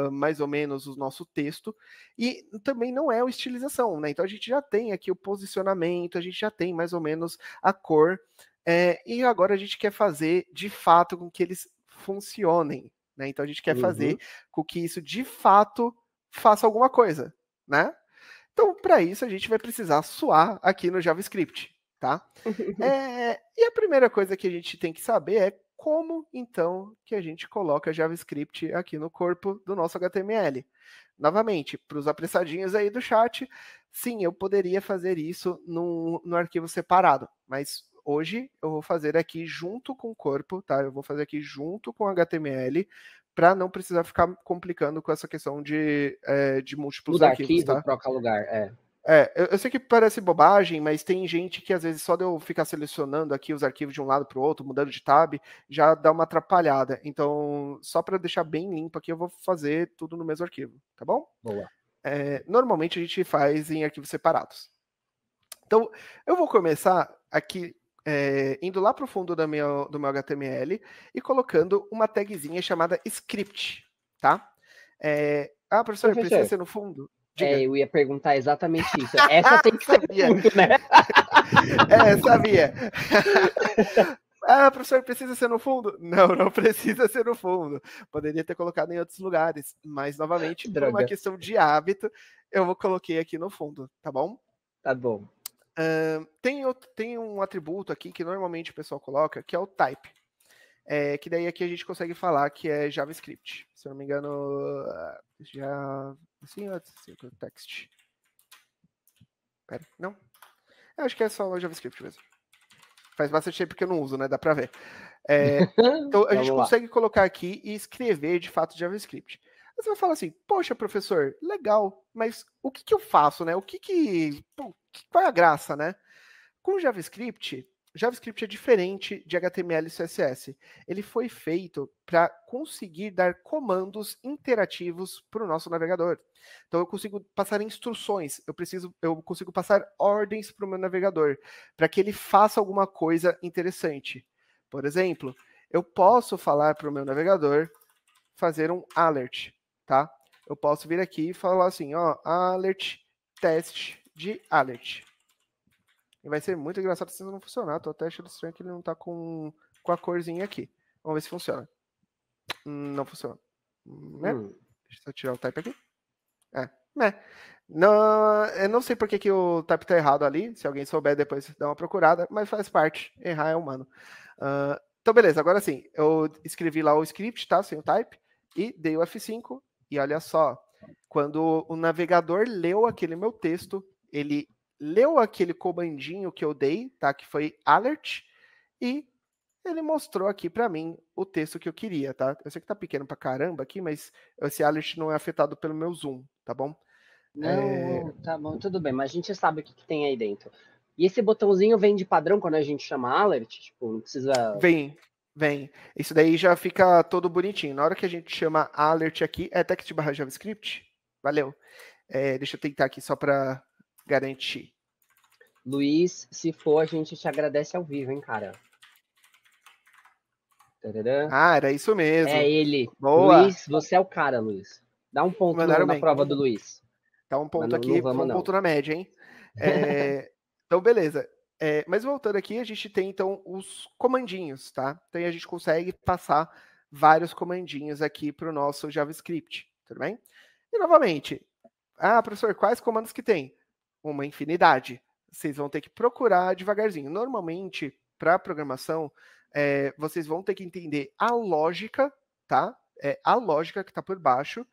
uh, mais ou menos o nosso texto, e também não é a estilização, né? Então a gente já tem aqui o posicionamento, a gente já tem mais ou menos a cor, é, e agora a gente quer fazer de fato com que eles funcionem, né? Então a gente quer uhum. fazer com que isso de fato faça alguma coisa, né? Então, para isso, a gente vai precisar suar aqui no JavaScript tá? É, e a primeira coisa que a gente tem que saber é como, então, que a gente coloca JavaScript aqui no corpo do nosso HTML. Novamente, para os apressadinhos aí do chat, sim, eu poderia fazer isso no, no arquivo separado, mas hoje eu vou fazer aqui junto com o corpo, tá? Eu vou fazer aqui junto com o HTML, para não precisar ficar complicando com essa questão de, é, de múltiplos Mudar arquivos, arquivo tá? trocar lugar, é. É, eu, eu, sei que parece bobagem, mas tem gente que às vezes só de eu ficar selecionando aqui os arquivos de um lado para o outro, mudando de tab, já dá uma atrapalhada. Então, só para deixar bem limpo aqui, eu vou fazer tudo no mesmo arquivo, tá bom? Boa. É, normalmente a gente faz em arquivos separados. Então, eu vou começar aqui, é, indo lá para o fundo do meu, do meu HTML e colocando uma tagzinha chamada script, tá? É, ah, professor, é eu precisa é? ser no fundo? Diga. É, eu ia perguntar exatamente isso. Essa tem que sabia. ser fundo, né? é, sabia. ah, professor, precisa ser no fundo? Não, não precisa ser no fundo. Poderia ter colocado em outros lugares, mas novamente, Droga. por uma questão de hábito, eu coloquei aqui no fundo, tá bom? Tá bom. Uh, tem, outro, tem um atributo aqui que normalmente o pessoal coloca, que é o type. É, que daí aqui a gente consegue falar que é JavaScript. Se eu não me engano, ah, já Sim, let's see o text. Pera, não. Eu acho que é só o JavaScript mesmo. Faz bastante tempo que eu não uso, né? Dá pra ver. É, então, a gente lá. consegue colocar aqui e escrever, de fato, JavaScript. Você vai falar assim, poxa, professor, legal, mas o que, que eu faço, né? O que que... Pô, qual é a graça, né? Com JavaScript, JavaScript é diferente de HTML e CSS. Ele foi feito para conseguir dar comandos interativos para o nosso navegador. Então eu consigo passar instruções, eu preciso, eu consigo passar ordens para o meu navegador para que ele faça alguma coisa interessante. Por exemplo, eu posso falar para o meu navegador fazer um alert, tá? Eu posso vir aqui e falar assim, ó, alert teste de alert. E vai ser muito engraçado se não funcionar. Tô até achando estranho que ele não tá com, com a corzinha aqui. Vamos ver se funciona. Hum, não funciona. Né? Hum. Deixa eu tirar o type aqui. É, né? Não, eu não sei porque que o type tá errado ali. Se alguém souber, depois dá uma procurada. Mas faz parte. Errar é humano. Uh, então, beleza. Agora sim. Eu escrevi lá o script, tá? Sem o type. E dei o F5. E olha só. Quando o navegador leu aquele meu texto, ele leu aquele comandinho que eu dei, tá? Que foi alert, e ele mostrou aqui para mim o texto que eu queria, tá? Eu sei que tá pequeno para caramba aqui, mas esse alert não é afetado pelo meu zoom, tá bom? Não, é... tá bom, tudo bem, mas a gente sabe o que, que, tem aí dentro. E esse botãozinho vem de padrão quando a gente chama alert? Tipo, não precisa. Vem, vem. Isso daí já fica todo bonitinho. Na hora que a gente chama alert aqui, é text barra JavaScript? Valeu. É, deixa eu tentar aqui só para garantir. Luiz, se for, a gente te agradece ao vivo, hein, cara? Tadadã. Ah, era isso mesmo. É ele. Boa. Luiz, você é o cara, Luiz. Dá um ponto Mandaram na bem. prova do Luiz. Dá um ponto aqui, não vamos, um ponto na média, hein? É... então, beleza. É, mas voltando aqui, a gente tem então os comandinhos, tá? Então a gente consegue passar vários comandinhos aqui para o nosso JavaScript, tudo bem? E novamente, ah, professor, quais comandos que tem? Uma infinidade vocês vão ter que procurar devagarzinho. Normalmente, para programação, é, vocês vão ter que entender a lógica, tá? É, a lógica que está por baixo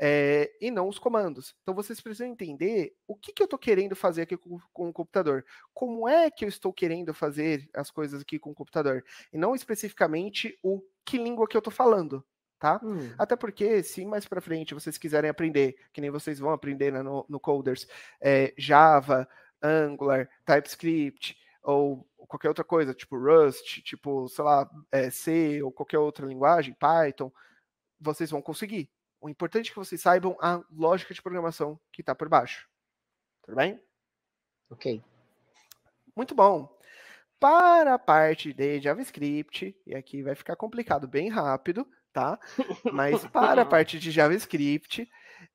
é, e não os comandos. Então vocês precisam entender o que, que eu estou querendo fazer aqui com, com, o computador. Como é que eu estou querendo fazer as coisas aqui com o computador. E não especificamente o que língua que eu estou falando. Tá? Hum. Até porque, se mais para frente vocês quiserem aprender, que nem vocês vão aprender né, no, no Coders, é, Java, Angular, TypeScript ou qualquer outra coisa, tipo Rust, tipo, sei lá, é, C ou qualquer outra linguagem, Python, vocês vão conseguir. O importante é que vocês saibam a lógica de programação que está por baixo. Tudo bem? Ok. Muito bom. Para a parte de JavaScript, e aqui vai ficar complicado bem rápido, tá? Mas para a parte de JavaScript,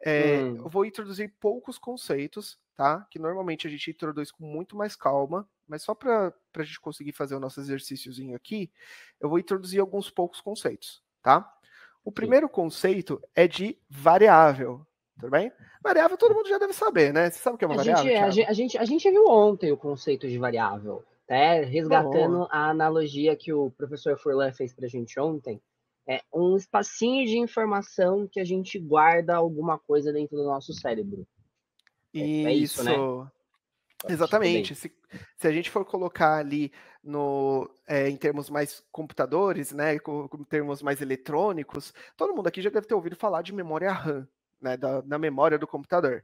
é, hum. eu vou introduzir poucos conceitos tá? Que normalmente a gente introduz com muito mais calma, mas só para a gente conseguir fazer o nosso exercíciozinho aqui, eu vou introduzir alguns poucos conceitos, tá? O primeiro conceito é de variável, tudo bem? Variável todo mundo já deve saber, né? Você sabe o que é uma a variável? É, gente, a, gente, a, gente, a gente viu ontem o conceito de variável, né? resgatando a analogia que o professor Furlan fez para a gente ontem, é um espacinho de informação que a gente guarda alguma coisa dentro do nosso cérebro. É, isso. É isso né? Tá, Exatamente. Se, se, a gente for colocar ali no, é, em termos mais computadores, né, com, com, termos mais eletrônicos, todo mundo aqui já deve ter ouvido falar de memória RAM, né, da, memória do computador.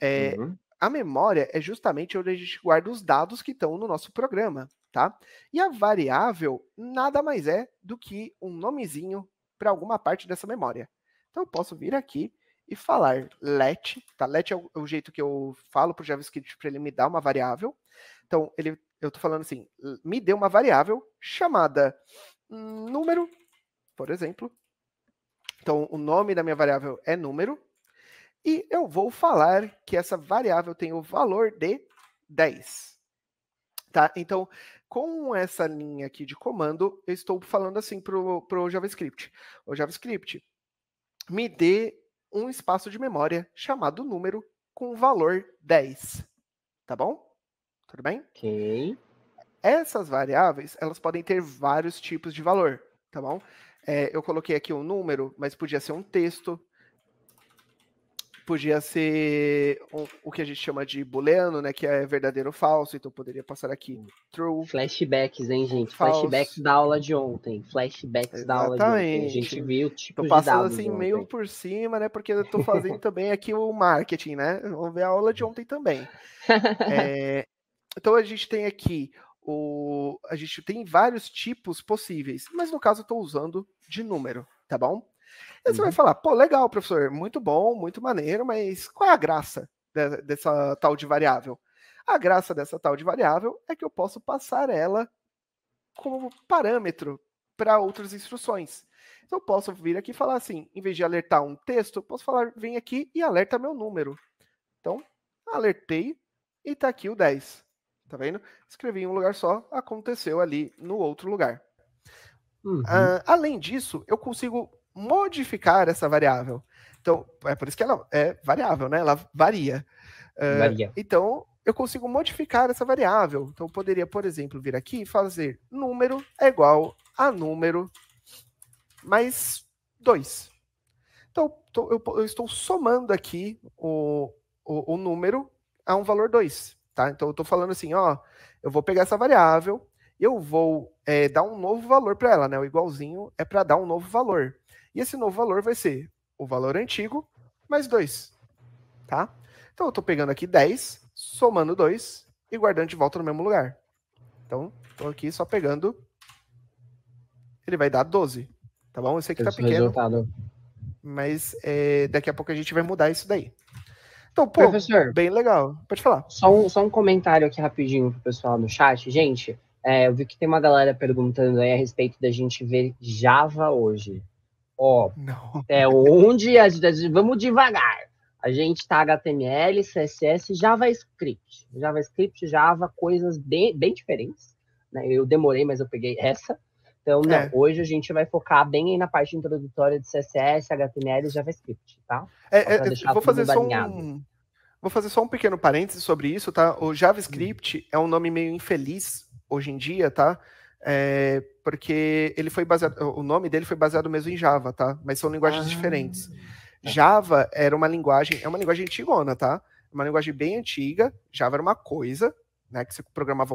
É, uhum. A memória é justamente onde a gente guarda os dados que estão no nosso programa, tá? E a variável nada mais é do que um nomezinho para alguma parte dessa memória. Então eu posso vir aqui e falar let, tá? Let é o, é o jeito que eu falo para o JavaScript para ele me dar uma variável. Então, ele, eu estou falando assim, me dê uma variável chamada número, por exemplo. Então, o nome da minha variável é número. E eu vou falar que essa variável tem o valor de 10. Tá? Então, com essa linha aqui de comando, eu estou falando assim para o JavaScript. O JavaScript, me dê um espaço de memória chamado número com valor 10. Tá bom? Tudo bem? Ok. Essas variáveis, elas podem ter vários tipos de valor, tá bom? É, eu coloquei aqui um número, mas podia ser um texto, podia ser o que a gente chama de booleano, né? Que é verdadeiro ou falso, então poderia passar aqui true. Flashbacks, hein, gente? Falso. Flashbacks da aula de ontem. Flashbacks Exatamente. da aula de ontem. A gente viu tipo. Tô passando assim meio por cima, né? Porque eu tô fazendo também aqui o marketing, né? Vamos ver a aula de ontem também. é, então a gente tem aqui o. A gente tem vários tipos possíveis, mas no caso eu tô usando de número, tá bom? Aí você vai uhum. falar, pô, legal, professor, muito bom, muito maneiro, mas qual é a graça de, dessa tal de variável? A graça dessa tal de variável é que eu posso passar ela como parâmetro para outras instruções. Então, eu posso vir aqui e falar assim, em vez de alertar um texto, eu posso falar, vem aqui e alerta meu número. Então, alertei e está aqui o 10. Tá vendo? Escrevi em um lugar só, aconteceu ali no outro lugar. Uhum. Uh, além disso, eu consigo modificar essa variável. Então, é por isso que ela é variável, né? Ela varia. É, varia. Uh, então, eu consigo modificar essa variável. Então, eu poderia, por exemplo, vir aqui e fazer número é igual a número mais 2. Então, tô, eu, eu, estou somando aqui o, o, o, número a um valor 2. Tá? Então, eu estou falando assim, ó, eu vou pegar essa variável, eu vou é, dar um novo valor para ela, né? O igualzinho é para dar um novo valor. E esse novo valor vai ser o valor antigo mais 2, tá? Então eu estou pegando aqui 10, somando 2 e guardando de volta no mesmo lugar. Então, estou aqui só pegando, ele vai dar 12, tá bom? Eu sei que está pequeno, resultado. mas é, daqui a pouco a gente vai mudar isso daí. Então, pô, Professor, bem legal. Pode falar. Só um, só um comentário aqui rapidinho pro pessoal no chat. Gente, é, eu vi que tem uma galera perguntando aí a respeito da gente ver Java hoje. Ó, é onde a gente, vamos devagar. A gente tá HTML, CSS, JavaScript. JavaScript, Java, coisas bem, bem diferentes. Né? Eu demorei, mas eu peguei essa. Então, não, é. hoje a gente vai focar bem na parte introdutória de CSS, HTML e JavaScript, tá? É, é, vou fazer só um, vou fazer só um pequeno parêntese sobre isso, tá? O JavaScript uhum. é um nome meio infeliz hoje em dia, tá? É, porque ele foi baseado, o nome dele foi baseado mesmo em Java, tá? Mas são linguagens ah. diferentes. Tá. Java era uma linguagem, é uma linguagem antigona, tá? É uma linguagem bem antiga. Java era uma coisa, né? Que você programava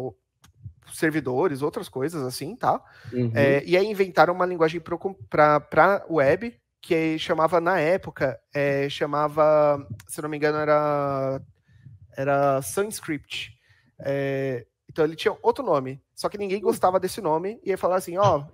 servidores, outras coisas assim, tá? Uhum. É, e aí inventaram uma linguagem para web que chamava na época, é, chamava, se não me engano, era era Sunscript. É, então ele tinha outro nome, só que ninguém hum. gostava desse nome e ia falar assim, ó, oh,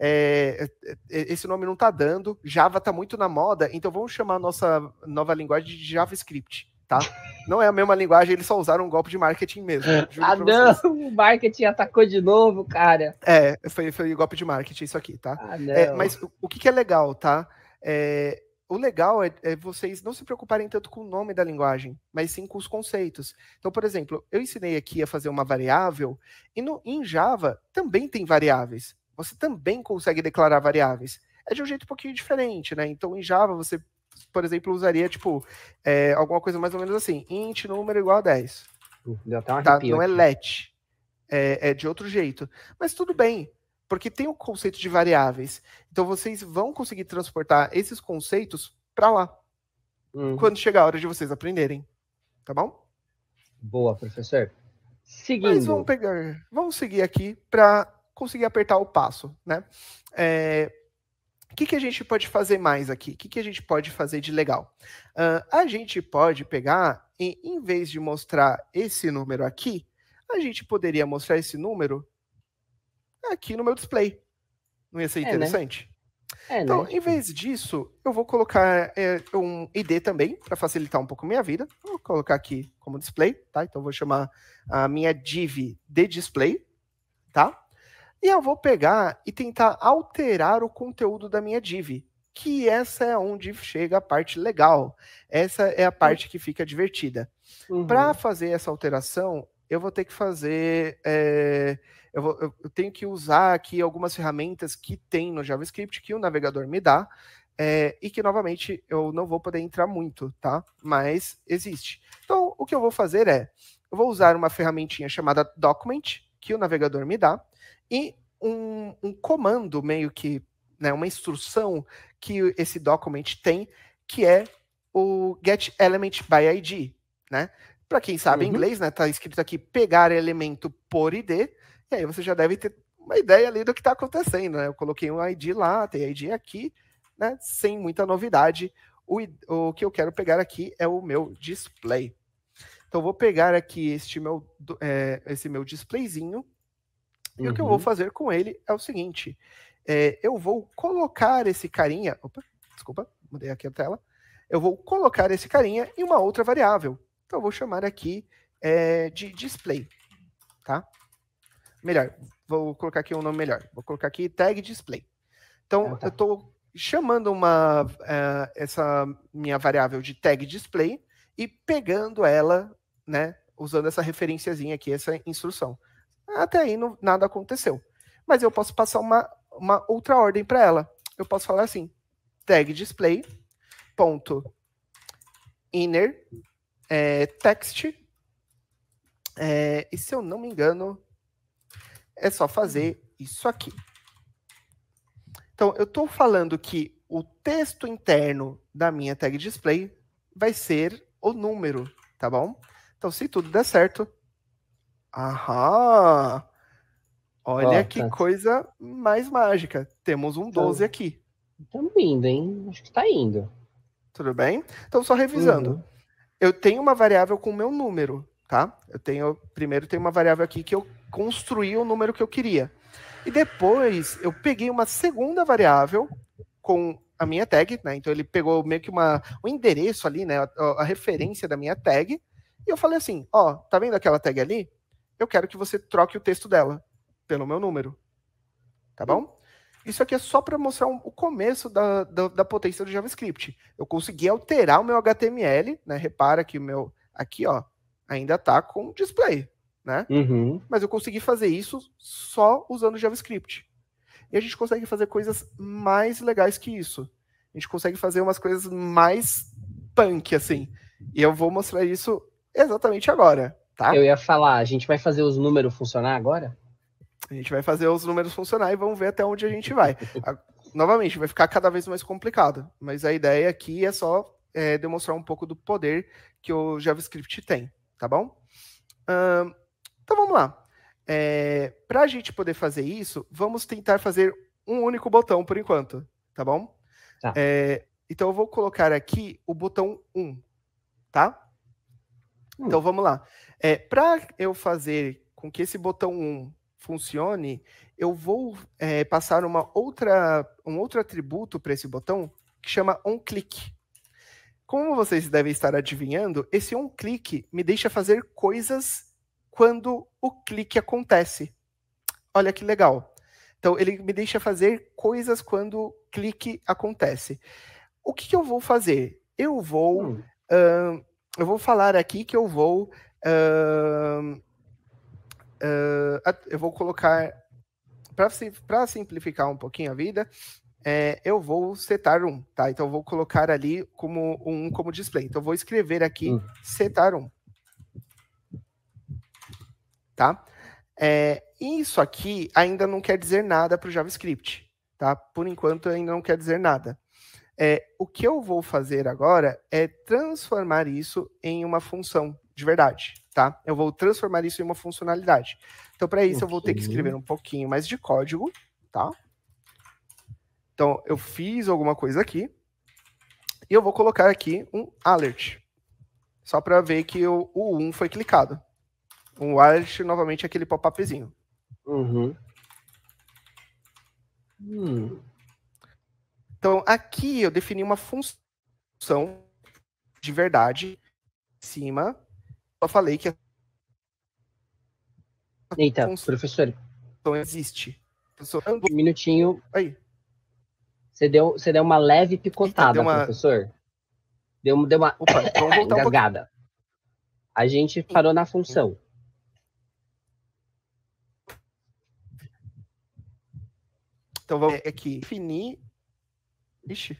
é, esse nome não tá dando, Java tá muito na moda, então vamos chamar a nossa nova linguagem de JavaScript, tá? Não é a mesma linguagem, eles só usaram um golpe de marketing mesmo. Ah não, o marketing atacou de novo, cara. É, foi, foi golpe de marketing isso aqui, tá? Ah, é, não. É, mas o, o que, que é legal, tá? É, o legal é, é, vocês não se preocuparem tanto com o nome da linguagem, mas sim com os conceitos. Então, por exemplo, eu ensinei aqui a fazer uma variável, e no, em Java também tem variáveis. Você também consegue declarar variáveis. É de um jeito um pouquinho diferente, né? Então, em Java, você, por exemplo, usaria, tipo, é, alguma coisa mais ou menos assim, int número igual a 10. Hum, Deu até um tá? Não é aqui. é let. É, é de outro jeito. Mas tudo bem, porque tem o conceito de variáveis. Então vocês vão conseguir transportar esses conceitos para lá uhum. quando chegar a hora de vocês aprenderem, tá bom? Boa, professor. Seguindo. Mas vamos pegar, vamos seguir aqui para conseguir apertar o passo, né? É, o que, que a gente pode fazer mais aqui? O que, que a gente pode fazer de legal? Uh, a gente pode pegar, e, em vez de mostrar esse número aqui, a gente poderia mostrar esse número aqui no meu display. Não ia ser é, né? interessante? É, né? é, então, né? em vez disso, eu vou colocar é, um ID também, para facilitar um pouco minha vida. Vou colocar aqui como display, tá? Então, vou chamar a minha div de display, tá? E eu vou pegar e tentar alterar o conteúdo da minha div, que essa é onde chega a parte legal. Essa é a parte que fica divertida. Uhum. Para fazer essa alteração, eu vou ter que fazer. É, eu, vou, eu, tenho que usar aqui algumas ferramentas que tem no JavaScript que o navegador me dá, é, e que novamente eu não vou poder entrar muito, tá? Mas existe. Então, o que eu vou fazer é, eu vou usar uma ferramentinha chamada document, que o navegador me dá, e um, um comando meio que, né, uma instrução que esse document tem, que é o get element by ID, né? Para quem sabe uhum. inglês, né, tá escrito aqui pegar elemento por ID, e aí você já deve ter uma ideia ali do que está acontecendo, né? Eu coloquei um ID lá, tem ID aqui, né? Sem muita novidade. O, o que eu quero pegar aqui é o meu display. Então, vou pegar aqui este meu, é, esse meu displayzinho. E uhum. o que eu vou uhum. fazer com ele é o seguinte. É, eu vou colocar esse carinha... Opa, desculpa, mudei aqui a tela. Eu vou colocar esse carinha em uma outra variável. Então, eu vou chamar aqui é, de display, tá? Melhor, vou colocar aqui um nome melhor. Vou colocar aqui tag display. Então, ah, tá. eu estou chamando uma, uh, essa minha variável de tag display e pegando ela, né, usando essa referenciazinha aqui, essa instrução. Até aí não, nada aconteceu. Mas eu posso passar uma, uma outra ordem para ela. Eu posso falar assim, tag display ponto inner é, text é, e se eu não me engano é só fazer isso aqui. Então, eu estou falando que o texto interno da minha tag display vai ser o número, tá bom? Então, se tudo der certo... Aham! Olha Nossa. que tá. coisa mais mágica. Temos um 12 então aqui. Estamos indo, hein? Acho que está indo. Tudo bem? Então, só revisando. Uhum. Eu tenho uma variável com o meu número, tá? Eu tenho, primeiro tem uma variável aqui que eu construir o número que eu queria. E depois eu peguei uma segunda variável com a minha tag, né? Então ele pegou meio que uma, um endereço ali, né? A, a referência da minha tag. E eu falei assim: ó, oh, tá vendo aquela tag ali? Eu quero que você troque o texto dela pelo meu número. Tá bom? Isso aqui é só para mostrar um, o começo da, da, da, potência do JavaScript. Eu consegui alterar o meu HTML, né? Repara que o meu aqui, ó, ainda tá com display né? Uhum. Mas eu consegui fazer isso só usando JavaScript. E a gente consegue fazer coisas mais legais que isso. A gente consegue fazer umas coisas mais punk, assim. E eu vou mostrar isso exatamente agora, tá? Eu ia falar, a gente vai fazer os números funcionar agora? A gente vai fazer os números funcionar e vamos ver até onde a gente vai. novamente, vai ficar cada vez mais complicado, mas a ideia aqui é só é, demonstrar um pouco do poder que o JavaScript tem, tá bom? Então vamos lá. É, Para a gente poder fazer isso, vamos tentar fazer um único botão por enquanto, tá bom? Tá. É, então eu vou colocar aqui o botão 1, tá? Hum. Então vamos lá. É, Para eu fazer com que esse botão 1 funcione, eu vou é, passar uma outra, um outro atributo para esse botão que chama onClick. Como vocês devem estar adivinhando, esse onClick me deixa fazer coisas quando o clique acontece. Olha que legal. Então, ele me deixa fazer coisas quando clique acontece. O que, que eu vou fazer? Eu vou. Hum. Uh, eu vou falar aqui que eu vou. Uh, uh, eu vou colocar. Para simplificar um pouquinho a vida, é, eu vou setar um, tá? Então, eu vou colocar ali como um como display. Então, eu vou escrever aqui hum. setar um tá? É, isso aqui ainda não quer dizer nada para o JavaScript, tá? Por enquanto ainda não quer dizer nada. É, o que eu vou fazer agora é transformar isso em uma função de verdade, tá? Eu vou transformar isso em uma funcionalidade. Então, para isso, okay. eu vou ter que escrever um pouquinho mais de código, tá? Então, eu fiz alguma coisa aqui. E eu vou colocar aqui um alert. Só para ver que o, o 1 foi clicado. Um wallet, novamente, aquele pop-upzinho. Uhum. Hum. Então, aqui eu defini uma função de verdade em cima. Só falei que a Eita, função professor. Então existe. Professor, um minutinho. Aí. Você deu, você deu uma leve picotada, deu uma... professor. Deu, deu uma Opa, engasgada. Então um a gente parou na função. Então vamos é, é que definir. Ixi.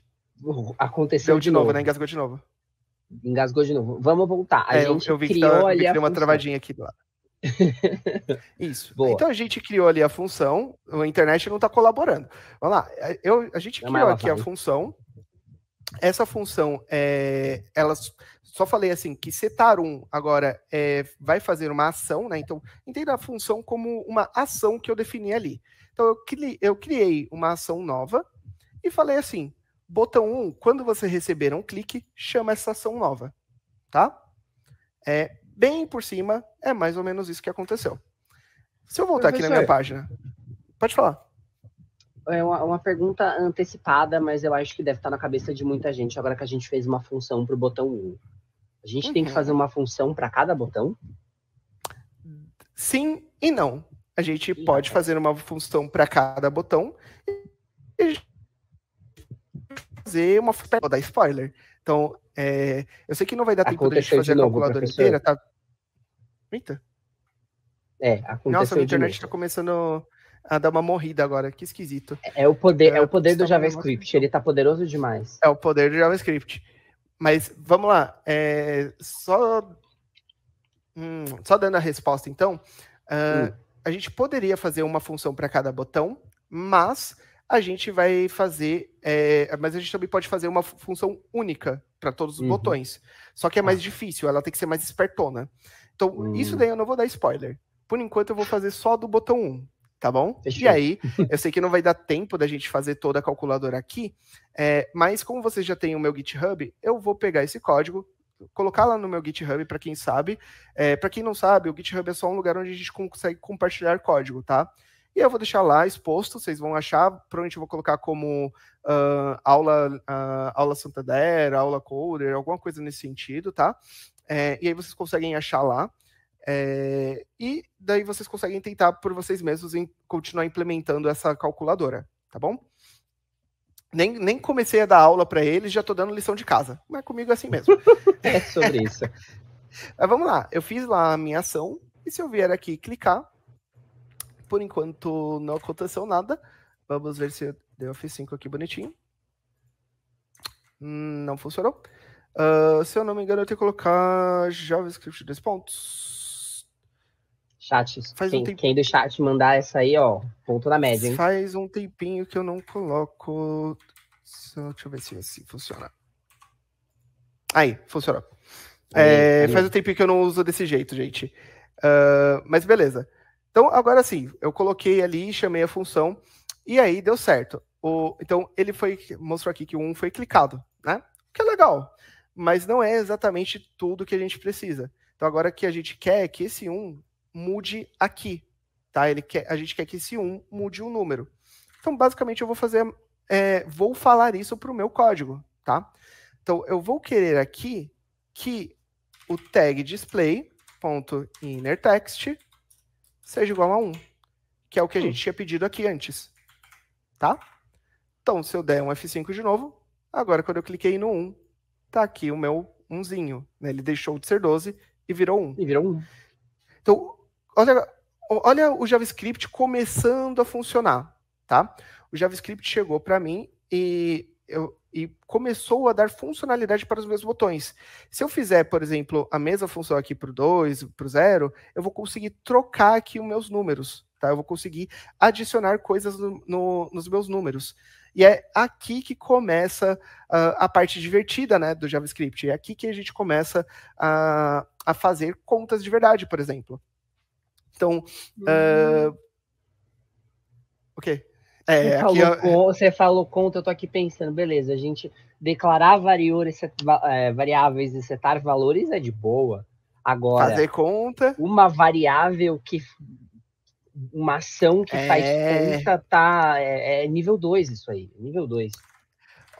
Aconteceu Deu de, novo, novo, né? Engasgou de novo. Engasgou de novo. Vamos voltar. A é, gente eu, vi criou que, ali deu uma função. travadinha aqui do lado. Isso. Boa. Então a gente criou ali a função, a internet não está colaborando. Vamos lá, é, eu, a gente não criou aqui a função. Essa função, é, ela só falei assim que setar um agora é, vai fazer uma ação, né? Então entenda a função como uma ação que eu defini ali. Então eu criei, eu criei uma ação nova e falei assim: botão 1, quando você receber um clique, chama essa ação nova. Tá? É, bem por cima, é mais ou menos isso que aconteceu. Se eu voltar aqui na minha página, pode falar. É uma, uma, pergunta antecipada, mas eu acho que deve estar na cabeça de muita gente agora que a gente fez uma função para o botão 1. A gente uhum. tem que uhum. fazer uma função para cada botão? Sim e não. A gente Sim, pode cara. fazer uma função para cada botão e fazer uma vou dar spoiler. Então, é, eu sei que não vai dar tempo de fazer de novo, a calculadora professor. inteira, tá? Eita. É, aconteceu Nossa, a internet está começando a dar uma morrida agora, que esquisito. É, é o poder, é, o ah, poder do JavaScript, então. ele está poderoso demais. É o poder do JavaScript. Mas vamos lá, é, só hum, só dando a resposta então, uh, a gente poderia fazer uma função para cada botão, mas a gente vai fazer, é, mas a gente também pode fazer uma função única para todos os uhum. botões. Só que é mais ah. difícil, ela tem que ser mais espertona. Então, uhum. isso hum. daí eu não vou dar spoiler. Por enquanto, eu vou fazer só do botão 1, tá bom? Fechou. E aí, eu sei que não vai dar tempo da gente fazer toda a calculadora aqui, é, mas como vocês já têm o meu GitHub, eu vou pegar esse código, colocar lá no meu GitHub para quem sabe. É, para quem não sabe, o GitHub é só um lugar onde a gente consegue compartilhar código, tá? E eu vou deixar lá exposto, vocês vão achar, provavelmente eu vou colocar como uh, aula, uh, aula Santander, aula Coder, alguma coisa nesse sentido, tá? É, e aí vocês conseguem achar lá. É, e daí vocês conseguem tentar por vocês mesmos em continuar implementando essa calculadora, tá bom? nem, nem comecei a dar aula para eles, já tô dando lição de casa. Mas comigo é assim mesmo. é sobre isso. Mas vamos lá, eu fiz lá a minha ação, e se eu vier aqui clicar, por enquanto não aconteceu nada. Vamos ver se deu F5 aqui bonitinho. Hum, não funcionou. Uh, se eu não me engano, eu tenho que colocar JavaScript 2 pontos. Chat, faz quem, um tempinho... quem do chat mandar essa aí, ó, ponto na média, hein? Faz um tempinho que eu não coloco. Só, deixa eu ver se, assim funciona. Aí, funcionou. É, faz um tempinho que eu não uso desse jeito, gente. Uh, mas beleza. Então, agora sim, eu coloquei ali, chamei a função, e aí deu certo. O, então, ele foi mostrou aqui que o 1 foi clicado, né? O que é legal, mas não é exatamente tudo que a gente precisa. Então, agora que a gente quer que esse 1 mude aqui, tá? Ele quer, a gente quer que esse 1 mude o um número. Então, basicamente, eu vou fazer, é, vou falar isso para o meu código, tá? Então, eu vou querer aqui que o tag display.innerText seja igual a 1, que é o que a hum. gente tinha pedido aqui antes, tá? Então, se eu der um F5 de novo, agora quando eu cliquei no 1, tá aqui o meu 1zinho, né? Ele deixou de ser 12 e virou 1. E virou 1. Então, olha, olha o JavaScript começando a funcionar, tá? O JavaScript chegou para mim e, eu, e começou a dar funcionalidade para os meus botões. Se eu fizer, por exemplo, a mesma função aqui para o 2, para o 0, eu vou conseguir trocar aqui os meus números, tá? Eu vou conseguir adicionar coisas no, no, nos meus números. E é aqui que começa uh, a parte divertida né, do JavaScript. É aqui que a gente começa a, a fazer contas de verdade, por exemplo. Então. Uh... Uhum. Ah, ok. É, você, falou eu... É- você falou conta, eu tô aqui pensando, beleza, a gente declarar variáveis, é, variáveis e setar valores é de boa. Agora, fazer conta. Uma variável que. Uma ação que é... faz conta tá. É, é nível 2 isso aí. Nível 2.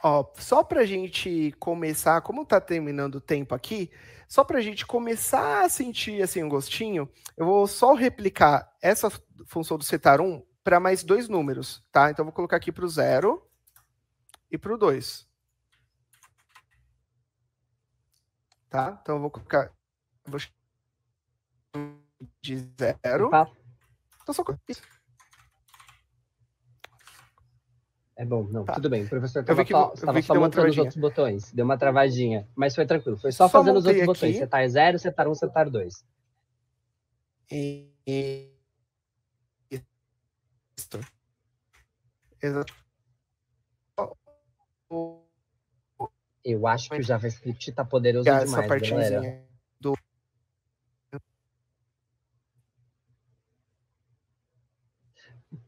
Ó, só pra gente começar, como tá terminando o tempo aqui, só para a gente começar a sentir assim um gostinho, eu vou só replicar essa função do setar 1 para mais dois números, tá? Então, eu vou colocar aqui para o 0 e para o 2. Tá? Então, eu vou colocar... Eu vou de 0. Então, só com isso. É bom, não, tá. tudo bem. O professor estava tava só montando os outros botões. Deu uma travadinha, mas foi tranquilo. Foi só, só fazendo os outros aqui. botões. Setar 0, setar 1, um, tá setar 2. E... e... Exato. Eu acho que o JavaScript está poderoso demais, galera.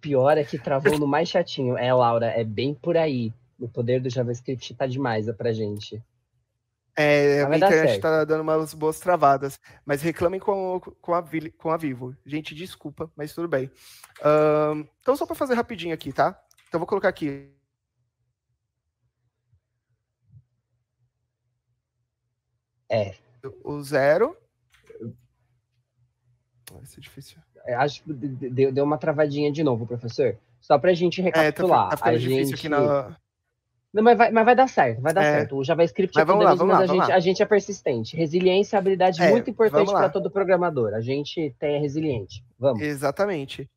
Pior é que travou no mais chatinho. É, Laura, é bem por aí. O poder do JavaScript tá demais é pra gente. É, a internet está dando umas boas travadas. Mas reclamem com, com, a, com a Vivo. Gente, desculpa, mas tudo bem. então, só para fazer rapidinho aqui, tá? Então, vou colocar aqui. É. O zero. Vai ser é difícil. É, acho que deu, uma travadinha de novo, professor. Só para gente recapitular. É, tá, tá a gente... Na... Não, mas vai, mas vai dar certo, vai dar é. certo. O JavaScript mas é vamos lá, vamos mas lá, a, vamos gente, lá. a gente é persistente. Resiliência é habilidade é, muito importante para todo programador. A gente tem é resiliente. Vamos. Exatamente.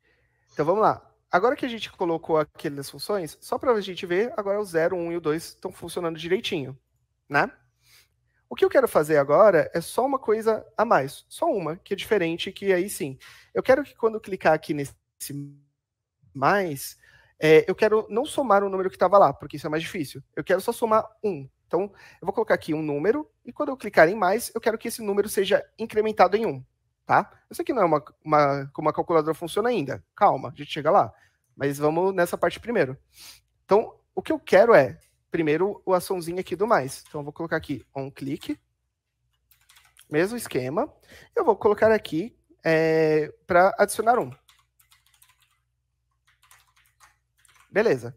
Então vamos lá. Agora que a gente colocou aquelas funções, só para a gente ver, agora o 0, 1 um e o 2 estão funcionando direitinho, né? O que eu quero fazer agora é só uma coisa a mais, só uma, que é diferente, que aí sim. Eu quero que quando clicar aqui nesse mais, é, eu quero não somar o número que estava lá, porque isso é mais difícil. Eu quero só somar um. Então, eu vou colocar aqui um número, e quando eu clicar em mais, eu quero que esse número seja incrementado em um. Tá? Eu sei que não é uma, uma, como a calculadora funciona ainda. Calma, a gente chega lá. Mas vamos nessa parte primeiro. Então, o que eu quero é primeiro o açãozinho aqui do mais. Então eu vou colocar aqui on click, mesmo esquema. Eu vou colocar aqui é, para adicionar um. Beleza.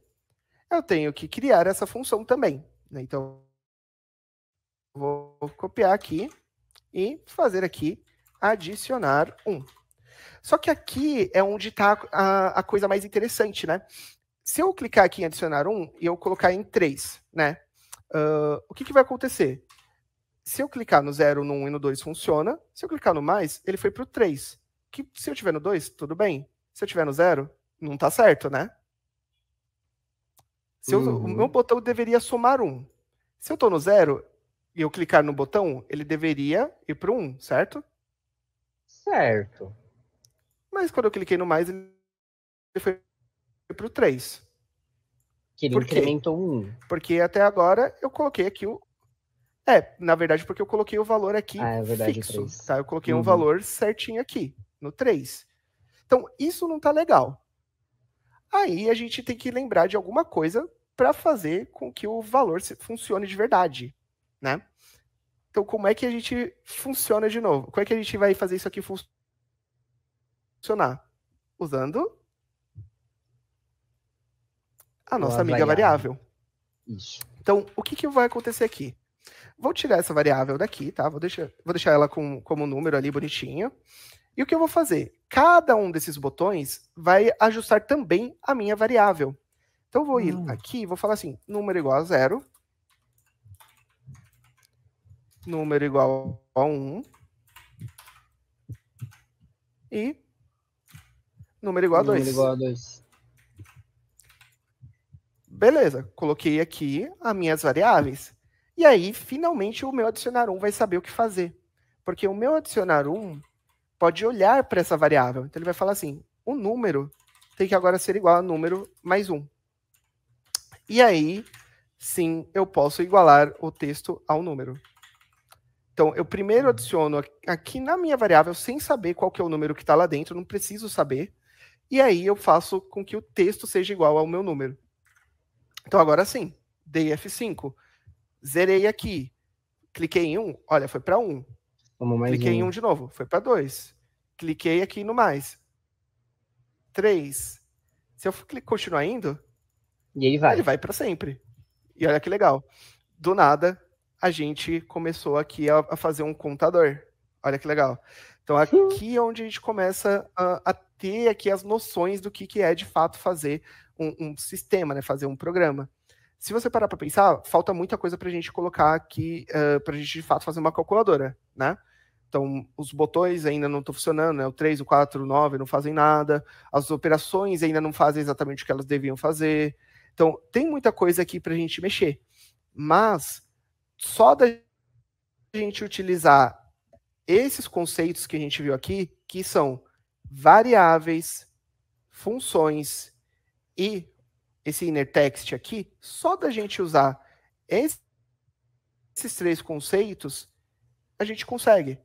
Eu tenho que criar essa função também. Né? Então, vou copiar aqui e fazer aqui adicionar um. Só que aqui é onde está a, a, coisa mais interessante, né? se eu clicar aqui em adicionar um e eu colocar em 3, né? Uh, o que, que vai acontecer? Se eu clicar no 0, no 1 um e no 2 funciona. Se eu clicar no mais, ele foi para o 3. Que, se eu tiver no 2, tudo bem. Se eu tiver no 0, não está certo, né? Se eu, uhum. O meu uhum. botão deveria somar 1. Um. Se eu estou no 0 e eu clicar no botão, ele deveria ir para o 1, um, certo? Certo. Mas quando eu cliquei no mais, ele foi para o 3. Que ele incrementou um. Porque até agora eu coloquei aqui o. É, na verdade, porque eu coloquei o valor aqui ah, é verdade, fixo. Tá? Eu coloquei uhum. um valor certinho aqui, no 3. Então, isso não tá legal. Aí a gente tem que lembrar de alguma coisa para fazer com que o valor funcione de verdade, né? Então, como é que a gente funciona de novo? Como é que a gente vai fazer isso aqui funcionar? Usando a nossa amiga variável. variável. Isso. Então, o que, que vai acontecer aqui? Vou tirar essa variável daqui, tá? Vou deixar, vou deixar ela com, como número ali bonitinho. E o que eu vou fazer? Cada um desses botões vai ajustar também a minha variável. Então, eu vou ir hum. aqui e vou falar assim, número igual a zero. Número igual a 1. Um, e número igual a Número dois. igual a 2. Beleza, coloquei aqui as minhas variáveis. E aí, finalmente, o meu adicionar 1 vai saber o que fazer. Porque o meu adicionar 1 pode olhar para essa variável. Então, ele vai falar assim, o número tem que agora ser igual a número mais 1. E aí, sim, eu posso igualar o texto ao número. Então, eu primeiro adiciono aqui na minha variável, sem saber qual que é o número que está lá dentro, não preciso saber. E aí eu faço com que o texto seja igual ao meu número. Então agora sim, dei F5, zerei aqui, cliquei em 1, um, olha, foi para 1. Um. cliquei um. em 1 um de novo, foi para 2. Cliquei aqui no mais. 3. Se eu continuar indo, e ele vai. Ele vai para sempre. E olha que legal. Do nada, a gente começou aqui a, a fazer um contador. Olha que legal. Então aqui é onde a gente começa a, a, ter aqui as noções do que, que é de fato fazer um, um sistema, né? Fazer um programa. Se você parar para pensar, falta muita coisa para a gente colocar aqui, uh, para a gente de fato fazer uma calculadora, né? Então, os botões ainda não estão funcionando, né? o 3, o 4, o 9 não fazem nada, as operações ainda não fazem exatamente o que elas deviam fazer. Então, tem muita coisa aqui para a gente mexer. Mas, só da gente utilizar esses conceitos que a gente viu aqui, que são variáveis, funções e esse inner text aqui, só da gente usar esses três conceitos, a gente consegue.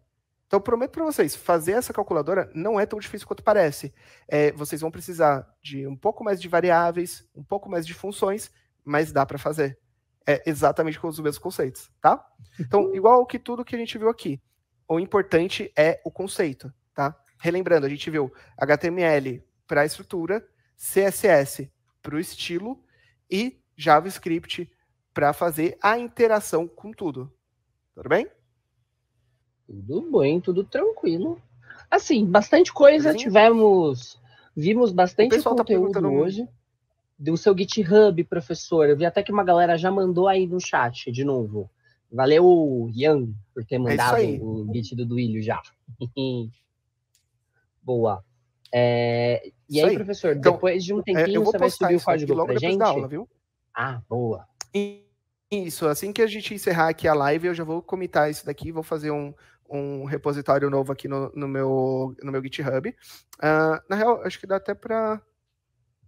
Então, prometo para vocês, fazer essa calculadora não é tão difícil quanto parece. É, vocês vão precisar de um pouco mais de variáveis, um pouco mais de funções, mas dá para fazer. É exatamente com os mesmos conceitos, tá? Então, uhum. igual que tudo que a gente viu aqui, o importante é o conceito, tá? Relembrando, a gente viu HTML para a estrutura, CSS para o estilo e JavaScript para fazer a interação com tudo. Tudo bem? Tudo bem, tudo tranquilo. Assim, bastante coisa Sim. tivemos, vimos bastante tá conteúdo tá hoje. Do seu GitHub, professor. Eu vi até que uma galera já mandou aí no chat de novo. Valeu, Ian, por ter é mandado é o Git do Duílio já. Boa. É, e aí, aí, professor, então, depois de um é, tempinho, você vai subir o né, código pra gente? Da aula, viu? Ah, boa. Isso, assim que a gente encerrar aqui a live, eu já vou comitar isso daqui, vou fazer um, um repositório novo aqui no, no, meu, no meu GitHub. Uh, na real, acho que dá até para...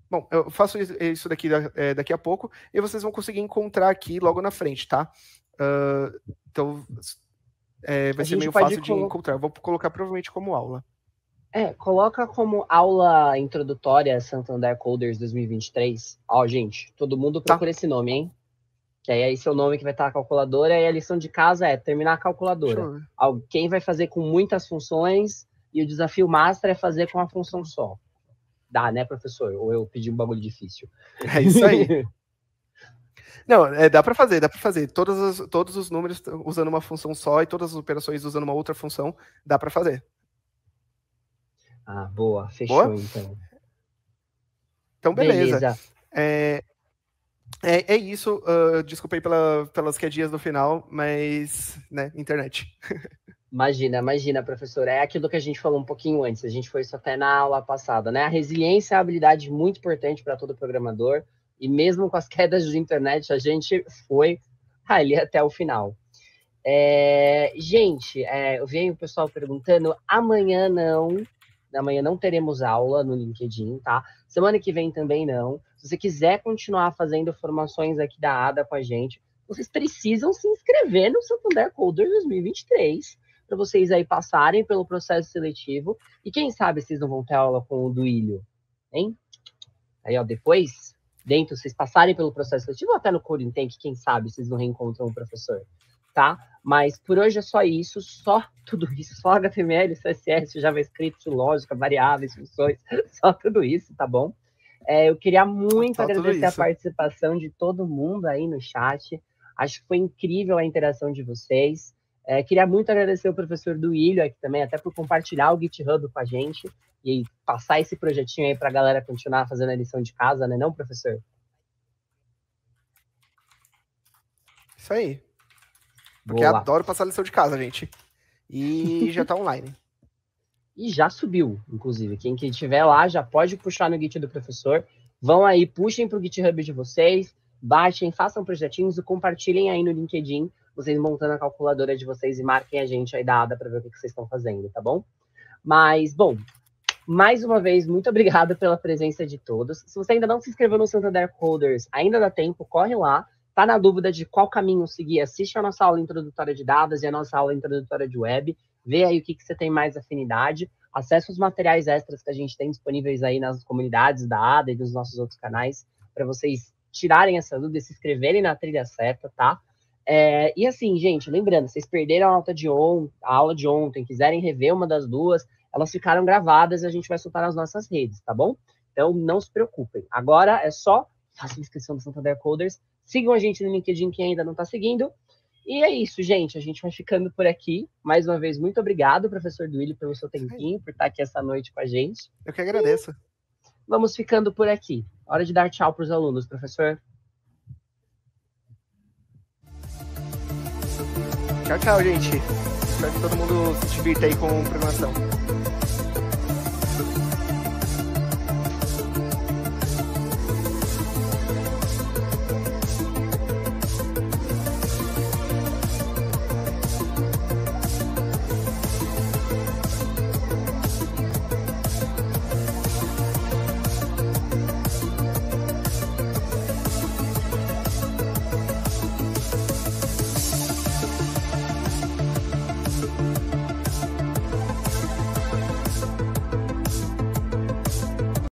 Bom, eu faço isso daqui, é, daqui a pouco, e vocês vão conseguir encontrar aqui logo na frente, tá? Uh, então, é, vai a ser meio fácil de colo... encontrar. Eu vou colocar provavelmente como aula. É, coloca como aula introdutória Santander Coders 2023. Ó, gente, todo mundo procura tá. esse nome, hein? Que aí é esse é o nome que vai estar na calculadora, e a lição de casa é terminar a calculadora. Sure. Alguém vai fazer com muitas funções, e o desafio master é fazer com uma função só. Dá, né, professor? Ou eu pedi um bagulho difícil. É isso aí. Não, é, dá para fazer, dá para fazer. Todos os, todos os números usando uma função só e todas as operações usando uma outra função, dá para fazer. Ah, boa. Fechou, boa? então. Então, beleza. beleza. É, é, é, isso. Uh, ah, desculpei pela, pelas quedinhas no final, mas, né, internet. imagina, imagina, professor. É aquilo que a gente falou um pouquinho antes. A gente foi isso até na aula passada, né? A resiliência é uma habilidade muito importante para todo programador. E mesmo com as quedas de internet, a gente foi ali até o final. É, gente, é, eu venho o pessoal perguntando. Amanhã não, Amanhã não teremos aula no LinkedIn, tá? Semana que vem também não. Se você quiser continuar fazendo formações aqui da ADA com a gente, vocês precisam se inscrever no Santander Coder 2023 para vocês aí passarem pelo processo seletivo. E quem sabe vocês não vão ter aula com o Duílio, hein? Aí, ó, depois, dentro, vocês passarem pelo processo seletivo, até no Coding Tank, quem sabe vocês não reencontram o professor tá? Mas por hoje é só isso, só tudo isso, só HTML, CSS, JavaScript, lógica, variáveis, funções, só tudo isso, tá bom? É, eu queria muito só agradecer a participação de todo mundo aí no chat. Acho que foi incrível a interação de vocês. É, queria muito agradecer o professor Duílio aqui também, até por compartilhar o GitHub com a gente e passar esse projetinho aí para a galera continuar fazendo a lição de casa, né, não, professor? Isso aí. Porque Boa. adoro passar lição de casa, gente. E já tá online. E já subiu, inclusive. Quem que estiver lá já pode puxar no Git do professor. Vão aí, puxem pro GitHub de vocês, baixem, façam projetinhos e compartilhem aí no LinkedIn, vocês montando a calculadora de vocês e marquem a gente aí da ADA para ver o que, que vocês estão fazendo, tá bom? Mas, bom, mais uma vez, muito obrigado pela presença de todos. Se você ainda não se inscreveu no Santander Holders, ainda dá tempo, corre lá. Está na dúvida de qual caminho seguir? Assiste a nossa aula introdutória de dados e a nossa aula introdutória de web. Vê aí o que, que você tem mais afinidade. Acesse os materiais extras que a gente tem disponíveis aí nas comunidades da ADA e dos nossos outros canais para vocês tirarem essa dúvida e se inscreverem na trilha certa, tá? É, e assim, gente, lembrando, vocês perderam a aula de, on, a aula de ontem, quiserem rever uma das duas, elas ficaram gravadas e a gente vai soltar nas nossas redes, tá bom? Então, não se preocupem. Agora é só faça inscrição do Santander Coders Sigam a gente no LinkedIn quem ainda não está seguindo. E é isso, gente. A gente vai ficando por aqui. Mais uma vez, muito obrigado, professor Duílio, pelo seu tempinho, por estar tá aqui essa noite com a gente. Eu que agradeço. E vamos ficando por aqui. Hora de dar tchau para os alunos, professor. Tchau, tchau, gente. Espero que todo mundo se divirta aí com programação.